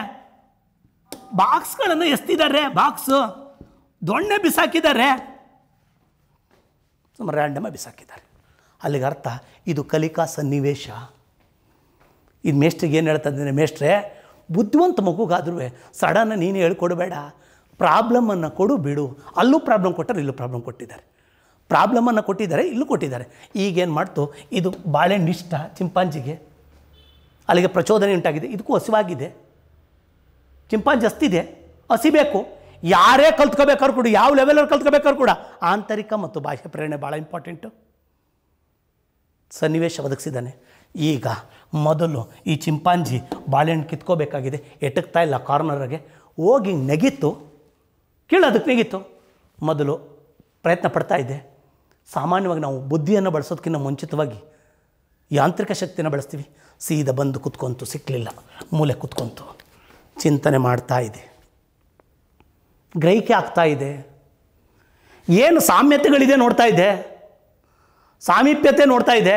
ಬಾಕ್ಸ್ಗಳನ್ನು ಎಸ್ತಿದ್ದಾರೆ ಬಾಕ್ಸು ದೊಣ್ಣೆ ಬಿಸಾಕಿದ್ದಾರೆ ಸುಮ್ಮನೆ ರ್ಯಾಂಡಮ್ ಬಿಸಾಕಿದ್ದಾರೆ ಅಲ್ಲಿಗೆ ಅರ್ಥ ಇದು ಕಲಿಕಾ ಸನ್ನಿವೇಶ ಇದು ಮೇಷ್ಟ್ರಿಗೆ ಏನು ಹೇಳ್ತಂದ್ರೆ ಮೇಷ್ಟ್ರೆ ಬುದ್ಧಿವಂತ ಮಗುಗಾದ್ರೂ ಸಡನ್ ನೀನು ಹೇಳ್ಕೊಡಬೇಡ ಪ್ರಾಬ್ಲಮನ್ನು ಕೊಡು ಬಿಡು ಅಲ್ಲೂ ಪ್ರಾಬ್ಲಮ್ ಕೊಟ್ಟರೆ ಇಲ್ಲೂ ಪ್ರಾಬ್ಲಮ್ ಕೊಟ್ಟಿದ್ದಾರೆ ಪ್ರಾಬ್ಲಮನ್ನು ಕೊಟ್ಟಿದ್ದಾರೆ ಇಲ್ಲೂ ಕೊಟ್ಟಿದ್ದಾರೆ ಈಗೇನು ಮಾಡ್ತು ಇದು ಬಾಳೆಹಣ್ಣು ಇಷ್ಟ ಚಿಂಪಾಂಜಿಗೆ ಅಲ್ಲಿಗೆ ಪ್ರಚೋದನೆ ಉಂಟಾಗಿದೆ ಇದಕ್ಕೂ ಹಸಿವಾಗಿದೆ ಚಿಂಪಾಂಜಿ ಹಸ್ತಿದೆ ಹಸಿಬೇಕು ಯಾರೇ ಕಲ್ತ್ಕೋಬೇಕಾದ್ರು ಕೂಡ ಯಾವ ಲೆವೆಲಲ್ಲಿ ಕಲ್ತ್ಕೋಬೇಕಾದ್ರು ಕೂಡ ಆಂತರಿಕ ಮತ್ತು ಬಾಹ್ಯ ಪ್ರೇರಣೆ ಭಾಳ ಇಂಪಾರ್ಟೆಂಟು ಸನ್ನಿವೇಶ ಒದಗಿಸಿದ್ದಾನೆ ಈಗ ಮೊದಲು ಈ ಚಿಂಪಾಂಜಿ ಬಾಳೆಹಣ್ಣು ಕಿತ್ಕೋಬೇಕಾಗಿದೆ ಎಟಕ್ತಾ ಇಲ್ಲ ಕಾರ್ನರ್ಗೆ ಹೋಗಿ ನೆಗಿತ್ತು ಕೀಳೋದಕ್ಕೆ ನೆಗಿತ್ತು ಮೊದಲು ಪ್ರಯತ್ನ ಪಡ್ತಾ ಇದೆ ಸಾಮಾನ್ಯವಾಗಿ ನಾವು ಬುದ್ಧಿಯನ್ನು ಬಳಸೋದಕ್ಕಿಂತ ಮುಂಚಿತವಾಗಿ ಯಾಂತ್ರಿಕ ಶಕ್ತಿಯನ್ನು ಬಳಸ್ತೀವಿ ಸೀದ ಬಂದು ಕುತ್ಕೊಂತು ಸಿಕ್ಕಲಿಲ್ಲ ಮೂಲೆ ಕುತ್ಕೊಂತು ಚಿಂತನೆ ಮಾಡ್ತಾ ಇದೆ ಗ್ರಹಿಕೆ ಆಗ್ತಾ ಇದೆ ಏನು ಸಾಮ್ಯತೆಗಳಿದೆ ನೋಡ್ತಾ ಇದೆ ಸಾಮೀಪ್ಯತೆ ನೋಡ್ತಾ ಇದೆ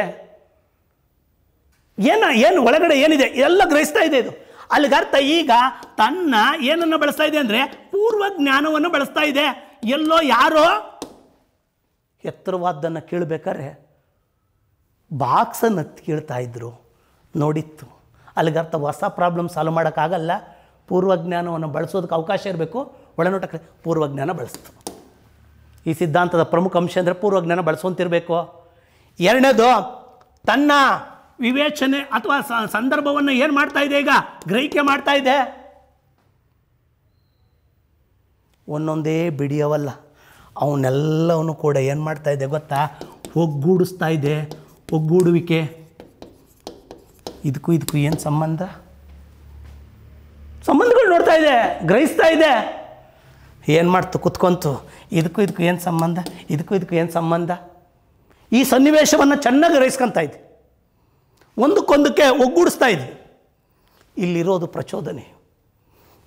ಏನು ಏನು ಒಳಗಡೆ ಏನಿದೆ ಎಲ್ಲ ಗ್ರಹಿಸ್ತಾ ಇದೆ ಇದು ಅಲ್ಲಿಗೆ ಅರ್ಥ ಈಗ ತನ್ನ ಏನನ್ನು ಬಳಸ್ತಾ ಇದೆ ಅಂದರೆ ಪೂರ್ವ ಜ್ಞಾನವನ್ನು ಬಳಸ್ತಾ ಇದೆ ಎಲ್ಲೋ ಯಾರೋ ಎತ್ತರವಾದ್ದನ್ನು ಕೇಳಬೇಕಾದ್ರೆ ಬಾಕ್ಸನ್ನು ಕೇಳ್ತಾ ಇದ್ದರು ನೋಡಿತ್ತು ಅರ್ಥ ಹೊಸ ಪ್ರಾಬ್ಲಮ್ ಸಾಲ್ವ್ ಮಾಡೋಕ್ಕಾಗಲ್ಲ ಪೂರ್ವಜ್ಞಾನವನ್ನು ಬಳಸೋದಕ್ಕೆ ಅವಕಾಶ ಇರಬೇಕು ಒಳನೋಟಕ್ಕೆ ಪೂರ್ವಜ್ಞಾನ ಬಳಸ್ತು ಈ ಸಿದ್ಧಾಂತದ ಪ್ರಮುಖ ಅಂಶ ಅಂದರೆ ಪೂರ್ವಜ್ಞಾನ ಬಳಸುವಂತಿರಬೇಕು ಎರಡನೇದು ತನ್ನ ವಿವೇಚನೆ ಅಥವಾ ಸಂದರ್ಭವನ್ನು ಏನು ಮಾಡ್ತಾ ಇದೆ ಈಗ ಗ್ರಹಿಕೆ ಮಾಡ್ತಾ ಇದೆ ಒಂದೊಂದೇ ಬಿಡಿಯವಲ್ಲ ಅವನ್ನೆಲ್ಲವನ್ನು ಕೂಡ ಏನು ಮಾಡ್ತಾ ಇದೆ ಗೊತ್ತಾ ಒಗ್ಗೂಡಿಸ್ತಾ ಇದೆ ಒಗ್ಗೂಡುವಿಕೆ ಇದಕ್ಕೂ ಇದಕ್ಕೂ ಏನು ಸಂಬಂಧ ಸಂಬಂಧಗಳು ನೋಡ್ತಾ ಇದೆ ಗ್ರಹಿಸ್ತಾ ಇದೆ ಏನು ಮಾಡ್ತು ಕುತ್ಕೊಂತು ಇದಕ್ಕೂ ಇದಕ್ಕೂ ಏನು ಸಂಬಂಧ ಇದಕ್ಕೂ ಇದಕ್ಕೂ ಏನು ಸಂಬಂಧ ಈ ಸನ್ನಿವೇಶವನ್ನು ಚೆನ್ನಾಗಿ ಗ್ರಹಿಸ್ಕೊತಾ ಇದೆ ಒಂದಕ್ಕೊಂದಕ್ಕೆ ಒಗ್ಗೂಡಿಸ್ತಾ ಇದೆ ಇಲ್ಲಿರೋದು ಪ್ರಚೋದನೆ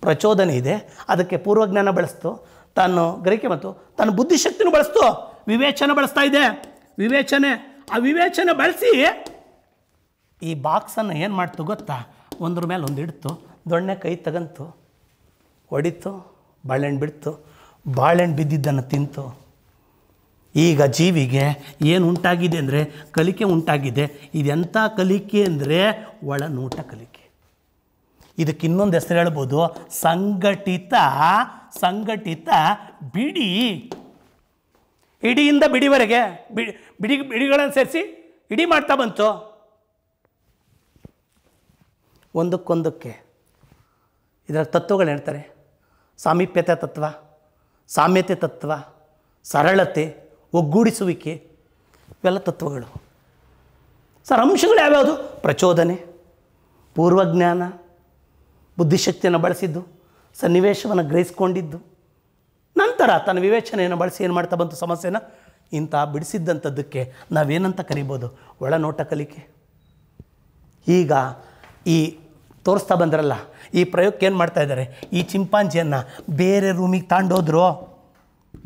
ಪ್ರಚೋದನೆ ಇದೆ ಅದಕ್ಕೆ ಪೂರ್ವಜ್ಞಾನ ಬೆಳೆಸ್ತು ತಾನು ಗ್ರಹಿಕೆ ಮತ್ತು ತನ್ನ ಬುದ್ಧಿಶಕ್ತಿನೂ ಬಳಸ್ತು ವಿವೇಚನೆ ಬಳಸ್ತಾ ಇದೆ ವಿವೇಚನೆ ಆ ವಿವೇಚನೆ ಬಳಸಿ ಈ ಬಾಕ್ಸನ್ನು ಏನು ಮಾಡ್ತು ಗೊತ್ತಾ ಒಂದ್ರ ಮೇಲೆ ಒಂದು ಇಡ್ತು ದೊಣ್ಣೆ ಕೈ ತಗಂತು ಹೊಡಿತು ಬಾಳೆಹಣ್ಣು ಬಿಡ್ತು ಬಾಳೆಹಣ್ಣು ಬಿದ್ದಿದ್ದನ್ನು ತಿಂತು ಈಗ ಜೀವಿಗೆ ಏನು ಉಂಟಾಗಿದೆ ಅಂದರೆ ಕಲಿಕೆ ಉಂಟಾಗಿದೆ ಇದೆಂಥ ಕಲಿಕೆ ಅಂದರೆ ಒಳನೋಟ ಕಲಿಕೆ ಇದಕ್ಕೆ ಇನ್ನೊಂದು ಹೆಸರು ಹೇಳ್ಬೋದು ಸಂಘಟಿತ ಸಂಘಟಿತ ಬಿಡಿ ಇಡಿಯಿಂದ ಬಿಡಿವರೆಗೆ ಬಿಡಿ ಬಿಡಿ ಬಿಡಿಗಳನ್ನು ಸೇರಿಸಿ ಇಡಿ ಮಾಡ್ತಾ ಬಂತು ಒಂದಕ್ಕೊಂದಕ್ಕೆ ಇದರ ತತ್ವಗಳು ಹೇಳ್ತಾರೆ ಸಾಮೀಪ್ಯತೆ ತತ್ವ ಸಾಮ್ಯತೆ ತತ್ವ ಸರಳತೆ ಒಗ್ಗೂಡಿಸುವಿಕೆ ಇವೆಲ್ಲ ತತ್ವಗಳು ಸರ್ ಅಂಶಗಳು ಯಾವ್ಯಾವುದು ಪ್ರಚೋದನೆ ಪೂರ್ವಜ್ಞಾನ ಬುದ್ಧಿಶಕ್ತಿಯನ್ನು ಬಳಸಿದ್ದು ಸನ್ನಿವೇಶವನ್ನು ಗ್ರಹಿಸ್ಕೊಂಡಿದ್ದು ನಂತರ ತನ್ನ ವಿವೇಚನೆಯನ್ನು ಬಳಸಿ ಏನು ಮಾಡ್ತಾ ಬಂತು ಸಮಸ್ಯೆನ ಇಂಥ ಬಿಡಿಸಿದ್ದಂಥದ್ದಕ್ಕೆ ನಾವೇನಂತ ಕರಿಬೋದು ಒಳನೋಟ ಕಲಿಕೆ ಈಗ ಈ ತೋರಿಸ್ತಾ ಬಂದ್ರಲ್ಲ ಈ ಪ್ರಯೋಗಕ್ಕೆ ಏನು ಮಾಡ್ತಾ ಇದ್ದಾರೆ ಈ ಚಿಂಪಾಂಜಿಯನ್ನು ಬೇರೆ ರೂಮಿಗೆ ತಾಂಡೋದ್ರು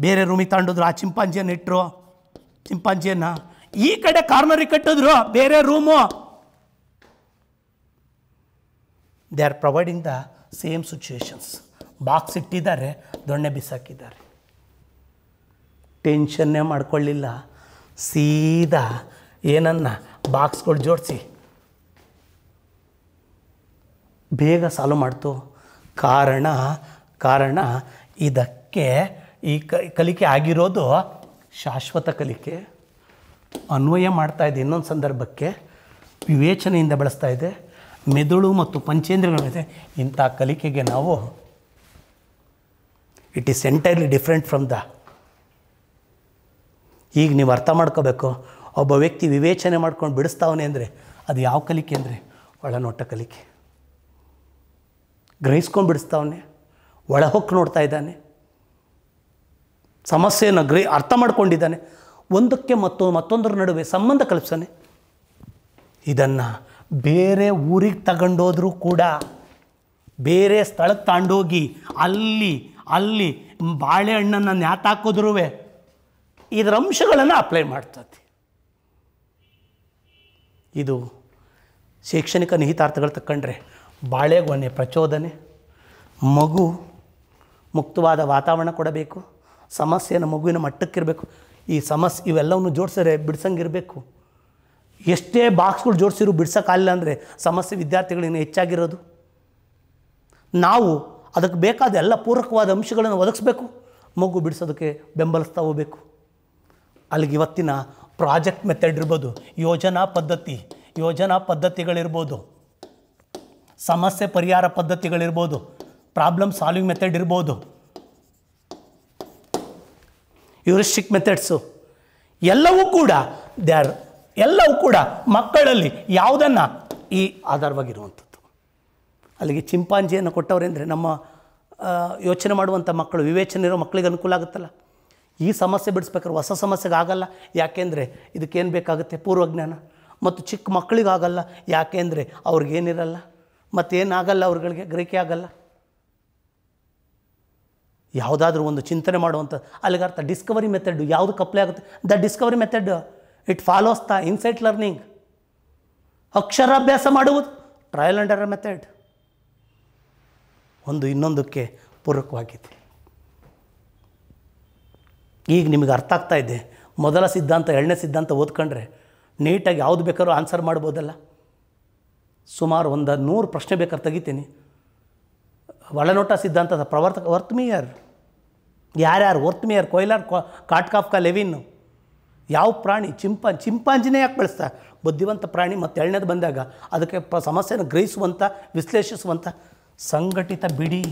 ಬೇರೆ ರೂಮಿಗೆ ತಾಂಡೋದ್ರು ಆ ಚಿಂಪಾಂಜಿಯನ್ನು ಇಟ್ಟರು ಚಿಂಪಾಂಜಿಯನ್ನು ಈ ಕಡೆ ಕಾರ್ನರಿಗೆ ಕಟ್ಟಿದ್ರು ಬೇರೆ room they are providing the same situations box ಇಟ್ಟಿದ್ದಾರೆ ದೊಣ್ಣೆ ಬಿಸಾಕಿದ್ದಾರೆ ಟೆನ್ಷನ್ನೇ ಮಾಡ್ಕೊಳ್ಳಿಲ್ಲ ಸೀದಾ ಏನನ್ನ ಬಾಕ್ಸ್ಗಳು ಜೋಡಿಸಿ ಬೇಗ ಸಾಲ್ವ್ ಮಾಡ್ತು ಕಾರಣ ಕಾರಣ ಇದಕ್ಕೆ ಈ ಕಲಿಕೆ ಆಗಿರೋದು ಶಾಶ್ವತ ಕಲಿಕೆ ಅನ್ವಯ ಮಾಡ್ತಾ ಇದೆ ಇನ್ನೊಂದು ಸಂದರ್ಭಕ್ಕೆ ವಿವೇಚನೆಯಿಂದ ಬಳಸ್ತಾ ಇದೆ ಮೆದುಳು ಮತ್ತು ಪಂಚೇಂದ್ರಗಳ ಜೊತೆ ಇಂಥ ಕಲಿಕೆಗೆ ನಾವು it is entirely different from the ಈಗ ನೀವು ಅರ್ಥ ಮಾಡ್ಕೋಬೇಕು ಒಬ್ಬ ವ್ಯಕ್ತಿ ವಿವೇಚನೆ ಮಾಡ್ಕೊಂಡು ಬಿಡಿಸ್ತಾವನೆ ಅಂದರೆ ಅದು ಯಾವ ಕಲಿಕೆ ಅಂದರೆ ಒಳನೋಟ ಕಲಿಕೆ ಗ್ರಹಿಸ್ಕೊಂಡು ಬಿಡಿಸ್ತಾವನೆ ಒಳಹೊಕ್ಕು ನೋಡ್ತಾ ಇದ್ದಾನೆ ಸಮಸ್ಯೆಯನ್ನು ಗ್ರಹಿ ಅರ್ಥ ಮಾಡ್ಕೊಂಡಿದ್ದಾನೆ ಒಂದಕ್ಕೆ ಮತ್ತು ಮತ್ತೊಂದರ ನಡುವೆ ಸಂಬಂಧ ಕಲ್ಪಿಸಾನೆ ಇದನ್ನು ಬೇರೆ ಊರಿಗೆ ತಗೊಂಡೋದ್ರೂ ಕೂಡ ಬೇರೆ ಸ್ಥಳಕ್ಕೆ ತಗೊಂಡೋಗಿ ಅಲ್ಲಿ ಅಲ್ಲಿ ಬಾಳೆಹಣ್ಣನ್ನು ನ್ಯಾತಾಕೋದ್ರೂ ಇದರ ಅಂಶಗಳನ್ನು ಅಪ್ಲೈ ಮಾಡ್ತತಿ ಇದು ಶೈಕ್ಷಣಿಕ ನಿಹಿತಾರ್ಥಗಳು ತಕ್ಕಂಡ್ರೆ ಬಾಳೆಗೊನೆ ಪ್ರಚೋದನೆ ಮಗು ಮುಕ್ತವಾದ ವಾತಾವರಣ ಕೊಡಬೇಕು ಸಮಸ್ಯೆಯನ್ನು ಮಗುವಿನ ಮಟ್ಟಕ್ಕಿರಬೇಕು ಈ ಸಮಸ್ಯೆ ಇವೆಲ್ಲವನ್ನು ಜೋಡಿಸಿದ್ರೆ ಬಿಡಿಸಂಗಿರಬೇಕು ಎಷ್ಟೇ ಬಾಕ್ಸ್ಗಳು ಜೋಡಿಸಿರು ಬಿಡ್ಸೋಕ್ಕಾಗಲಿಲ್ಲ ಅಂದರೆ ಸಮಸ್ಯೆ ವಿದ್ಯಾರ್ಥಿಗಳಿಗೆ ಹೆಚ್ಚಾಗಿರೋದು ನಾವು ಅದಕ್ಕೆ ಬೇಕಾದ ಎಲ್ಲ ಪೂರಕವಾದ ಅಂಶಗಳನ್ನು ಒದಗಿಸ್ಬೇಕು ಮಗು ಬಿಡಿಸೋದಕ್ಕೆ ಬೆಂಬಲಿಸ್ತಾ ಹೋಗಬೇಕು ಅಲ್ಲಿಗೆ ಇವತ್ತಿನ ಪ್ರಾಜೆಕ್ಟ್ ಮೆಥಡ್ ಇರ್ಬೋದು ಯೋಜನಾ ಪದ್ಧತಿ ಯೋಜನಾ ಪದ್ಧತಿಗಳಿರ್ಬೋದು ಸಮಸ್ಯೆ ಪರಿಹಾರ ಪದ್ಧತಿಗಳಿರ್ಬೋದು ಪ್ರಾಬ್ಲಮ್ ಸಾಲ್ವಿಂಗ್ ಮೆಥಡ್ ಇರ್ಬೋದು ಯೂರಿಸ್ಟಿಕ್ ಮೆಥಡ್ಸು ಎಲ್ಲವೂ ಕೂಡ ದೇ ಆರ್ ಎಲ್ಲವೂ ಕೂಡ ಮಕ್ಕಳಲ್ಲಿ ಯಾವುದನ್ನು ಈ ಆಧಾರವಾಗಿರುವಂಥದ್ದು ಅಲ್ಲಿಗೆ ಚಿಂಪಾಂಜಿಯನ್ನು ಕೊಟ್ಟವರೆಂದರೆ ನಮ್ಮ ಯೋಚನೆ ಮಾಡುವಂಥ ಮಕ್ಕಳು ವಿವೇಚನೆ ಇರೋ ಮಕ್ಕಳಿಗೆ ಅನುಕೂಲ ಆಗುತ್ತಲ್ಲ ಈ ಸಮಸ್ಯೆ ಬಿಡಿಸ್ಬೇಕಾದ್ರೆ ಹೊಸ ಸಮಸ್ಯೆಗೆ ಆಗಲ್ಲ ಯಾಕೆಂದರೆ ಇದಕ್ಕೇನು ಬೇಕಾಗುತ್ತೆ ಪೂರ್ವಜ್ಞಾನ ಮತ್ತು ಚಿಕ್ಕ ಮಕ್ಕಳಿಗಾಗಲ್ಲ ಯಾಕೆಂದರೆ ಅವ್ರಿಗೇನಿರಲ್ಲ ಮತ್ತೇನಾಗಲ್ಲ ಅವ್ರಗಳಿಗೆ ಗ್ರಹಿಕೆ ಆಗಲ್ಲ ಯಾವುದಾದ್ರೂ ಒಂದು ಚಿಂತನೆ ಮಾಡುವಂಥ ಅಲ್ಲಿಗೆ ಅರ್ಥ ಡಿಸ್ಕವರಿ ಮೆಥಡ್ ಯಾವುದು ಕಪ್ಲೆ ಆಗುತ್ತೆ the discovery method it follows the insight learning ಅಕ್ಷರಾಭ್ಯಾಸ ಮಾಡುವುದು ಟ್ರಯಲ್ ಆ್ಯಂಡ್ ಮೆಥಡ್ ಒಂದು ಇನ್ನೊಂದಕ್ಕೆ ಪೂರಕವಾಗಿದೆ ಈಗ ನಿಮಗೆ ಅರ್ಥ ಆಗ್ತಾ ಇದೆ ಮೊದಲ ಸಿದ್ಧಾಂತ ಎರಡನೇ ಸಿದ್ಧಾಂತ ಓದ್ಕೊಂಡ್ರೆ ನೀಟಾಗಿ ಯಾವುದು ಬೇಕಾದ್ರೂ ಆನ್ಸರ್ ಮಾಡ್ಬೋದಲ್ಲ ಸುಮಾರು ಒಂದು ನೂರು ಪ್ರಶ್ನೆ ಬೇಕಾದ್ರೆ ತೆಗಿತೀನಿ ಒಳನೋಟ ಸಿದ್ಧಾಂತದ ಪ್ರವರ್ತಕ ವರ್ತ್ಮಿಯರ್ ಯಾರ್ಯಾರು ವರ್ತ್ಮಿಯರ್ ಕೊಯ್ಲಾರ್ ಕಾಟ್ಕಾಫ್ಕ ಲೆವಿನ್ನು ಯಾವ ಪ್ರಾಣಿ ಚಿಂಪಾ ಚಿಂಪಾಂಜಿನೇ ಯಾಕೆ ಬೆಳೆಸ್ತಾ ಬುದ್ಧಿವಂತ ಪ್ರಾಣಿ ಮತ್ತು ಎಳನೇದು ಬಂದಾಗ ಅದಕ್ಕೆ ಪ ಸಮಸ್ಯೆಯನ್ನು ಗ್ರಹಿಸುವಂಥ ವಿಶ್ಲೇಷಿಸುವಂಥ ಸಂಘಟಿತ ಬಿಡಿ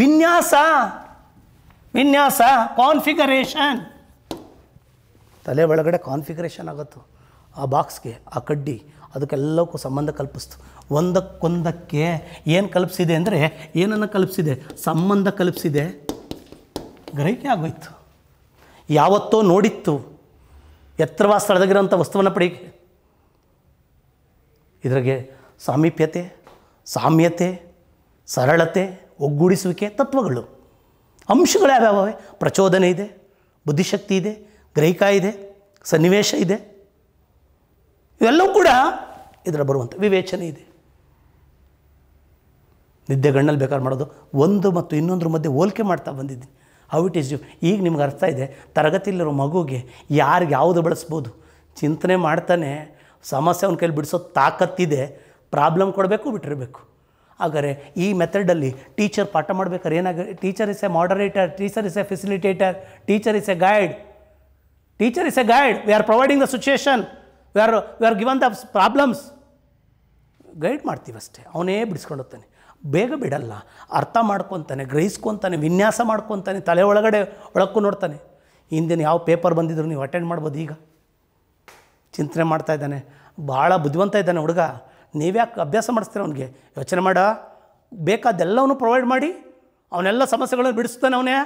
ವಿನ್ಯಾಸ ವಿನ್ಯಾಸ ಕಾನ್ಫಿಗರೇಷನ್ ತಲೆ ಒಳಗಡೆ ಕಾನ್ಫಿಗರೇಷನ್ ಆಗುತ್ತೋ ಆ ಬಾಕ್ಸ್ಗೆ ಆ ಕಡ್ಡಿ ಅದಕ್ಕೆಲ್ಲಕ್ಕೂ ಸಂಬಂಧ ಕಲ್ಪಿಸ್ತು ಒಂದಕ್ಕೊಂದಕ್ಕೆ ಏನು ಕಲ್ಪಿಸಿದೆ ಅಂದರೆ ಏನನ್ನು ಕಲ್ಪಿಸಿದೆ ಸಂಬಂಧ ಕಲ್ಪಿಸಿದೆ ಗ್ರಹಿಕೆ ಆಗೋಯ್ತು ಯಾವತ್ತೋ ನೋಡಿತ್ತು ಎತ್ತರವಾದ ಸ್ಥಳದಾಗಿರೋಂಥ ವಸ್ತುವನ್ನು ಪಡೆಯ ಇದ್ರಾಗೆ ಸಾಮೀಪ್ಯತೆ ಸಾಮ್ಯತೆ ಸರಳತೆ ಒಗ್ಗೂಡಿಸುವಿಕೆ ತತ್ವಗಳು ಅಂಶಗಳು ಯಾವ್ಯಾವೆ ಪ್ರಚೋದನೆ ಇದೆ ಬುದ್ಧಿಶಕ್ತಿ ಇದೆ ಗ್ರಹಿಕ ಇದೆ ಸನ್ನಿವೇಶ ಇದೆ ಇವೆಲ್ಲವೂ ಕೂಡ ಇದರ ಬರುವಂಥ ವಿವೇಚನೆ ಇದೆ ನಿದ್ದೆಗಣ್ಣಲ್ಲಿ ಗಣ್ಣಲ್ಲಿ ಬೇಕಾದ್ರೆ ಮಾಡೋದು ಒಂದು ಮತ್ತು ಇನ್ನೊಂದ್ರ ಮಧ್ಯೆ ಹೋಲಿಕೆ ಮಾಡ್ತಾ ಬಂದಿದ್ದೀನಿ ಹೌ ಇಟ್ ಈಸ್ ಯು ಈಗ ನಿಮ್ಗೆ ಅರ್ಥ ಇದೆ ತರಗತಿಲಿರೋ ಮಗುಗೆ ಯಾರಿಗೆ ಯಾವುದು ಬಳಸ್ಬೋದು ಚಿಂತನೆ ಮಾಡ್ತಾನೆ ಸಮಸ್ಯೆ ಅವ್ನ ಕೈಲಿ ಬಿಡಿಸೋ ತಾಕತ್ತಿದೆ ಪ್ರಾಬ್ಲಮ್ ಕೊಡಬೇಕು ಬಿಟ್ಟಿರಬೇಕು ಹಾಗಾದರೆ ಈ ಮೆಥಡಲ್ಲಿ ಟೀಚರ್ ಪಾಠ ಮಾಡಬೇಕಾದ್ರೆ ಏನಾಗ teacher is a moderator teacher is a facilitator teacher is a guide teacher is a guide we are providing the situation we are we are given the problems guide ಮಾಡ್ತೀವಷ್ಟೇ ಅವನೇ ಬಿಡಿಸ್ಕೊಂಡು ಹೋಗ್ತಾನೆ ಬೇಗ ಬಿಡಲ್ಲ ಅರ್ಥ ಮಾಡ್ಕೊತಾನೆ ಗ್ರಹಿಸ್ಕೊತಾನೆ ವಿನ್ಯಾಸ ಮಾಡ್ಕೊತಾನೆ ತಲೆ ಒಳಗಡೆ ಒಳಕ್ಕೂ ನೋಡ್ತಾನೆ ಹಿಂದಿನ ಯಾವ ಪೇಪರ್ ಬಂದಿದ್ರು ನೀವು ಅಟೆಂಡ್ ಮಾಡ್ಬೋದು ಈಗ ಚಿಂತನೆ ಮಾಡ್ತಾ ಇದ್ದಾನೆ ಭಾಳ ಬುದ್ಧಿವಂತ ಇದ್ದಾನೆ ಹುಡುಗ ನೀವ್ಯಾಕೆ ಅಭ್ಯಾಸ ಮಾಡಿಸ್ತೀರ ಅವನಿಗೆ ಯೋಚನೆ ಮಾಡ ಬೇಕಾದೆಲ್ಲವನ್ನೂ ಪ್ರೊವೈಡ್ ಮಾಡಿ ಅವನೆಲ್ಲ ಸಮಸ್ಯೆಗಳನ್ನು ಬಿಡಿಸ್ತಾನೆ ಅವನೇ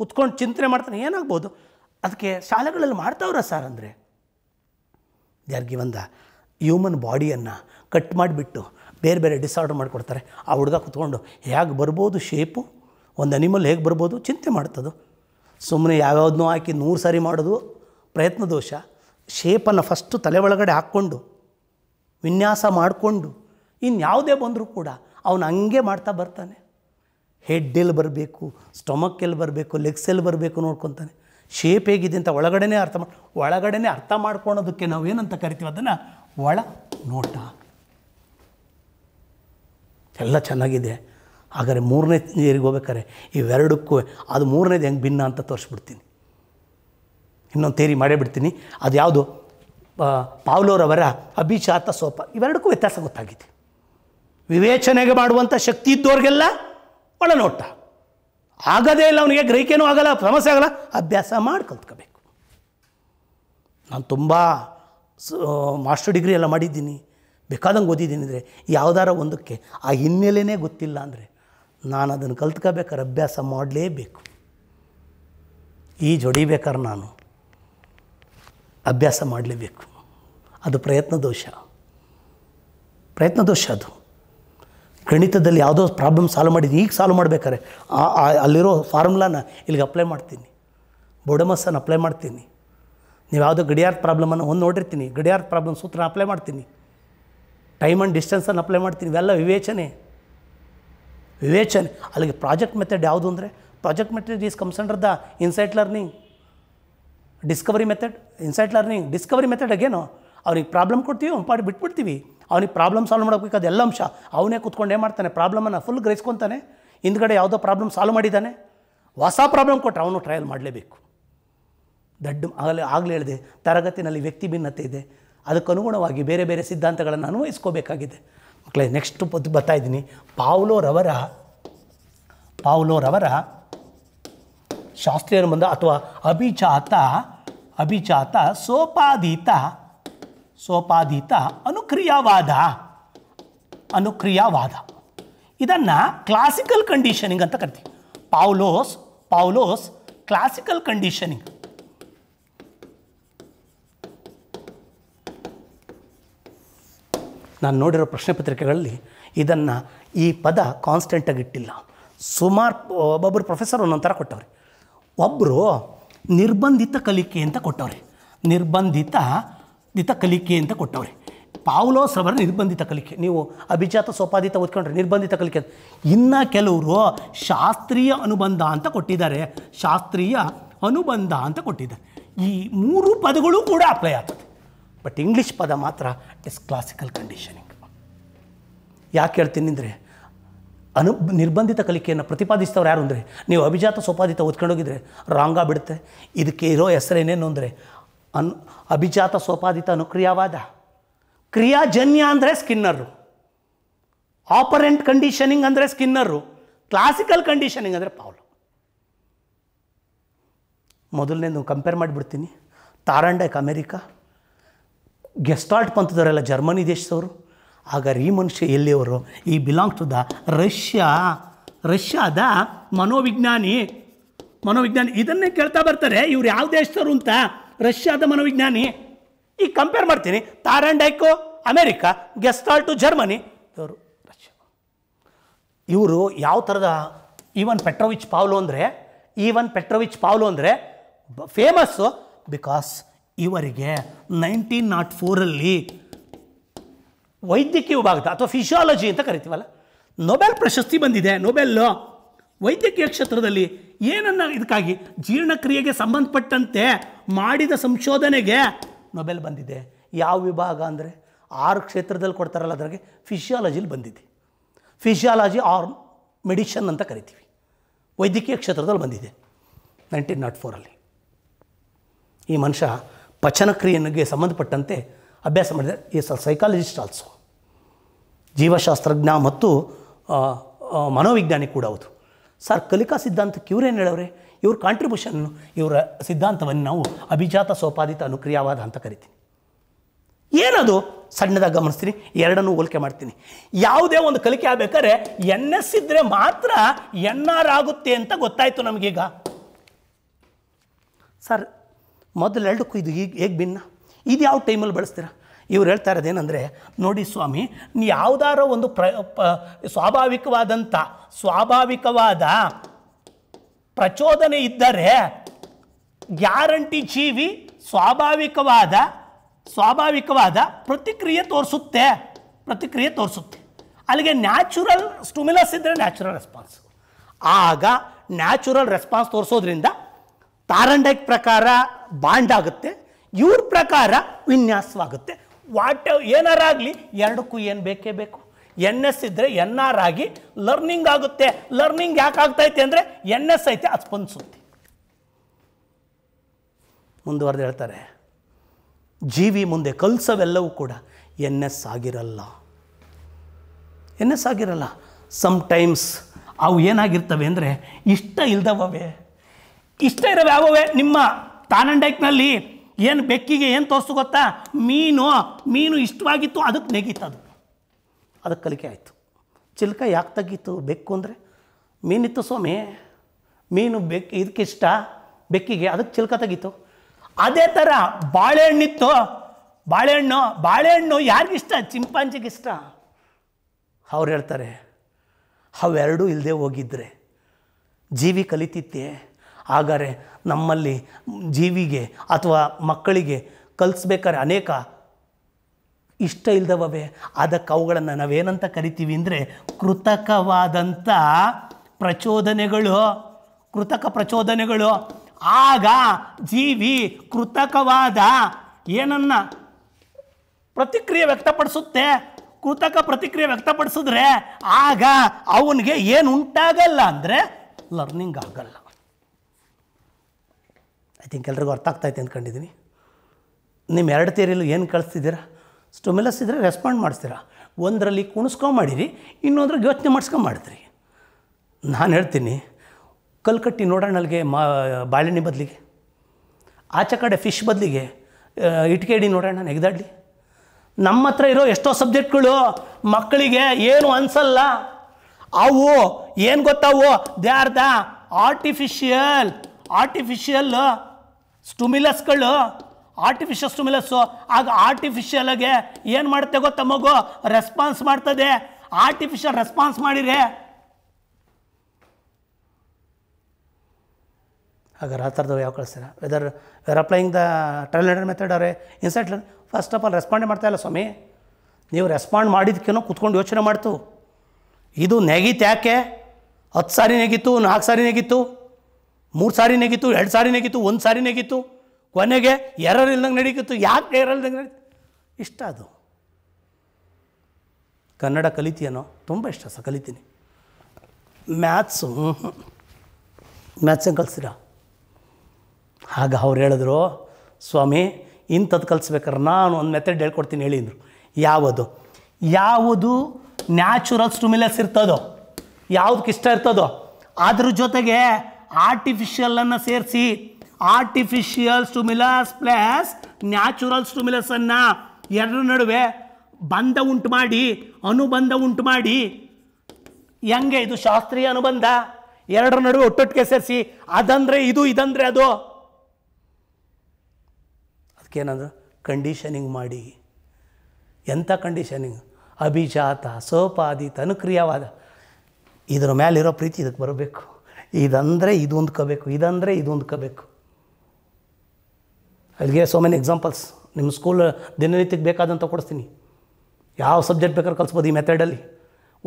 ಕುತ್ಕೊಂಡು ಚಿಂತನೆ ಮಾಡ್ತಾನೆ ಏನಾಗ್ಬೋದು ಅದಕ್ಕೆ ಶಾಲೆಗಳಲ್ಲಿ ಮಾಡ್ತಾವ್ರ ಸರ್ ಅಂದರೆ ಜಾರ್ಗಿ ಬಂದ ಹ್ಯೂಮನ್ ಬಾಡಿಯನ್ನು ಕಟ್ ಮಾಡಿಬಿಟ್ಟು ಬೇರೆ ಬೇರೆ ಡಿಸಾರ್ಡರ್ ಮಾಡಿಕೊಡ್ತಾರೆ ಆ ಹುಡುಗ ಕುತ್ಕೊಂಡು ಹೇಗೆ ಬರ್ಬೋದು ಶೇಪು ಒಂದು ಅನಿಮಲ್ ಹೇಗೆ ಬರ್ಬೋದು ಚಿಂತೆ ಮಾಡ್ತದೋ ಸುಮ್ಮನೆ ಯಾವ್ಯಾವ್ದನ್ನೂ ಹಾಕಿ ನೂರು ಸಾರಿ ಮಾಡೋದು ಪ್ರಯತ್ನ ದೋಷ ಶೇಪನ್ನು ಫಸ್ಟು ತಲೆ ಒಳಗಡೆ ಹಾಕ್ಕೊಂಡು ವಿನ್ಯಾಸ ಮಾಡಿಕೊಂಡು ಇನ್ಯಾವುದೇ ಬಂದರೂ ಕೂಡ ಅವನು ಹಂಗೆ ಮಾಡ್ತಾ ಬರ್ತಾನೆ ಹೆಡ್ ಎಲ್ಲಿ ಬರಬೇಕು ಸ್ಟೊಮಕ್ ಬರಬೇಕು ಲೆಗ್ಸಲ್ಲಿ ಬರಬೇಕು ನೋಡ್ಕೊತಾನೆ ಶೇಪ್ ಹೇಗಿದೆ ಅಂತ ಒಳಗಡೆನೇ ಅರ್ಥ ಮಾಡಿ ಒಳಗಡೆ ಅರ್ಥ ಮಾಡ್ಕೊಳೋದಕ್ಕೆ ನಾವು ಏನಂತ ಕರಿತೀವಿ ಅದನ್ನು ಒಳ ನೋಟ ಎಲ್ಲ ಚೆನ್ನಾಗಿದೆ ಹಾಗಾದರೆ ಮೂರನೇ ನೀರಿಗೆ ಹೋಗ್ಬೇಕಾದ್ರೆ ಇವೆರಡಕ್ಕೂ ಅದು ಮೂರನೇದು ಹೆಂಗೆ ಭಿನ್ನ ಅಂತ ತೋರಿಸ್ಬಿಡ್ತೀನಿ ಇನ್ನೊಂದು ತೇರಿ ಮಾಡೇ ಬಿಡ್ತೀನಿ ಅದು ಯಾವುದು ಪಾವ್ಲೋರವರ ಅಭಿಷಾತ ಸೋಪ ಇವೆರಡಕ್ಕೂ ವ್ಯತ್ಯಾಸ ಗೊತ್ತಾಗಿದೆ ವಿವೇಚನೆಗೆ ಮಾಡುವಂಥ ಶಕ್ತಿ ಇದ್ದವ್ರಿಗೆಲ್ಲ ನೋಟ ಆಗದೇ ಇಲ್ಲ ಅವನಿಗೆ ಗ್ರಹಿಕೆನೂ ಆಗಲ್ಲ ಸಮಸ್ಯೆ ಆಗಲ್ಲ ಅಭ್ಯಾಸ ಮಾಡಿ ಕಲ್ತ್ಕೋಬೇಕು ನಾನು ತುಂಬ ಸೊ ಮಾಸ್ಟರ್ ಡಿಗ್ರಿ ಎಲ್ಲ ಮಾಡಿದ್ದೀನಿ ಬೇಕಾದಂಗೆ ಓದಿದ್ದೀನಿ ಅಂದರೆ ಯಾವ್ದಾರ ಒಂದಕ್ಕೆ ಆ ಹಿನ್ನೆಲೆನೇ ಗೊತ್ತಿಲ್ಲ ಅಂದರೆ ನಾನು ಅದನ್ನು ಕಲ್ತ್ಕೋಬೇಕಾದ್ರೆ ಅಭ್ಯಾಸ ಮಾಡಲೇಬೇಕು ಈ ಜೊಡಿಬೇಕಾದ್ರೆ ನಾನು ಅಭ್ಯಾಸ ಮಾಡಲೇಬೇಕು ಅದು ಪ್ರಯತ್ನ ದೋಷ ಪ್ರಯತ್ನ ದೋಷ ಅದು ಗಣಿತದಲ್ಲಿ ಯಾವುದೋ ಪ್ರಾಬ್ಲಮ್ ಸಾಲ್ವ್ ಮಾಡಿದ್ದು ಈಗ ಸಾಲ್ವ್ ಮಾಡ್ಬೇಕಾದ್ರೆ ಅಲ್ಲಿರೋ ಫಾರ್ಮುಲಾನ ಇಲ್ಲಿಗೆ ಅಪ್ಲೈ ಮಾಡ್ತೀನಿ ಬೊಡಮಸ್ಸನ್ನು ಅಪ್ಲೈ ಮಾಡ್ತೀನಿ ನೀವು ಯಾವುದೋ ಗಡಿಯಾರ ಪ್ರಾಬ್ಲಮನ್ನು ಒಂದು ನೋಡಿರ್ತೀನಿ ಗಡಿಯಾರ ಪ್ರಾಬ್ಲಮ್ ಸೂತ್ರ ಅಪ್ಲೈ ಮಾಡ್ತೀನಿ ಟೈಮ್ ಆ್ಯಂಡ್ ಡಿಸ್ಟೆನ್ಸನ್ನು ಅಪ್ಲೈ ಮಾಡ್ತೀನಿ ಇವೆಲ್ಲ ವಿವೇಚನೆ ವಿವೇಚನೆ ಅಲ್ಲಿಗೆ ಪ್ರಾಜೆಕ್ಟ್ ಮೆಥಡ್ ಯಾವುದು ಅಂದರೆ project method is consider the insight learning discovery method insight learning discovery method again ಅವ್ನಿಗೆ ಪ್ರಾಬ್ಲಮ್ ಕೊಡ್ತೀವಿ ಒಂದು ಪಾಡಿ ಬಿಟ್ಬಿಡ್ತೀವಿ ಅವ್ನಿಗೆ ಪ್ರಾಬ್ಲಮ್ ಸಾಲ್ವ್ ಮಾಡಬೇಕಾದ ಎಲ್ಲ ಅಂಶ ಅವನೇ ಕೂತ್ಕೊಂಡೇ ಮಾಡ್ತಾನೆ ಪ್ರಾಬ್ಲಮನ್ನು ಫುಲ್ ಗ್ರಹಿಸ್ಕೊತಾನೆ ಹಿಂದ್ಗಡೆ ಯಾವುದೋ ಪ್ರಾಬ್ಲಮ್ ಸಾಲ್ವ್ ಮಾಡಿದ್ದಾನೆ ಹೊಸ ಪ್ರಾಬ್ಲಮ್ ಕೊಟ್ಟರೆ ಅವನು ಟ್ರಯಲ್ ಮಾಡಲೇಬೇಕು ದಡ್ಡ ಆಗಲೇ ಆಗಲೇ ಹೇಳಿದೆ ತರಗತಿನಲ್ಲಿ ವ್ಯಕ್ತಿ ಭಿನ್ನತೆ ಇದೆ ಅದಕ್ಕನುಗುಣವಾಗಿ ಬೇರೆ ಬೇರೆ ಸಿದ್ಧಾಂತಗಳನ್ನು ಅನ್ವಯಿಸ್ಕೋಬೇಕಾಗಿದೆ ಮಕ್ಕಳೇ ನೆಕ್ಸ್ಟ್ ಪದ್ದು ಬರ್ತಾ ಇದ್ದೀನಿ ಪಾವ್ಲೋರವರ ಪಾವ್ಲೋರವರ ಶಾಸ್ತ್ರೀಯ ಬಂದ ಅಥವಾ ಅಭಿಜಾತ ಅಭಿಜಾತ ಸೋಪಾದೀತ ಸೋಪಾದೀತ ಅನುಕ್ರಿಯಾವಾದ ಅನುಕ್ರಿಯಾವಾದ ಇದನ್ನು ಕ್ಲಾಸಿಕಲ್ ಕಂಡೀಷನಿಂಗ್ ಅಂತ ಕರಿತೀವಿ ಪಾವ್ಲೋಸ್ ಪಾವ್ಲೋಸ್ ಕ್ಲಾಸಿಕಲ್ ಕಂಡೀಷನಿಂಗ್ ನಾನು ನೋಡಿರೋ ಪ್ರಶ್ನೆ ಪತ್ರಿಕೆಗಳಲ್ಲಿ ಇದನ್ನು ಈ ಪದ ಕಾನ್ಸ್ಟೆಂಟಾಗಿ ಇಟ್ಟಿಲ್ಲ ಸುಮಾರು ಒಬ್ಬೊಬ್ಬರು ಪ್ರೊಫೆಸರ್ ಥರ ಕೊಟ್ಟವ್ರಿ ಒಬ್ಬರು ನಿರ್ಬಂಧಿತ ಕಲಿಕೆ ಅಂತ ಕೊಟ್ಟವ್ರಿ ನಿರ್ಬಂಧಿತ ದಿತ ಕಲಿಕೆ ಅಂತ ಕೊಟ್ಟವ್ರಿ ಪಾವ್ಲೋಸ್ ಅವರ ನಿರ್ಬಂಧಿತ ಕಲಿಕೆ ನೀವು ಅಭಿಜಾತ ಸೋಪಾದಿತ ಓದ್ಕೊಂಡ್ರೆ ನಿರ್ಬಂಧಿತ ಕಲಿಕೆ ಇನ್ನು ಕೆಲವರು ಶಾಸ್ತ್ರೀಯ ಅನುಬಂಧ ಅಂತ ಕೊಟ್ಟಿದ್ದಾರೆ ಶಾಸ್ತ್ರೀಯ ಅನುಬಂಧ ಅಂತ ಕೊಟ್ಟಿದ್ದಾರೆ ಈ ಮೂರು ಪದಗಳು ಕೂಡ ಅಪ್ಲೈ ಆಗ್ತದೆ ಬಟ್ ಇಂಗ್ಲೀಷ್ ಪದ ಮಾತ್ರ ಇಸ್ ಕ್ಲಾಸಿಕಲ್ ಕಂಡೀಷನಿಂಗ್ ಯಾಕೆ ಹೇಳ್ತೀನಿ ಅಂದರೆ ಅನು ನಿರ್ಬಂಧಿತ ಕಲಿಕೆಯನ್ನು ಪ್ರತಿಪಾದಿಸ್ತವ್ರು ಯಾರು ಅಂದರೆ ನೀವು ಅಭಿಜಾತ ಸೋಪಾದಿತ ಓದ್ಕೊಂಡೋಗಿದ್ರೆ ರಾಂಗ ಬಿಡುತ್ತೆ ಇದಕ್ಕೆ ಇರೋ ಹೆಸರೇನೇನು ಅಂದರೆ ಅನ್ ಅಭಿಜಾತ ಸೋಪಾದಿತ ಅನುಕ್ರಿಯಾವಾದ ಕ್ರಿಯಾಜನ್ಯ ಅಂದರೆ ಸ್ಕಿನ್ನರು ಆಪರೆಂಟ್ ಕಂಡೀಷನಿಂಗ್ ಅಂದರೆ ಸ್ಕಿನ್ನರು ಕ್ಲಾಸಿಕಲ್ ಕಂಡೀಷನಿಂಗ್ ಅಂದರೆ ಪಾವ್ಲು ಮೊದಲನೇ ಕಂಪೇರ್ ಮಾಡಿಬಿಡ್ತೀನಿ ತಾರಾಂಡೈಕ್ ಅಮೇರಿಕಾ ಗೆಸ್ಟಾಲ್ಟ್ ಪಂಥದವರೆಲ್ಲ ಜರ್ಮನಿ ದೇಶದವರು ಆಗ ಈ ಮನುಷ್ಯ ಎಲ್ಲಿಯವರು ಈ ಬಿಲಾಂಗ್ ಟು ದ ರಷ್ಯಾ ರಷ್ಯಾದ ಮನೋವಿಜ್ಞಾನಿ ಮನೋವಿಜ್ಞಾನಿ ಇದನ್ನೇ ಕೇಳ್ತಾ ಬರ್ತಾರೆ ಇವ್ರು ಯಾವ ದೇಶದವರು ಅಂತ ರಷ್ಯಾದ ಮನೋವಿಜ್ಞಾನಿ ಈಗ ಕಂಪೇರ್ ಮಾಡ್ತೀನಿ Thorndike America Gestalt Germany ಇವರು ರಷ್ಯಾ ಇವರು ಯಾವ ಥರದ ಈವನ್ ಪೆಟ್ರೋವಿಚ್ ಪಾವ್ಲೋ ಅಂದರೆ ಈವನ್ ಪೆಟ್ರೋವಿಚ್ ಪಾವ್ಲೋ ಅಂದರೆ ಫೇಮಸ್ಸು ಬಿಕಾಸ್ ಇವರಿಗೆ ನೈನ್ಟೀನ್ ನಾಟ್ ಫೋರಲ್ಲಿ ವೈದ್ಯಕೀಯ ವಿಭಾಗದ ಅಥವಾ ಫಿಶಿಯಾಲಜಿ ಅಂತ ಕರಿತೀವಲ್ಲ ನೊಬೆಲ್ ಪ್ರಶಸ್ತಿ ಬಂದಿದೆ ನೊಬೆಲ್ಲು ವೈದ್ಯಕೀಯ ಕ್ಷೇತ್ರದಲ್ಲಿ ಏನನ್ನ ಇದಕ್ಕಾಗಿ ಜೀರ್ಣಕ್ರಿಯೆಗೆ ಸಂಬಂಧಪಟ್ಟಂತೆ ಮಾಡಿದ ಸಂಶೋಧನೆಗೆ ನೊಬೆಲ್ ಬಂದಿದೆ ಯಾವ ವಿಭಾಗ ಅಂದರೆ ಆರು ಕ್ಷೇತ್ರದಲ್ಲಿ ಕೊಡ್ತಾರಲ್ಲ ಅದರಾಗೆ ಫಿಶಿಯಾಲಜಿಲಿ ಬಂದಿದೆ ಫಿಶಿಯಾಲಜಿ ಆರ್ ಮೆಡಿಷನ್ ಅಂತ ಕರಿತೀವಿ ವೈದ್ಯಕೀಯ ಕ್ಷೇತ್ರದಲ್ಲಿ ಬಂದಿದೆ ನೈನ್ಟೀನ್ ನಾಟ್ ಫೋರಲ್ಲಿ ಈ ಮನುಷ್ಯ ಪಚನಕ್ರಿಯೆಗೆ ಸಂಬಂಧಪಟ್ಟಂತೆ ಅಭ್ಯಾಸ ಮಾಡಿದ್ದಾರೆ ಈಸ್ ಅ ಸೈಕಾಲಜಿಸ್ಟ್ ಆಲ್ಸೋ ಜೀವಶಾಸ್ತ್ರಜ್ಞ ಮತ್ತು ಮನೋವಿಜ್ಞಾನಿ ಕೂಡ ಹೌದು ಸರ್ ಕಲಿಕಾ ಸಿದ್ಧಾಂತಕ್ಕೆ ಇವರೇನು ಹೇಳವ್ರೆ ಇವ್ರ ಕಾಂಟ್ರಿಬ್ಯೂಷನ್ ಇವರ ಸಿದ್ಧಾಂತವನ್ನು ನಾವು ಅಭಿಜಾತ ಸೋಪಾದಿತ ಅನುಕ್ರಿಯಾವಾದ ಅಂತ ಕರಿತೀನಿ ಏನದು ಸಣ್ಣದಾಗಿ ಗಮನಿಸ್ತೀನಿ ಎರಡನ್ನೂ ಹೋಲಿಕೆ ಮಾಡ್ತೀನಿ ಯಾವುದೇ ಒಂದು ಕಲಿಕೆ ಆಗಬೇಕಾದ್ರೆ ಎನ್ ಎಸ್ ಇದ್ದರೆ ಮಾತ್ರ ಎನ್ ಆರ್ ಆಗುತ್ತೆ ಅಂತ ಗೊತ್ತಾಯಿತು ನಮಗೀಗ ಸರ್ ಮೊದಲು ಎರಡಕ್ಕೂ ಇದು ಈಗ ಹೇಗೆ ಭಿನ್ನ ಇದು ಯಾವ ಟೈಮಲ್ಲಿ ಬಳಸ್ತೀರ ಇವ್ರು ಹೇಳ್ತಾ ಇರೋದೇನೆಂದರೆ ನೋಡಿ ಸ್ವಾಮಿ ನೀ ಯಾವುದಾರೋ ಒಂದು ಪ್ರ ಸ್ವಾಭಾವಿಕವಾದಂಥ ಸ್ವಾಭಾವಿಕವಾದ ಪ್ರಚೋದನೆ ಇದ್ದರೆ ಗ್ಯಾರಂಟಿ ಜೀವಿ ಸ್ವಾಭಾವಿಕವಾದ ಸ್ವಾಭಾವಿಕವಾದ ಪ್ರತಿಕ್ರಿಯೆ ತೋರಿಸುತ್ತೆ ಪ್ರತಿಕ್ರಿಯೆ ತೋರಿಸುತ್ತೆ ಅಲ್ಲಿಗೆ ನ್ಯಾಚುರಲ್ ಸ್ಟುಮಿಲಸ್ ಇದ್ದರೆ ನ್ಯಾಚುರಲ್ ರೆಸ್ಪಾನ್ಸ್ ಆಗ ನ್ಯಾಚುರಲ್ ರೆಸ್ಪಾನ್ಸ್ ತೋರಿಸೋದ್ರಿಂದ ತಾರಂಡೈಕ್ ಪ್ರಕಾರ ಬಾಂಡ್ ಆಗುತ್ತೆ ಇವ್ರ ಪ್ರಕಾರ ವಿನ್ಯಾಸವಾಗುತ್ತೆ ವಾಟ್ ಏನಾರಾಗಲಿ ಎರಡಕ್ಕೂ ಏನು ಬೇಕೇ ಬೇಕು ಎನ್ ಎಸ್ ಇದ್ದರೆ ಎನ್ ಆರ್ ಆಗಿ ಲರ್ನಿಂಗ್ ಆಗುತ್ತೆ ಲರ್ನಿಂಗ್ ಯಾಕೆ ಆಗ್ತೈತೆ ಅಂದರೆ ಎನ್ ಎಸ್ ಐತೆ ಅದು ಸ್ಪಂದಿಸುತ್ತೆ ಮುಂದುವರೆದು ಹೇಳ್ತಾರೆ ಜೀವಿ ಮುಂದೆ ಕಲ್ಸವೆಲ್ಲವೂ ಕೂಡ ಎನ್ ಎಸ್ ಆಗಿರಲ್ಲ ಎನ್ ಎಸ್ ಆಗಿರಲ್ಲ ಸಮ್ಟೈಮ್ಸ್ ಅವು ಏನಾಗಿರ್ತವೆ ಅಂದರೆ ಇಷ್ಟ ಇಲ್ದವೇ ಇಷ್ಟ ಇರೋವು ಯಾವವೇ ನಿಮ್ಮ ತಾನಂಡೈಕ್ನಲ್ಲಿ ಏನು ಬೆಕ್ಕಿಗೆ ಏನು ತೋರಿಸ್ತು ಗೊತ್ತಾ ಮೀನು ಮೀನು ಇಷ್ಟವಾಗಿತ್ತು ಅದಕ್ಕೆ ಅದು ಅದಕ್ಕೆ ಕಲಿಕೆ ಆಯಿತು ಚಿಲ್ಕ ಯಾಕೆ ತಗ್ಗಿತ್ತು ಬೆಕ್ಕು ಅಂದರೆ ಮೀನಿತ್ತು ಸ್ವಾಮಿ ಮೀನು ಬೆಕ್ಕು ಇದಕ್ಕಿಷ್ಟ ಬೆಕ್ಕಿಗೆ ಅದಕ್ಕೆ ಚಿಲ್ಕ ತೆಗೀತು ಅದೇ ಥರ ಬಾಳೆಹಣ್ಣಿತ್ತು ಬಾಳೆಹಣ್ಣು ಬಾಳೆಹಣ್ಣು ಯಾರಿಗಿಷ್ಟ ಚಿಂಪಾಂಜಿಗೆ ಇಷ್ಟ ಅವ್ರು ಹೇಳ್ತಾರೆ ಅವೆರಡೂ ಇಲ್ಲದೆ ಹೋಗಿದ್ರೆ ಜೀವಿ ಕಲಿತಿತ್ತೆ ಆದರೆ ನಮ್ಮಲ್ಲಿ ಜೀವಿಗೆ ಅಥವಾ ಮಕ್ಕಳಿಗೆ ಕಲಿಸ್ಬೇಕಾದ್ರೆ ಅನೇಕ ಇಷ್ಟ ಇಲ್ದವೇ ಅದಕ್ಕೆ ಅವುಗಳನ್ನು ನಾವೇನಂತ ಕರಿತೀವಿ ಅಂದರೆ ಕೃತಕವಾದಂಥ ಪ್ರಚೋದನೆಗಳು ಕೃತಕ ಪ್ರಚೋದನೆಗಳು ಆಗ ಜೀವಿ ಕೃತಕವಾದ ಏನನ್ನ ಪ್ರತಿಕ್ರಿಯೆ ವ್ಯಕ್ತಪಡಿಸುತ್ತೆ ಕೃತಕ ಪ್ರತಿಕ್ರಿಯೆ ವ್ಯಕ್ತಪಡಿಸಿದ್ರೆ ಆಗ ಅವನಿಗೆ ಏನು ಉಂಟಾಗಲ್ಲ ಅಂದರೆ ಲರ್ನಿಂಗ್ ಆಗಲ್ಲ ಥಿಂಕ್ ಎಲ್ರಿಗೂ ಅರ್ಥ ಆಗ್ತೈತೆ ಅಂದ್ಕೊಂಡಿದ್ದೀನಿ ನಿಮ್ಮ ಎರಡು ತೇರಿಲು ಏನು ಕಳಿಸ್ತಿದ್ದೀರಾ ಸ್ಟೊಮಿಲಸ್ ಇದ್ದರೆ ರೆಸ್ಪಾಂಡ್ ಮಾಡಿಸ್ತೀರಾ ಒಂದರಲ್ಲಿ ಮಾಡಿರಿ ಇನ್ನೊಂದ್ರಲ್ಲಿ ಯೋಚನೆ ಮಾಡಿಸ್ಕೊಂಡು ನಾನು ಹೇಳ್ತೀನಿ ಕಲ್ಕಟ್ಟಿ ನೋಡೋಣಲ್ಗೆ ಮಾ ಬಾಳೆಣ್ಣೆ ಬದಲಿಗೆ ಆಚೆ ಕಡೆ ಫಿಶ್ ಬದಲಿಗೆ ಇಟ್ಕೇಡಿ ನೋಡೋಣ ನೆಗೆದಾಡಲಿ ನಮ್ಮ ಹತ್ರ ಇರೋ ಎಷ್ಟೋ ಸಬ್ಜೆಕ್ಟ್ಗಳು ಮಕ್ಕಳಿಗೆ ಏನು ಅನಿಸಲ್ಲ ಅವು ಏನು ಗೊತ್ತಾವು they are the artificial artificial ಸ್ಟುಮಿಲಸ್ಗಳು ಆರ್ಟಿಫಿಷಿಯಲ್ ಸ್ಟುಮಿಲಸ್ಸು ಆಗ ಆರ್ಟಿಫಿಷಿಯಲಾಗೆ ಏನು ಮಾಡುತ್ತೆ ಗೊತ್ತ ಮಗು ರೆಸ್ಪಾನ್ಸ್ ಮಾಡ್ತದೆ ಆರ್ಟಿಫಿಷಿಯಲ್ ರೆಸ್ಪಾನ್ಸ್ ಮಾಡಿರಿ ಹಾಗಾದ್ರೆ ಆ ಥರದವ್ರು ಯಾವ ಕಳಿಸ್ತೀರ whether were applying the trailer method ಅವರೇ ಇನ್ಸೈಟ್ ಫಸ್ಟ್ ಆಫ್ ಆಲ್ ರೆಸ್ಪಾಂಡೇ ಮಾಡ್ತಾಯಿಲ್ಲ ಸ್ವಾಮಿ ನೀವು ರೆಸ್ಪಾಂಡ್ ಮಾಡಿದ್ಕೇನೋ ಕುತ್ಕೊಂಡು ಯೋಚನೆ ಮಾಡ್ತು ಇದು ನೆಗೀತು ಯಾಕೆ ಹತ್ತು ಸಾರಿ ನೆಗೀತು ನಾಲ್ಕು ಸಾರಿ ನೆಗೀತು ಮೂರು ಸಾರಿ ನೆಗೀತು ಎರಡು ಸಾರಿ ನೆಗೀತು ಒಂದು ಸಾರಿ ನೆಗೀತು ಕೊನೆಗೆ ಎರರ್ ಇಲ್ದಂಗೆ ನಡೀಕಿತ್ತು ಯಾಕೆ ಎರಲ್ದಂಗೆ ನಡೀತು ಇಷ್ಟ ಅದು ಕನ್ನಡ ಕಲಿತೀಯನೋ ತುಂಬ ಇಷ್ಟ ಸಹ ಕಲಿತೀನಿ ಮ್ಯಾಥ್ಸು ಮ್ಯಾಥ್ಸ್ ಹೆಂಗೆ ಹಾಗೆ ಆಗ ಅವ್ರು ಹೇಳಿದ್ರು ಸ್ವಾಮಿ ಇಂಥದ್ದು ಕಲಿಸ್ಬೇಕಾರೆ ನಾನು ಒಂದು ಮೆಥಡ್ ಹೇಳ್ಕೊಡ್ತೀನಿ ಹೇಳಿ ಯಾವುದು ಯಾವುದು ನ್ಯಾಚುರಲ್ ಸ್ಟುಮಿಲಸ್ ಇರ್ತದೋ ಯಾವುದಕ್ಕೆ ಇಷ್ಟ ಇರ್ತದೋ ಅದ್ರ ಜೊತೆಗೆ ಆರ್ಟಿಫಿಷಿಯಲನ್ನು ಸೇರಿಸಿ ಆರ್ಟಿಫಿಷಿಯಲ್ ಸ್ಟುಮಿಲಸ್ ಪ್ಲಸ್ ನ್ಯಾಚುರಲ್ ಸ್ಟುಮಿಲಸನ್ನು ಎರಡರ ನಡುವೆ ಬಂಧ ಉಂಟು ಮಾಡಿ ಅನುಬಂಧ ಉಂಟು ಮಾಡಿ ಹೆಂಗೆ ಇದು ಶಾಸ್ತ್ರೀಯ ಅನುಬಂಧ ಎರಡರ ನಡುವೆ ಒಟ್ಟೊಟ್ಟಿಗೆ ಸೇರಿಸಿ ಅದಂದರೆ ಇದು ಇದಂದ್ರೆ ಅದು ಅದಕ್ಕೇನಂದ್ರೆ ಕಂಡೀಷನಿಂಗ್ ಮಾಡಿ ಎಂಥ ಕಂಡೀಷನಿಂಗ್ ಅಭಿಜಾತ ಸೋಪಾದಿ ತನುಕ್ರಿಯವಾದ ಇದರ ಮೇಲಿರೋ ಪ್ರೀತಿ ಇದಕ್ಕೆ ಬರಬೇಕು ಇದಂದರೆ ಇದೊಂದು ಕಬೇಕು ಇದಂದರೆ ಇದೊಂದು ಕಬೇಕು ಅಲ್ಲಿಗೆ ಸೋ ಮೆನಿ ಎಕ್ಸಾಂಪಲ್ಸ್ ನಿಮ್ಮ ಸ್ಕೂಲ್ ದಿನನಿತ್ಯಕ್ಕೆ ಬೇಕಾದಂಥ ಕೊಡಿಸ್ತೀನಿ ಯಾವ ಸಬ್ಜೆಕ್ಟ್ ಬೇಕಾದ್ರೂ ಕಲಿಸ್ಬೋದು ಈ ಮೆಥಡಲ್ಲಿ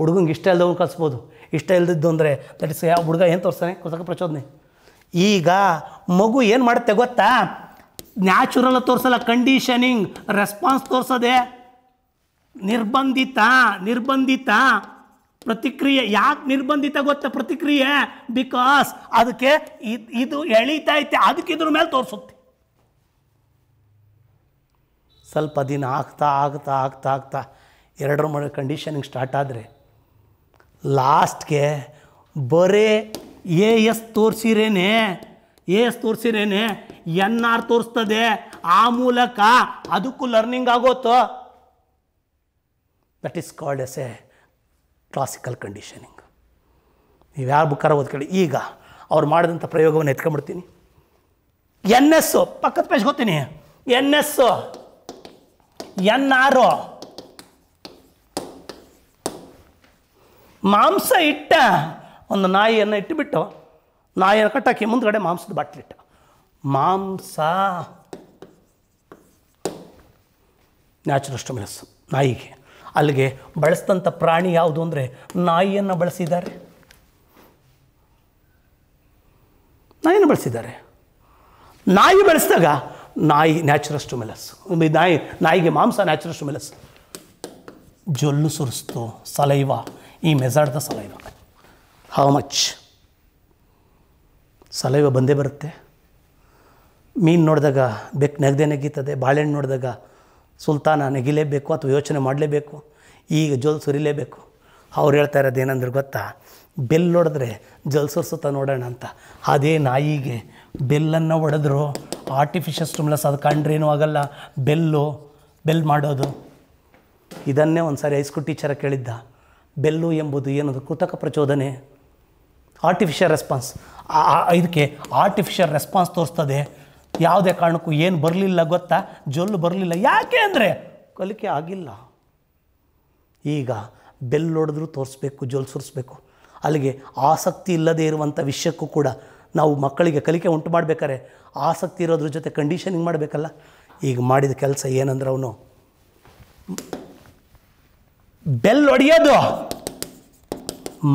ಹುಡುಗಂಗೆ ಇಷ್ಟ ಇಲ್ಲದವ್ರು ಕಲಿಸ್ಬೋದು ಇಷ್ಟ ಇಲ್ಲದಿದ್ದು ಅಂದರೆ ದಟ್ ಇಸ್ ಯಾವ ಹುಡುಗ ಏನು ತೋರಿಸ್ತಾನೆ ಕೃತಕ ಪ್ರಚೋದನೆ ಈಗ ಮಗು ಏನು ಮಾಡುತ್ತೆ ಗೊತ್ತಾ ನ್ಯಾಚುರಲ್ ತೋರಿಸಲ್ಲ ಕಂಡೀಷನಿಂಗ್ ರೆಸ್ಪಾನ್ಸ್ ತೋರಿಸೋದೆ ನಿರ್ಬಂಧಿತ ನಿರ್ಬಂಧಿತ ಪ್ರತಿಕ್ರಿಯೆ ಯಾಕೆ ನಿರ್ಬಂಧಿತ ಗೊತ್ತ ಪ್ರತಿಕ್ರಿಯೆ ಬಿಕಾಸ್ ಅದಕ್ಕೆ ಇದು ಎಳೀತಾ ಐತೆ ಅದಕ್ಕೆ ಇದ್ರ ಮೇಲೆ ತೋರಿಸುತ್ತೆ ಸ್ವಲ್ಪ ದಿನ ಆಗ್ತಾ ಆಗ್ತಾ ಆಗ್ತಾ ಆಗ್ತಾ ಎರಡರ ಮಳೆ ಕಂಡೀಷನಿಂಗ್ ಸ್ಟಾರ್ಟ್ ಆದರೆ ಲಾಸ್ಟ್ಗೆ ಬರೇ ಎ ಎಸ್ ತೋರಿಸಿರೇನೆ ಎ ಎಸ್ ತೋರಿಸಿರೇನೆ ಎನ್ ಆರ್ ತೋರಿಸ್ತದೆ ಆ ಮೂಲಕ ಅದಕ್ಕೂ ಲರ್ನಿಂಗ್ ಆಗೋತೋ that is called S A classical conditioning ನೀವು ಯಾರು ಬುಕ್ಕಾರ ಓದ್ಕೊಳ್ಳಿ ಈಗ ಅವ್ರು ಮಾಡಿದಂಥ ಪ್ರಯೋಗವನ್ನು ಎತ್ಕೊಂಡ್ಬಿಡ್ತೀನಿ ಎನ್ ಎಸ್ಸು ಪಕ್ಕದ ಪೇಜ್ ಗೊತ್ತೀನಿ ಎನ್ ಎಸ್ಸು ಎನ್ ಆರ್ ಮಾಂಸ ಇಟ್ಟ ಒಂದು ನಾಯಿಯನ್ನು ಇಟ್ಟುಬಿಟ್ಟು ನಾಯಿಯನ್ನು ಕಟ್ಟಾಕಿ ಮುಂದ್ಗಡೆ ಮಾಂಸದ ಬಾಟ್ಲಿಟ್ಟ ಮಾಂಸ ನ್ಯಾಚುರಲ್ ಸ್ಟಮಿನಸ್ ನಾಯಿಗೆ ಅಲ್ಲಿಗೆ ಬಳಸಿದಂಥ ಪ್ರಾಣಿ ಯಾವುದು ಅಂದರೆ ನಾಯಿಯನ್ನು ಬಳಸಿದ್ದಾರೆ ನಾಯಿಯನ್ನು ಬಳಸಿದ್ದಾರೆ ನಾಯಿ ಬಳಸಿದಾಗ ನಾಯಿ ನ್ಯಾಚುರಷ್ಟು ಮೆಲಸ್ ನಾಯಿ ನಾಯಿಗೆ ಮಾಂಸ ನ್ಯಾಚುರಷ್ಟು ಮೆಲಸ್ ಜೊಲ್ಲು ಸುರಿಸ್ತು ಸಲೈವ ಈ ಮೆಜಾಡ್ದ ಸಲೈವ ಹೌ ಮಚ್ ಸಲೈವ ಬಂದೇ ಬರುತ್ತೆ ಮೀನು ನೋಡಿದಾಗ ಬೆಕ್ಕು ನೆಗದೆ ನೆಗೀತದೆ ಬಾಳೆಹಣ್ಣು ನೋಡಿದಾಗ ಸುಲ್ತಾನ ನೆಗಿಲೇಬೇಕು ಅಥವಾ ಯೋಚನೆ ಮಾಡಲೇಬೇಕು ಈಗ ಜೋಲ್ ಸುರಿಲೇಬೇಕು ಅವ್ರು ಹೇಳ್ತಾ ಇರೋದು ಏನಂದ್ರೆ ಗೊತ್ತಾ ಬೆಲ್ಲೊಡೆದ್ರೆ ಜಲ್ ಸುರಿಸುತ್ತ ನೋಡೋಣ ಅಂತ ಅದೇ ನಾಯಿಗೆ ಬೆಲ್ಲನ್ನು ಹೊಡೆದ್ರು ಆರ್ಟಿಫಿಷಿಯಲ್ ಸ್ಟಿಮ್ಲಸ್ ಅದು ಕಂಡ್ರೇನೂ ಆಗಲ್ಲ ಬೆಲ್ಲು ಬೆಲ್ ಮಾಡೋದು ಇದನ್ನೇ ಒಂದು ಸಾರಿ ಹೈಸ್ಕೂಲ್ ಟೀಚರ ಕೇಳಿದ್ದ ಬೆಲ್ಲು ಎಂಬುದು ಏನದು ಕೃತಕ ಪ್ರಚೋದನೆ ಆರ್ಟಿಫಿಷಿಯಲ್ ರೆಸ್ಪಾನ್ಸ್ ಇದಕ್ಕೆ ಆರ್ಟಿಫಿಷಿಯಲ್ ರೆಸ್ಪಾನ್ಸ್ ತೋರಿಸ್ತದೆ ಯಾವುದೇ ಕಾರಣಕ್ಕೂ ಏನು ಬರಲಿಲ್ಲ ಗೊತ್ತಾ ಜೊಲ್ಲು ಬರಲಿಲ್ಲ ಯಾಕೆ ಅಂದರೆ ಕಲಿಕೆ ಆಗಿಲ್ಲ ಈಗ ಬೆಲ್ಲೊಡೆದ್ರೂ ತೋರಿಸ್ಬೇಕು ಜೊಲ್ ಸುರಿಸ್ಬೇಕು ಅಲ್ಲಿಗೆ ಆಸಕ್ತಿ ಇಲ್ಲದೇ ಇರುವಂಥ ವಿಷಯಕ್ಕೂ ಕೂಡ ನಾವು ಮಕ್ಕಳಿಗೆ ಕಲಿಕೆ ಉಂಟು ಮಾಡಬೇಕಾರೆ ಆಸಕ್ತಿ ಇರೋದ್ರ ಜೊತೆ ಕಂಡೀಷನಿಂಗ್ ಮಾಡಬೇಕಲ್ಲ ಈಗ ಮಾಡಿದ ಕೆಲಸ ಏನಂದ್ರೆ ಅವನು ಬೆಲ್ ಒಡೆಯೋದು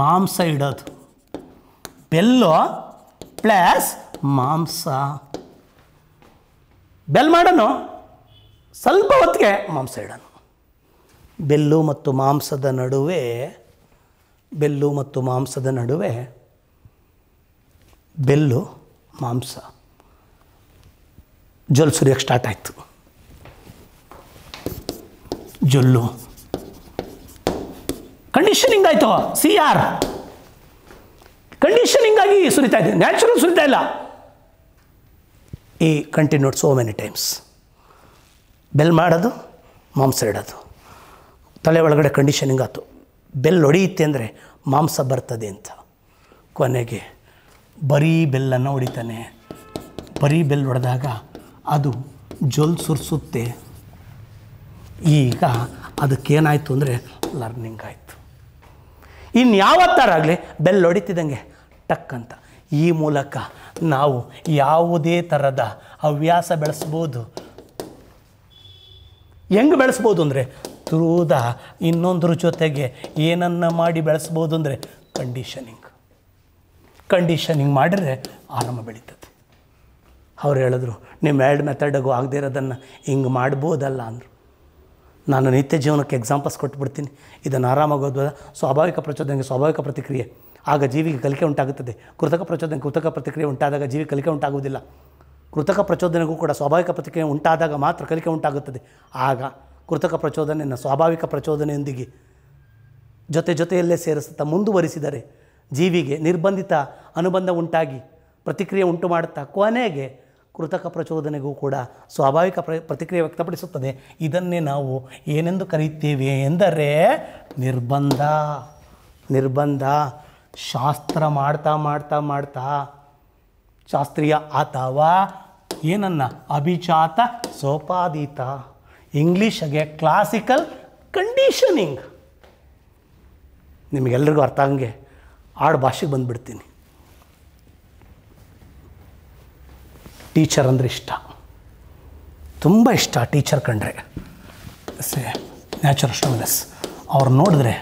ಮಾಂಸ ಇಡೋದು ಬೆಲ್ಲು ಪ್ಲಸ್ ಮಾಂಸ ಬೆಲ್ ಮಾಡೋನು ಸ್ವಲ್ಪ ಹೊತ್ತಿಗೆ ಮಾಂಸ ಇಡೋನು ಬೆಲ್ಲು ಮತ್ತು ಮಾಂಸದ ನಡುವೆ ಬೆಲ್ಲು ಮತ್ತು ಮಾಂಸದ ನಡುವೆ ಬೆಲ್ಲು ಮಾಂಸ ಜೊಲ್ ಸುರಿಯೋಕ್ಕೆ ಸ್ಟಾರ್ಟ್ ಆಯಿತು ಜೊಲ್ಲು ಕಂಡೀಷನಿಂಗ್ ಆಯಿತು ಸಿ ಆರ್ ಕಂಡೀಷನಿಂಗಾಗಿ ಸುರಿತಾ ಇದೆ ನ್ಯಾಚುರಲ್ ಸುರಿತಾ ಇಲ್ಲ ಈ continued so many times bell ಮಾಡೋದು ಮಾಂಸ ಇಡೋದು ತಲೆ ಒಳಗಡೆ ಕಂಡೀಷನಿಂಗ್ ಆಯಿತು ಬೆಲ್ ಹೊಡೆಯುತ್ತೆ ಅಂದರೆ ಮಾಂಸ ಬರ್ತದೆ ಅಂತ ಕೊನೆಗೆ ಬರೀ ಬೆಲ್ಲನ್ನು ಹೊಡಿತಾನೆ ಬರೀ ಬೆಲ್ ಹೊಡೆದಾಗ ಅದು ಜೊಲ್ ಸುರಿಸುತ್ತೆ ಈಗ ಅದಕ್ಕೇನಾಯಿತು ಅಂದರೆ ಲರ್ನಿಂಗ್ ಆಯಿತು ಇನ್ನು ಆಗಲಿ ಬೆಲ್ ಹೊಡಿತಿದ್ದಂಗೆ ಟಕ್ ಅಂತ ಈ ಮೂಲಕ ನಾವು ಯಾವುದೇ ಥರದ ಹವ್ಯಾಸ ಬೆಳೆಸ್ಬೋದು ಹೆಂಗೆ ಬೆಳೆಸ್ಬೋದು ಅಂದರೆ ತ್ರೂದ ಇನ್ನೊಂದ್ರ ಜೊತೆಗೆ ಏನನ್ನು ಮಾಡಿ ಬೆಳೆಸ್ಬೋದು ಅಂದರೆ ಕಂಡೀಷನಿಂಗ್ ಕಂಡೀಷನಿಂಗ್ ಮಾಡಿದ್ರೆ ಆರಾಮ ಬೆಳೀತದೆ ಅವ್ರು ಹೇಳಿದ್ರು ನಿಮ್ಮ ಎರಡು ಮೆಥಡಗೂ ಆಗದೇ ಇರೋದನ್ನು ಹಿಂಗೆ ಮಾಡ್ಬೋದಲ್ಲ ಅಂದರು ನಾನು ನಿತ್ಯ ಜೀವನಕ್ಕೆ ಎಕ್ಸಾಂಪಲ್ಸ್ ಕೊಟ್ಬಿಡ್ತೀನಿ ಇದನ್ನು ಆರಾಮಾಗೋದು ಸ್ವಾಭಾವಿಕ ಪ್ರಚೋದನೆಗೆ ಸ್ವಾಭಾವಿಕ ಪ್ರತಿಕ್ರಿಯೆ ಆಗ ಜೀವಿಗೆ ಕಲಿಕೆ ಉಂಟಾಗುತ್ತದೆ ಕೃತಕ ಪ್ರಚೋದನೆ ಕೃತಕ ಪ್ರತಿಕ್ರಿಯೆ ಉಂಟಾದಾಗ ಜೀವಿ ಕಲಿಕೆ ಉಂಟಾಗುವುದಿಲ್ಲ ಕೃತಕ ಪ್ರಚೋದನೆಗೂ ಕೂಡ ಸ್ವಾಭಾವಿಕ ಪ್ರತಿಕ್ರಿಯೆ ಉಂಟಾದಾಗ ಮಾತ್ರ ಕಲಿಕೆ ಉಂಟಾಗುತ್ತದೆ ಆಗ ಕೃತಕ ಪ್ರಚೋದನೆಯನ್ನು ಸ್ವಾಭಾವಿಕ ಪ್ರಚೋದನೆಯೊಂದಿಗೆ ಜೊತೆ ಜೊತೆಯಲ್ಲೇ ಸೇರಿಸುತ್ತಾ ಮುಂದುವರಿಸಿದರೆ ಜೀವಿಗೆ ನಿರ್ಬಂಧಿತ ಅನುಬಂಧ ಉಂಟಾಗಿ ಪ್ರತಿಕ್ರಿಯೆ ಉಂಟು ಮಾಡುತ್ತಾ ಕೊನೆಗೆ ಕೃತಕ ಪ್ರಚೋದನೆಗೂ ಕೂಡ ಸ್ವಾಭಾವಿಕ ಪ್ರ ಪ್ರತಿಕ್ರಿಯೆ ವ್ಯಕ್ತಪಡಿಸುತ್ತದೆ ಇದನ್ನೇ ನಾವು ಏನೆಂದು ಕರೆಯುತ್ತೇವೆ ಎಂದರೆ ನಿರ್ಬಂಧ ನಿರ್ಬಂಧ ಶಾಸ್ತ್ರ ಮಾಡ್ತಾ ಮಾಡ್ತಾ ಮಾಡ್ತಾ ಶಾಸ್ತ್ರೀಯ ಅಥವಾ ಏನನ್ನ ಅಭಿಜಾತ ಸೋಪಾದೀತ ಇಂಗ್ಲೀಷಗೆ ಕ್ಲಾಸಿಕಲ್ ಕಂಡೀಷನಿಂಗ್ ನಿಮಗೆಲ್ರಿಗೂ ಅರ್ಥ ಹಂಗೆ ಆಡು ಭಾಷೆಗೆ ಬಂದುಬಿಡ್ತೀನಿ ಟೀಚರ್ ಅಂದರೆ ಇಷ್ಟ ತುಂಬ ಇಷ್ಟ ಟೀಚರ್ ಕಂಡ್ರೆ ಸೇ ನ್ಯಾಚುರಲ್ ಸ್ಟೋನೆಸ್ ಅವ್ರು ನೋಡಿದ್ರೆ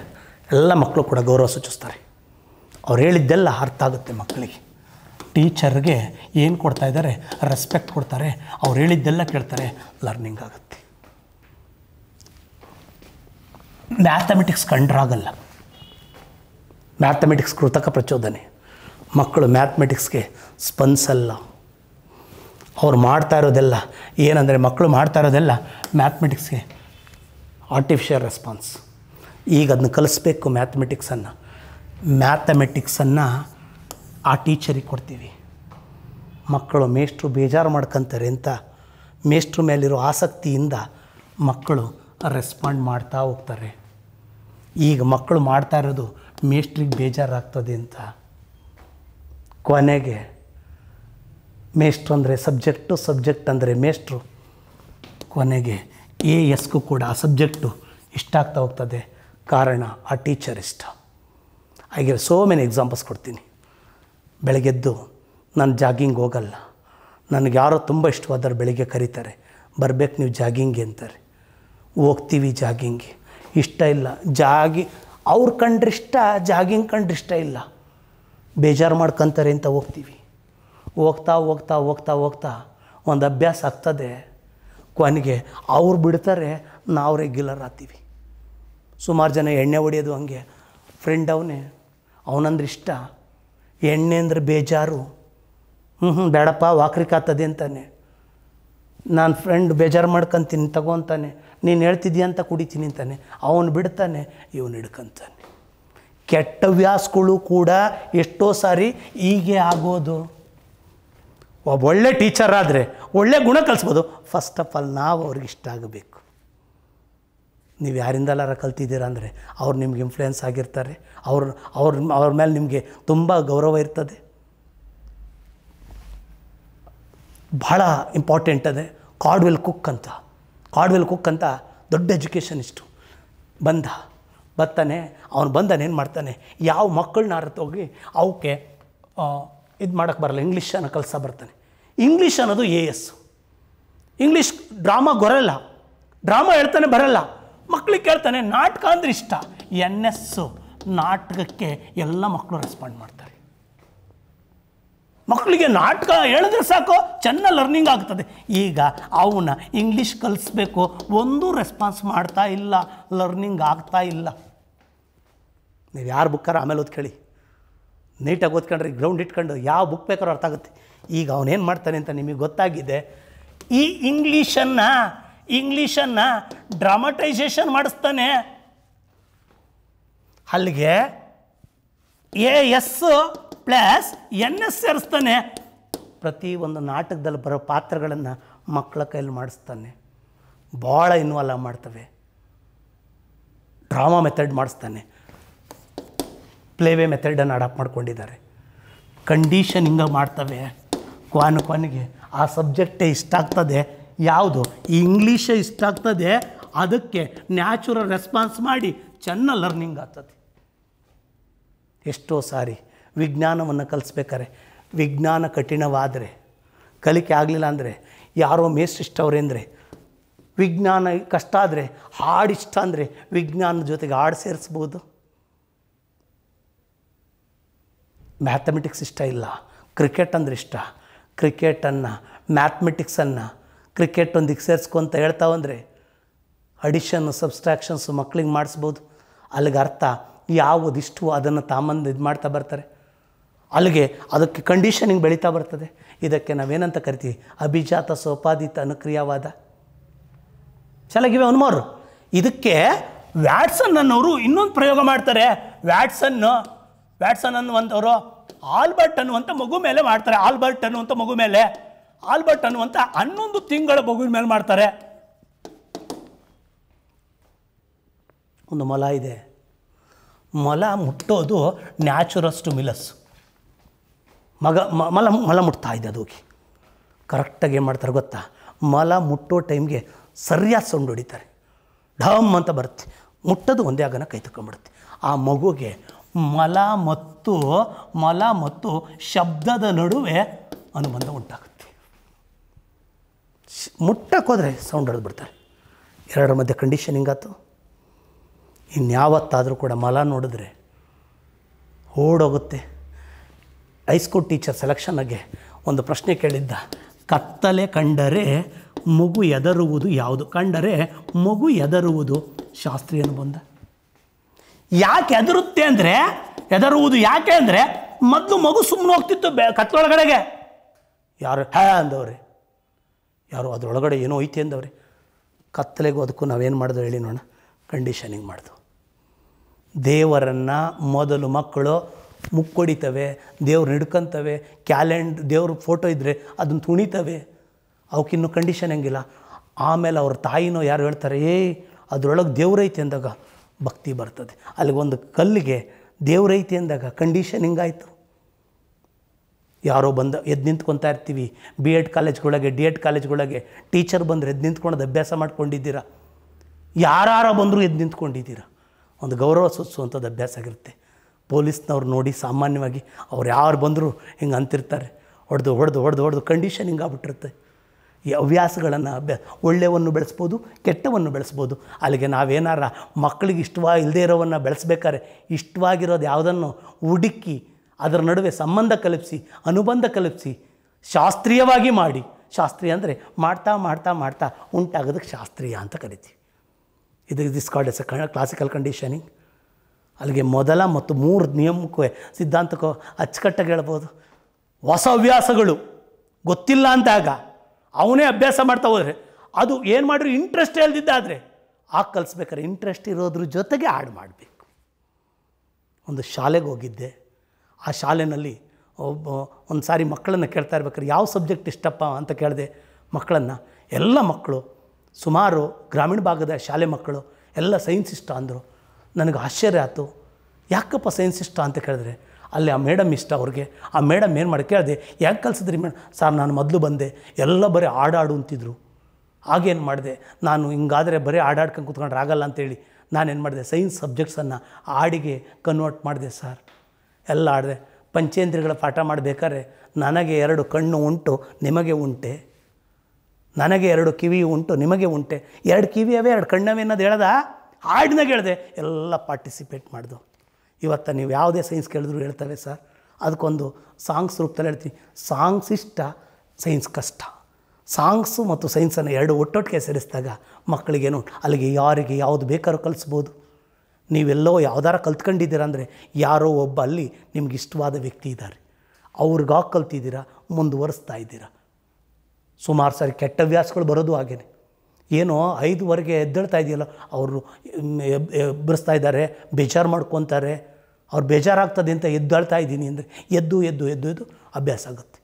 ಎಲ್ಲ ಮಕ್ಕಳು ಕೂಡ ಗೌರವ ಸೂಚಿಸ್ತಾರೆ ಅವ್ರು ಹೇಳಿದ್ದೆಲ್ಲ ಅರ್ಥ ಆಗುತ್ತೆ ಮಕ್ಕಳಿಗೆ ಟೀಚರ್ಗೆ ಏನು ಕೊಡ್ತಾ ಇದ್ದಾರೆ ರೆಸ್ಪೆಕ್ಟ್ ಕೊಡ್ತಾರೆ ಅವ್ರು ಹೇಳಿದ್ದೆಲ್ಲ ಕೇಳ್ತಾರೆ ಲರ್ನಿಂಗ್ ಆಗುತ್ತೆ ಮ್ಯಾಥಮೆಟಿಕ್ಸ್ ಕಂಡ್ರಾಗಲ್ಲ ಮ್ಯಾಥಮೆಟಿಕ್ಸ್ ಕೃತಕ ಪ್ರಚೋದನೆ ಮಕ್ಕಳು ಮ್ಯಾಥಮೆಟಿಕ್ಸ್ಗೆ ಸ್ಪನ್ಸಲ್ಲ ಅವ್ರು ಮಾಡ್ತಾ ಇರೋದೆಲ್ಲ ಏನಂದರೆ ಮಕ್ಕಳು ಮಾಡ್ತಾ ಇರೋದೆಲ್ಲ ಮ್ಯಾಥಮೆಟಿಕ್ಸ್ಗೆ ಆರ್ಟಿಫಿಷಿಯಲ್ ರೆಸ್ಪಾನ್ಸ್ ಈಗ ಅದನ್ನ ಕಲಿಸ್ಬೇಕು ಮ್ಯಾಥಮೆಟಿಕ್ಸನ್ನು ಮ್ಯಾಥಮೆಟಿಕ್ಸನ್ನು ಆ ಟೀಚರಿಗೆ ಕೊಡ್ತೀವಿ ಮಕ್ಕಳು ಮೇಷ್ಟ್ರು ಬೇಜಾರು ಮಾಡ್ಕೊಂತಾರೆ ಅಂತ ಮೇಷ್ಟ್ರ ಮೇಲಿರೋ ಆಸಕ್ತಿಯಿಂದ ಮಕ್ಕಳು ರೆಸ್ಪಾಂಡ್ ಮಾಡ್ತಾ ಹೋಗ್ತಾರೆ ಈಗ ಮಕ್ಕಳು ಮಾಡ್ತಾ ಇರೋದು ಮೇಷ್ಟ್ರಿಗೆ ಬೇಜಾರಾಗ್ತದೆ ಅಂತ ಕೊನೆಗೆ ಮೇಷ್ಟ್ರು ಅಂದರೆ ಸಬ್ಜೆಕ್ಟು ಸಬ್ಜೆಕ್ಟ್ ಅಂದರೆ ಮೇಷ್ಟ್ರು ಕೊನೆಗೆ ಎ ಎಸ್ಗೂ ಕೂಡ ಆ ಸಬ್ಜೆಕ್ಟು ಇಷ್ಟ ಆಗ್ತಾ ಹೋಗ್ತದೆ ಕಾರಣ ಆ ಟೀಚರ್ ಇಷ್ಟ ಹಾಗೆ ಸೋ ಮೆನಿ ಎಕ್ಸಾಂಪಲ್ಸ್ ಕೊಡ್ತೀನಿ ಬೆಳಗ್ಗೆದ್ದು ನಾನು ಜಾಗಿಂಗ್ ಹೋಗಲ್ಲ ನನಗೆ ಯಾರೋ ತುಂಬ ಇಷ್ಟವಾದರೆ ಬೆಳಗ್ಗೆ ಕರೀತಾರೆ ಬರಬೇಕು ನೀವು ಜಾಗಿಂಗ್ಗೆ ಅಂತಾರೆ ಹೋಗ್ತೀವಿ ಜಾಗಿಂಗ್ಗೆ ಇಷ್ಟ ಇಲ್ಲ ಜಾಗಿ ಅವ್ರು ಕಂಡ್ರಿಷ್ಟ ಇಷ್ಟ ಜಾಗಿಂಗ್ ಕಂಡ್ರಿಷ್ಟ ಇಷ್ಟ ಇಲ್ಲ ಬೇಜಾರು ಮಾಡ್ಕೊಂತಾರೆ ಅಂತ ಹೋಗ್ತೀವಿ ಹೋಗ್ತಾ ಹೋಗ್ತಾ ಹೋಗ್ತಾ ಹೋಗ್ತಾ ಒಂದು ಅಭ್ಯಾಸ ಆಗ್ತದೆ ಕೊನೆಗೆ ಅವ್ರು ಬಿಡ್ತಾರೆ ನಾವು ರೆಗ್ಯುಲರ್ ಆಗ್ತೀವಿ ಸುಮಾರು ಜನ ಎಣ್ಣೆ ಹೊಡೆಯೋದು ಹಂಗೆ ಫ್ರೆಂಡ್ ಅವನೇ ಅವನಂದ್ರೆ ಇಷ್ಟ ಎಣ್ಣೆ ಅಂದ್ರೆ ಬೇಜಾರು ಹ್ಞೂ ಹ್ಞೂ ಬೇಡಪ್ಪ ವಾಕ್ರಿಕಾತದೆ ಅಂತಾನೆ ನಾನು ಫ್ರೆಂಡ್ ಬೇಜಾರು ಮಾಡ್ಕೊತೀನಿ ತಗೋ ಅಂತಾನೆ ನೀನು ಹೇಳ್ತಿದ್ದೀಯ ಅಂತ ಕುಡಿತೀನಿ ಅಂತಾನೆ ಅವನು ಬಿಡ್ತಾನೆ ಇವನು ಹಿಡ್ಕಂತಾನೆ ಕೆಟ್ಟ ವ್ಯಾಸಗಳು ಕೂಡ ಎಷ್ಟೋ ಸಾರಿ ಹೀಗೆ ಆಗೋದು ಒಬ್ಬ ಒಳ್ಳೆ ಟೀಚರ್ ಆದರೆ ಒಳ್ಳೆ ಗುಣ ಕಲಿಸ್ಬೋದು ಫಸ್ಟ್ ಆಫ್ ಆಲ್ ನಾವು ಅವ್ರಿಗೆ ಇಷ್ಟ ಆಗಬೇಕು ನೀವು ಯಾರಿಂದಲಾರ ಕಲ್ತಿದ್ದೀರ ಅಂದರೆ ಅವ್ರು ನಿಮ್ಗೆ ಇನ್ಫ್ಲುಯೆನ್ಸ್ ಆಗಿರ್ತಾರೆ ಅವ್ರು ಅವ್ರ ಅವ್ರ ಮೇಲೆ ನಿಮಗೆ ತುಂಬ ಗೌರವ ಇರ್ತದೆ ಭಾಳ ಇಂಪಾರ್ಟೆಂಟ್ ಅದೇ ಕಾರ್ಡ್ವೆಲ್ ಕುಕ್ ಅಂತ ಕಾರ್ಡ್ವೆಲ್ ಕುಕ್ ಅಂತ ದೊಡ್ಡ ಇಷ್ಟು ಬಂದ ಬರ್ತಾನೆ ಅವನು ಬಂದಾನೆ ಏನು ಮಾಡ್ತಾನೆ ಯಾವ ಮಕ್ಕಳನ್ನ ಹೋಗಿ ಅವಕ್ಕೆ ಇದು ಮಾಡೋಕ್ಕೆ ಬರಲ್ಲ ಇಂಗ್ಲೀಷನ್ನು ಕಲಿಸ ಬರ್ತಾನೆ ಇಂಗ್ಲೀಷ್ ಅನ್ನೋದು ಎ ಎಸ್ ಇಂಗ್ಲೀಷ್ ಡ್ರಾಮಾ ಗೊರಲ್ಲ ಡ್ರಾಮಾ ಹೇಳ್ತಾನೆ ಬರಲ್ಲ ಮಕ್ಳಿಗೆ ಕೇಳ್ತಾನೆ ನಾಟಕ ಅಂದ್ರೆ ಇಷ್ಟ ಎನ್ ಎಸ್ಸು ನಾಟಕಕ್ಕೆ ಎಲ್ಲ ಮಕ್ಕಳು ರೆಸ್ಪಾಂಡ್ ಮಾಡ್ತಾರೆ ಮಕ್ಕಳಿಗೆ ನಾಟಕ ಹೇಳಿದ್ರೆ ಸಾಕು ಚೆನ್ನಾಗಿ ಲರ್ನಿಂಗ್ ಆಗ್ತದೆ ಈಗ ಅವನ್ನ ಇಂಗ್ಲೀಷ್ ಕಲಿಸ್ಬೇಕು ಒಂದೂ ರೆಸ್ಪಾನ್ಸ್ ಮಾಡ್ತಾ ಇಲ್ಲ ಲರ್ನಿಂಗ್ ಆಗ್ತಾ ಇಲ್ಲ ನೀವು ಯಾರು ಬುಕ್ಕಾರ ಆಮೇಲೆ ಓದ್ಕೊಳ್ಳಿ ನೀಟಾಗಿ ಓದ್ಕೊಂಡ್ರೆ ಗ್ರೌಂಡ್ ಇಟ್ಕೊಂಡು ಯಾವ ಬುಕ್ ಬೇಕಾದ್ರೂ ಅರ್ಥ ಆಗುತ್ತೆ ಈಗ ಅವನೇನು ಮಾಡ್ತಾನೆ ಅಂತ ನಿಮಗೆ ಗೊತ್ತಾಗಿದೆ ಈ ಇಂಗ್ಲೀಷನ್ನು ಇಂಗ್ಲೀಷನ್ನು ಡ್ರಾಮಟೈಸೇಷನ್ ಮಾಡಿಸ್ತಾನೆ ಅಲ್ಲಿಗೆ A S plus N S ಸೇರಿಸ್ತಾನೆ ಪ್ರತಿ ಒಂದು ನಾಟಕದಲ್ಲಿ ಬರೋ ಪಾತ್ರಗಳನ್ನು ಮಕ್ಕಳ ಕೈಯಲ್ಲಿ ಮಾಡಿಸ್ತಾನೆ ಭಾಳ ಇನ್ವಾಲ್ವ್ ಮಾಡ್ತವೆ ಡ್ರಾಮಾ ಮೆಥಡ್ ಮಾಡಿಸ್ತಾನೆ ಪ್ಲೇವೇ ಮೆಥಡನ್ನು ಅಡಾಪ್ಟ್ ಮಾಡ್ಕೊಂಡಿದ್ದಾರೆ ಕಂಡೀಷನ್ ಹಿಂಗೆ ಮಾಡ್ತವೆ ಕ್ವಾನು ಕ್ವಾನಿಗೆ ಆ ಸಬ್ಜೆಕ್ಟೇ ಇಷ್ಟ ಆಗ್ತದೆ ಯಾವುದು ಇಂಗ್ಲೀಷ ಇಷ್ಟ ಆಗ್ತದೆ ಅದಕ್ಕೆ ನ್ಯಾಚುರಲ್ ರೆಸ್ಪಾನ್ಸ್ ಮಾಡಿ ಚೆನ್ನ ಲರ್ನಿಂಗ್ ಆಗ್ತದೆ ಎಷ್ಟೋ ಸಾರಿ ವಿಜ್ಞಾನವನ್ನು ಕಲಿಸ್ಬೇಕಾರೆ ವಿಜ್ಞಾನ ಕಠಿಣವಾದರೆ ಕಲಿಕೆ ಆಗಲಿಲ್ಲ ಅಂದರೆ ಯಾರೋ ಇಷ್ಟ ಅಂದರೆ ವಿಜ್ಞಾನ ಕಷ್ಟ ಆದರೆ ಹಾಡಿಷ್ಟ ಅಂದರೆ ವಿಜ್ಞಾನದ ಜೊತೆಗೆ ಹಾಡು ಸೇರಿಸ್ಬೋದು ಮ್ಯಾಥಮೆಟಿಕ್ಸ್ ಇಷ್ಟ ಇಲ್ಲ ಕ್ರಿಕೆಟ್ ಅಂದರೆ ಇಷ್ಟ ಕ್ರಿಕೆಟನ್ನು ಮ್ಯಾಥಮೆಟಿಕ್ಸನ್ನು ಕ್ರಿಕೆಟ್ ಒಂದಿಗೆ ಸೇರಿಸ್ಕೊಂತ ಹೇಳ್ತಾವಂದರೆ ಅಡಿಷನ್ ಸಬ್ಸ್ಟ್ರಾಕ್ಷನ್ಸು ಮಕ್ಳಿಗೆ ಮಾಡಿಸ್ಬೋದು ಅಲ್ಲಿಗೆ ಅರ್ಥ ಯಾವುದಿಷ್ಟು ಅದನ್ನು ತಾಮಂದು ಇದು ಮಾಡ್ತಾ ಬರ್ತಾರೆ ಅಲ್ಲಿಗೆ ಅದಕ್ಕೆ ಕಂಡೀಷನಿಂಗ್ ಬೆಳೀತಾ ಬರ್ತದೆ ಇದಕ್ಕೆ ನಾವೇನಂತ ಕರಿತೀವಿ ಅಭಿಜಾತ ಸೋಪಾದಿತ ಅನುಕ್ರಿಯವಾದ ಚೆನ್ನಾಗಿವೆ ಅನುಮಾರು ಇದಕ್ಕೆ ವ್ಯಾಟ್ಸನ್ ಅನ್ನೋರು ಇನ್ನೊಂದು ಪ್ರಯೋಗ ಮಾಡ್ತಾರೆ ವ್ಯಾಟ್ಸನ್ನು ವ್ಯಾಟ್ಸನ್ ಅನ್ನುವಂಥವ್ರು ಆಲ್ಬರ್ಟ್ ಅನ್ನುವಂಥ ಮಗು ಮೇಲೆ ಮಾಡ್ತಾರೆ ಆಲ್ಬರ್ಟ್ ಅನ್ನುವಂಥ ಮಗು ಮೇಲೆ ಆಲ್ಬರ್ಟ್ ಅನ್ನುವಂಥ ಹನ್ನೊಂದು ತಿಂಗಳ ಮಗುವಿನ ಮೇಲೆ ಮಾಡ್ತಾರೆ ಒಂದು ಮೊಲ ಇದೆ ಮೊಲ ಮುಟ್ಟೋದು ನ್ಯಾಚುರಸ್ಟು ಮಿಲಸ್ ಮಗ ಮಲ ಮಲ ಮುಟ್ತಾ ಇದೆ ಅದು ಹೋಗಿ ಕರೆಕ್ಟಾಗಿ ಏನು ಮಾಡ್ತಾರೆ ಗೊತ್ತಾ ಮಲ ಮುಟ್ಟೋ ಟೈಮ್ಗೆ ಸರಿಯಾಗಿ ಸೊಂಡು ಹೊಡಿತಾರೆ ಢಮ್ ಅಂತ ಬರುತ್ತೆ ಮುಟ್ಟೋದು ಒಂದೇ ಆಗನ ಕೈ ತಕ್ಕೊಂಡ್ಬಿಡುತ್ತೆ ಆ ಮಗುಗೆ ಮಲ ಮತ್ತು ಮಲ ಮತ್ತು ಶಬ್ದದ ನಡುವೆ ಅನುಬಂಧ ಉಂಟಾಗುತ್ತೆ ಮುಟ್ಟಕ್ಕೋದ್ರೆ ಸೌಂಡ್ ಹೊಡೆದು ಬಿಡ್ತಾರೆ ಎರಡರ ಮಧ್ಯೆ ಕಂಡೀಷನ್ ಹಿಂಗಾತು ಇನ್ಯಾವತ್ತಾದರೂ ಕೂಡ ಮಲ ನೋಡಿದ್ರೆ ಓಡೋಗುತ್ತೆ ಹೈಸ್ಕೂಲ್ ಟೀಚರ್ ಸೆಲೆಕ್ಷನ್ಗೆ ಒಂದು ಪ್ರಶ್ನೆ ಕೇಳಿದ್ದ ಕತ್ತಲೆ ಕಂಡರೆ ಮಗು ಎದರುವುದು ಯಾವುದು ಕಂಡರೆ ಮಗು ಎದರುವುದು ಶಾಸ್ತ್ರೀಯ ಬಂದ ಯಾಕೆ ಎದರುತ್ತೆ ಅಂದರೆ ಎದರುವುದು ಯಾಕೆ ಅಂದರೆ ಮೊದಲು ಮಗು ಸುಮ್ಮನೆ ಹೋಗ್ತಿತ್ತು ಬೆ ಕತ್ತಲೊಳಗಡೆಗೆ ಯಾರು ಹ್ಯಾ ಅಂದವ್ರಿ ಯಾರೋ ಅದರೊಳಗಡೆ ಏನೋ ಐತೆ ಅಂದವ್ರಿ ಕತ್ತಲೆಗೂ ಅದಕ್ಕೂ ನಾವೇನು ಮಾಡಿದ್ರು ಹೇಳಿ ನೋಡೋಣ ಕಂಡೀಷನಿಂಗ್ ಮಾಡ್ದೆವು ದೇವರನ್ನು ಮೊದಲು ಮಕ್ಕಳು ಮುಕ್ಕೊಡಿತವೆ ದೇವ್ರು ಹಿಡ್ಕೊಂತವೆ ಕ್ಯಾಲೆಂಡ್ ದೇವ್ರ ಫೋಟೋ ಇದ್ದರೆ ಅದನ್ನು ತುಣಿತವೆ ಅವಕ್ಕಿನ್ನೂ ಕಂಡೀಷನ್ ಹೆಂಗಿಲ್ಲ ಆಮೇಲೆ ಅವ್ರ ತಾಯಿನೋ ಯಾರು ಹೇಳ್ತಾರೆ ಏಯ್ ಅದರೊಳಗೆ ದೇವ್ರೈತೆ ಅಂದಾಗ ಭಕ್ತಿ ಬರ್ತದೆ ಅಲ್ಲಿಗೊಂದು ಕಲ್ಲಿಗೆ ದೇವ್ರೈತೆ ಅಂದಾಗ ಕಂಡೀಷನ್ ಹಿಂಗಾಯಿತು ಯಾರೋ ಬಂದು ಎದ್ದು ನಿಂತ್ಕೊತಾ ಇರ್ತೀವಿ ಬಿ ಎಡ್ ಕಾಲೇಜ್ಗಳೊಳಗೆ ಡಿ ಎಡ್ ಕಾಲೇಜ್ಗಳೊಳಗೆ ಟೀಚರ್ ಬಂದರೆ ಎದ್ದು ನಿಂತ್ಕೊಂಡು ಅಭ್ಯಾಸ ಮಾಡ್ಕೊಂಡಿದ್ದೀರಾ ಯಾರು ಬಂದರೂ ಎದ್ದು ನಿಂತ್ಕೊಂಡಿದ್ದೀರಾ ಒಂದು ಗೌರವ ಸೂಚಿಸುವಂಥದ್ದು ಅಭ್ಯಾಸ ಆಗಿರುತ್ತೆ ಪೊಲೀಸ್ನವ್ರು ನೋಡಿ ಸಾಮಾನ್ಯವಾಗಿ ಅವ್ರು ಯಾರು ಬಂದರೂ ಹಿಂಗೆ ಅಂತಿರ್ತಾರೆ ಹೊಡೆದು ಹೊಡೆದು ಹೊಡೆದು ಹೊಡೆದು ಕಂಡೀಷನ್ ಹಿಂಗೆ ಆಗ್ಬಿಟ್ಟಿರುತ್ತೆ ಈ ಹವ್ಯಾಸಗಳನ್ನು ಅಭ್ಯಾಸ ಒಳ್ಳೆಯವನ್ನು ಬೆಳೆಸ್ಬೋದು ಕೆಟ್ಟವನ್ನು ಬೆಳೆಸ್ಬೋದು ಅಲ್ಲಿಗೆ ನಾವೇನಾರ ಮಕ್ಕಳಿಗೆ ಇಷ್ಟವಾಗಿ ಇಲ್ಲದೇ ಇರೋವನ್ನು ಬೆಳೆಸ್ಬೇಕಾದ್ರೆ ಇಷ್ಟವಾಗಿರೋದು ಯಾವುದನ್ನು ಹುಡುಕಿ ಅದರ ನಡುವೆ ಸಂಬಂಧ ಕಲ್ಪಿಸಿ ಅನುಬಂಧ ಕಲ್ಪಿಸಿ ಶಾಸ್ತ್ರೀಯವಾಗಿ ಮಾಡಿ ಶಾಸ್ತ್ರೀಯ ಅಂದರೆ ಮಾಡ್ತಾ ಮಾಡ್ತಾ ಮಾಡ್ತಾ ಉಂಟಾಗೋದಕ್ಕೆ ಶಾಸ್ತ್ರೀಯ ಅಂತ ಕರಿತೀವಿ ಇದು this called as classical conditioning ಅಲ್ಲಿಗೆ ಮೊದಲ ಮತ್ತು ಮೂರು ನಿಯಮಕ್ಕೂ ಸಿದ್ಧಾಂತಕ್ಕೂ ಅಚ್ಚುಕಟ್ಟಾಗಿ ಹೇಳ್ಬೋದು ಹೊಸ ಹವ್ಯಾಸಗಳು ಗೊತ್ತಿಲ್ಲ ಅಂದಾಗ ಅವನೇ ಅಭ್ಯಾಸ ಮಾಡ್ತಾ ಹೋದರೆ ಅದು ಏನು ಮಾಡಿದ್ರು ಇಂಟ್ರೆಸ್ಟ್ ಹೇಳ್ದಿದ್ದಾದರೆ ಆ ಕಲಿಸ್ಬೇಕಾದ್ರೆ ಇಂಟ್ರೆಸ್ಟ್ ಇರೋದ್ರ ಜೊತೆಗೆ ಆಡ್ ಮಾಡಬೇಕು ಒಂದು ಶಾಲೆಗೆ ಹೋಗಿದ್ದೆ ಆ ಶಾಲೆಯಲ್ಲಿ ಒಬ್ಬ ಒಂದು ಸಾರಿ ಮಕ್ಕಳನ್ನು ಕೇಳ್ತಾ ಇರ್ಬೇಕಾದ್ರೆ ಯಾವ ಸಬ್ಜೆಕ್ಟ್ ಇಷ್ಟಪ್ಪ ಅಂತ ಕೇಳಿದೆ ಮಕ್ಕಳನ್ನು ಎಲ್ಲ ಮಕ್ಕಳು ಸುಮಾರು ಗ್ರಾಮೀಣ ಭಾಗದ ಶಾಲೆ ಮಕ್ಕಳು ಎಲ್ಲ ಸೈನ್ಸ್ ಇಷ್ಟ ಅಂದರು ನನಗೆ ಆಶ್ಚರ್ಯ ಆಯಿತು ಯಾಕಪ್ಪ ಸೈನ್ಸ್ ಇಷ್ಟ ಅಂತ ಕೇಳಿದ್ರೆ ಅಲ್ಲಿ ಆ ಮೇಡಮ್ ಇಷ್ಟ ಅವ್ರಿಗೆ ಆ ಮೇಡಮ್ ಏನು ಮಾಡಿ ಕೇಳಿದೆ ಯಾಕೆ ಕಲಿಸಿದ್ರಿ ಮೇಡಮ್ ಸರ್ ನಾನು ಮೊದಲು ಬಂದೆ ಎಲ್ಲ ಬರೀ ಆಡಾಡು ಅಂತಿದ್ರು ಆಗೇನು ಮಾಡಿದೆ ನಾನು ಹಿಂಗಾದರೆ ಬರೀ ಆಡಾಡ್ಕೊಂಡು ಕೂತ್ಕೊಂಡ್ರೆ ಆಗಲ್ಲ ಅಂತೇಳಿ ನಾನೇನು ಮಾಡಿದೆ ಸೈನ್ಸ್ ಸಬ್ಜೆಕ್ಟ್ಸನ್ನು ಆಡಿಗೆ ಕನ್ವರ್ಟ್ ಮಾಡಿದೆ ಸರ್ ಎಲ್ಲ ಆಡಿದೆ ಪಂಚೇಂದ್ರಿಗಳ ಪಾಠ ಮಾಡಬೇಕಾದ್ರೆ ನನಗೆ ಎರಡು ಕಣ್ಣು ಉಂಟು ನಿಮಗೆ ಉಂಟೆ ನನಗೆ ಎರಡು ಕಿವಿ ಉಂಟು ನಿಮಗೆ ಉಂಟೆ ಎರಡು ಅವೇ ಎರಡು ಕಣ್ಣವೇ ಅನ್ನೋದು ಹೇಳ್ದ ಹಾಡಿನ ಹೇಳಿದೆ ಎಲ್ಲ ಪಾರ್ಟಿಸಿಪೇಟ್ ಮಾಡ್ದು ಇವತ್ತು ನೀವು ಯಾವುದೇ ಸೈನ್ಸ್ ಕೇಳಿದ್ರು ಹೇಳ್ತಾರೆ ಸರ್ ಅದಕ್ಕೊಂದು ಸಾಂಗ್ಸ್ ರೂಪದಲ್ಲಿ ಹೇಳ್ತೀನಿ ಸಾಂಗ್ಸ್ ಇಷ್ಟ ಸೈನ್ಸ್ ಕಷ್ಟ ಸಾಂಗ್ಸು ಮತ್ತು ಸೈನ್ಸನ್ನು ಎರಡು ಒಟ್ಟೊಟ್ಟಿಗೆ ಸೇರಿಸಿದಾಗ ಮಕ್ಕಳಿಗೇನು ಅಲ್ಲಿಗೆ ಯಾರಿಗೆ ಯಾವುದು ಬೇಕಾದ್ರೂ ಕಲಿಸ್ಬೋದು ನೀವೆಲ್ಲೋ ಯಾವ್ದಾರ ಕಲ್ತ್ಕೊಂಡಿದ್ದೀರ ಅಂದರೆ ಯಾರೋ ಒಬ್ಬ ಅಲ್ಲಿ ನಿಮ್ಗೆ ಇಷ್ಟವಾದ ವ್ಯಕ್ತಿ ಇದ್ದಾರೆ ಅವ್ರಿಗಾಗಿ ಕಲ್ತಿದ್ದೀರಾ ಮುಂದುವರಿಸ್ತಾ ಇದ್ದೀರಾ ಸುಮಾರು ಸಾರಿ ಕೆಟ್ಟ ವ್ಯಾಸಗಳು ಬರೋದು ಹಾಗೇ ಏನೋ ಐದುವರೆಗೆ ಎದ್ದೇಳ್ತಾ ಇದೆಯಲ್ಲ ಅವರು ಎಬ್ಬರಿಸ್ತಾ ಇದ್ದಾರೆ ಬೇಜಾರು ಮಾಡ್ಕೊತಾರೆ ಅವ್ರು ಬೇಜಾರಾಗ್ತದೆ ಅಂತ ಎದ್ದೇಳ್ತಾ ಇದ್ದೀನಿ ಅಂದರೆ ಎದ್ದು ಎದ್ದು ಎದ್ದು ಎದ್ದು ಅಭ್ಯಾಸ ಆಗುತ್ತೆ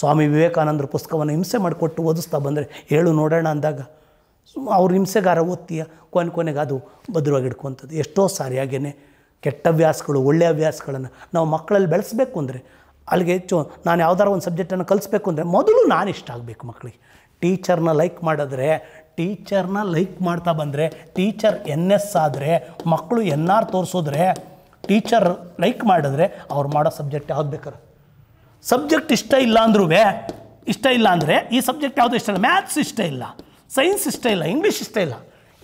ಸ್ವಾಮಿ ವಿವೇಕಾನಂದರ ಪುಸ್ತಕವನ್ನು ಹಿಂಸೆ ಮಾಡಿಕೊಟ್ಟು ಓದಿಸ್ತಾ ಬಂದರೆ ಹೇಳು ನೋಡೋಣ ಅಂದಾಗ ಅವ್ರ ಹಿಂಸೆಗಾರ ಒತ್ತಿಯ ಕೊನೆ ಕೊನೆಗೆ ಅದು ಭದ್ರವಾಗಿ ಎಷ್ಟೋ ಸಾರಿ ಹಾಗೇ ಕೆಟ್ಟ ಅಭ್ಯಾಸಗಳು ಒಳ್ಳೆಯ ಅಭ್ಯಾಸಗಳನ್ನು ನಾವು ಮಕ್ಕಳಲ್ಲಿ ಬೆಳೆಸಬೇಕು ಅಂದರೆ ಅಲ್ಲಿಗೆ ಹೆಚ್ಚು ನಾನು ಯಾವ್ದಾರು ಒಂದು ಸಬ್ಜೆಕ್ಟನ್ನು ಕಲಿಸ್ಬೇಕು ಅಂದರೆ ಮೊದಲು ನಾನು ಇಷ್ಟ ಆಗಬೇಕು ಮಕ್ಕಳಿಗೆ ಟೀಚರ್ನ ಲೈಕ್ ಮಾಡಿದ್ರೆ ಟೀಚರ್ನ ಲೈಕ್ ಮಾಡ್ತಾ ಬಂದರೆ ಟೀಚರ್ ಎನ್ ಎಸ್ ಆದರೆ ಮಕ್ಕಳು ಎನ್ ಆರ್ ತೋರಿಸಿದ್ರೆ ಟೀಚರ್ ಲೈಕ್ ಮಾಡಿದ್ರೆ ಅವ್ರು ಮಾಡೋ ಸಬ್ಜೆಕ್ಟ್ ಯಾವ್ದು ಬೇಕಾರೆ ಸಬ್ಜೆಕ್ಟ್ ಇಷ್ಟ ಇಲ್ಲ ಅಂದ್ರೂ ಇಷ್ಟ ಇಲ್ಲ ಅಂದರೆ ಈ ಸಬ್ಜೆಕ್ಟ್ ಯಾವುದು ಇಷ್ಟ ಇಲ್ಲ ಮ್ಯಾಥ್ಸ್ ಇಷ್ಟ ಇಲ್ಲ ಸೈನ್ಸ್ ಇಷ್ಟ ಇಲ್ಲ ಇಂಗ್ಲೀಷ್ ಇಷ್ಟ ಇಲ್ಲ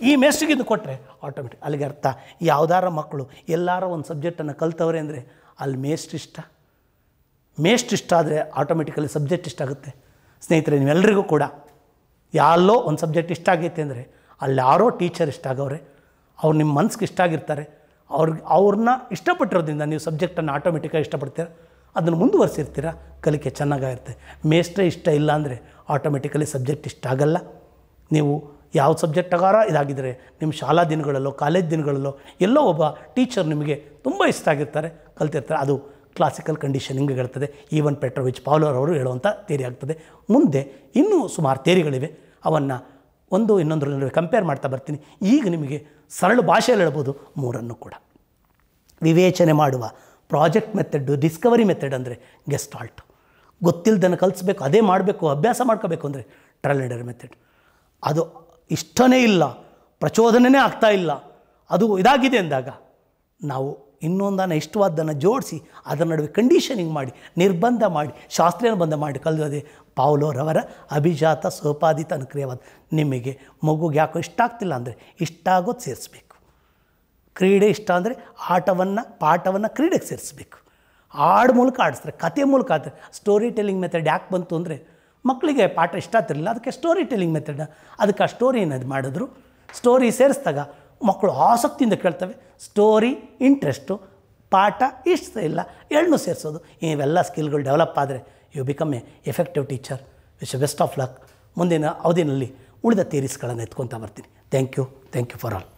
ಈ ಮೆಸ್ಸಿಗೆ ಇದು ಕೊಟ್ಟರೆ ಆಟೋಮೆಟಿಕ್ ಅಲ್ಲಿಗೆ ಅರ್ಥ ಯಾವ್ದಾರ ಮಕ್ಕಳು ಎಲ್ಲರ ಒಂದು ಸಬ್ಜೆಕ್ಟನ್ನು ಕಲ್ತವ್ರೆ ಅಂದರೆ ಅಲ್ಲಿ ಮೇಸ್ಟ್ ಇಷ್ಟ ಮೇಸ್ಟ್ ಇಷ್ಟ ಆದರೆ ಆಟೋಮೆಟಿಕಲಿ ಸಬ್ಜೆಕ್ಟ್ ಇಷ್ಟ ಆಗುತ್ತೆ ಸ್ನೇಹಿತರೆ ನೀವೆಲ್ಲರಿಗೂ ಕೂಡ ಯಾಲ್ಲೋ ಒಂದು ಸಬ್ಜೆಕ್ಟ್ ಇಷ್ಟ ಆಗೈತೆ ಅಂದರೆ ಅಲ್ಲಿ ಯಾರೋ ಟೀಚರ್ ಇಷ್ಟ ಆಗವ್ರೆ ಅವ್ರು ನಿಮ್ಮ ಮನ್ಸಿಗೆ ಇಷ್ಟ ಆಗಿರ್ತಾರೆ ಅವ್ರಿಗೆ ಅವ್ರನ್ನ ಇಷ್ಟಪಟ್ಟಿರೋದ್ರಿಂದ ನೀವು ಸಬ್ಜೆಕ್ಟನ್ನು ಆಟೋಮೆಟಿಕಾಗಿ ಇಷ್ಟಪಡ್ತೀರ ಅದನ್ನು ಮುಂದುವರಿಸಿರ್ತೀರ ಕಲಿಕೆ ಚೆನ್ನಾಗಿರುತ್ತೆ ಮೇಸ್ಟ್ರೇ ಇಷ್ಟ ಇಲ್ಲ ಅಂದರೆ ಆಟೋಮೆಟಿಕಲಿ ಸಬ್ಜೆಕ್ಟ್ ಇಷ್ಟ ಆಗಲ್ಲ ನೀವು ಯಾವ ಸಬ್ಜೆಕ್ಟ್ ತಗಾರ ಇದಾಗಿದ್ದರೆ ನಿಮ್ಮ ಶಾಲಾ ದಿನಗಳಲ್ಲೋ ಕಾಲೇಜ್ ದಿನಗಳಲ್ಲೋ ಎಲ್ಲೋ ಒಬ್ಬ ಟೀಚರ್ ನಿಮಗೆ ತುಂಬ ಇಷ್ಟ ಆಗಿರ್ತಾರೆ ಕಲ್ತಿರ್ತಾರೆ ಅದು ಕ್ಲಾಸಿಕಲ್ ಕಂಡೀಷನಿಂಗ್ ಹೇಳ್ತದೆ ಈವನ್ ಪೆಟ್ರೋವಿಚ್ ಪಾವ್ಲರ್ ಅವರು ಹೇಳುವಂಥ ಥೇರಿ ಆಗ್ತದೆ ಮುಂದೆ ಇನ್ನೂ ಸುಮಾರು ತೇರಿಗಳಿವೆ ಅವನ್ನು ಒಂದು ಇನ್ನೊಂದರ ನಡುವೆ ಕಂಪೇರ್ ಮಾಡ್ತಾ ಬರ್ತೀನಿ ಈಗ ನಿಮಗೆ ಸರಳ ಭಾಷೆಯಲ್ಲಿ ಹೇಳ್ಬೋದು ಮೂರನ್ನು ಕೂಡ ವಿವೇಚನೆ ಮಾಡುವ ಪ್ರಾಜೆಕ್ಟ್ ಮೆಥಡ್ಡು ಡಿಸ್ಕವರಿ ಮೆಥಡ್ ಅಂದರೆ ಗೆಸ್ಟ್ ಆಲ್ಟ್ ಗೊತ್ತಿಲ್ಲದನ್ನು ಕಲಿಸ್ಬೇಕು ಅದೇ ಮಾಡಬೇಕು ಅಭ್ಯಾಸ ಮಾಡ್ಕೋಬೇಕು ಅಂದರೆ ಟ್ರಲ್ ಮೆಥಡ್ ಅದು ಇಷ್ಟನೇ ಇಲ್ಲ ಪ್ರಚೋದನೆಯೇ ಆಗ್ತಾ ಇಲ್ಲ ಅದು ಇದಾಗಿದೆ ಅಂದಾಗ ನಾವು ಇನ್ನೊಂದನ್ನು ಇಷ್ಟವಾದ್ದನ್ನು ಜೋಡಿಸಿ ಅದರ ನಡುವೆ ಕಂಡೀಷನಿಂಗ್ ಮಾಡಿ ನಿರ್ಬಂಧ ಮಾಡಿ ಶಾಸ್ತ್ರೀಯ ಬಂಧ ಮಾಡಿ ಕಲಿಯೋದೆ ಪಾವ್ಲೋರವರ ಅಭಿಜಾತ ಸೋಪಾದಿತ ಅನುಕ್ರಿಯವಾದ ನಿಮಗೆ ಮಗುಗೆ ಯಾಕೋ ಇಷ್ಟ ಆಗ್ತಿಲ್ಲ ಅಂದರೆ ಇಷ್ಟ ಆಗೋದು ಸೇರಿಸ್ಬೇಕು ಕ್ರೀಡೆ ಇಷ್ಟ ಅಂದರೆ ಆಟವನ್ನು ಪಾಠವನ್ನು ಕ್ರೀಡೆಗೆ ಸೇರಿಸ್ಬೇಕು ಆಡ ಮೂಲಕ ಆಡಿಸ್ತಾರೆ ಕತೆ ಮೂಲಕ ಆಡ್ತಾರೆ ಸ್ಟೋರಿ ಟೆಲ್ಲಿಂಗ್ ಮೆಥಡ್ ಯಾಕೆ ಬಂತು ಅಂದರೆ ಮಕ್ಕಳಿಗೆ ಪಾಠ ಇಷ್ಟ ಆಗ್ತಿರಲಿಲ್ಲ ಅದಕ್ಕೆ ಸ್ಟೋರಿ ಟೆಲ್ಲಿಂಗ್ ಮೆಥಡ್ ಅದಕ್ಕೆ ಆ ಸ್ಟೋರಿ ಏನಾದ್ರು ಮಾಡಿದ್ರು ಸ್ಟೋರಿ ಸೇರಿಸಿದಾಗ ಮಕ್ಕಳು ಆಸಕ್ತಿಯಿಂದ ಕೇಳ್ತವೆ ಸ್ಟೋರಿ ಇಂಟ್ರೆಸ್ಟು ಪಾಠ ಇಷ್ಟ ಇಲ್ಲ ಎಳ್ಳು ಸೇರಿಸೋದು ಇವೆಲ್ಲ ಸ್ಕಿಲ್ಗಳು ಡೆವಲಪ್ ಆದರೆ you become a effective teacher wish best of luck ಮುಂದಿನ ಅವಧಿನಲ್ಲಿ ಉಳಿದ ತೀರಿಸ್ಗಳನ್ನು ಎತ್ಕೊತಾ ಬರ್ತೀನಿ thank you thank you for all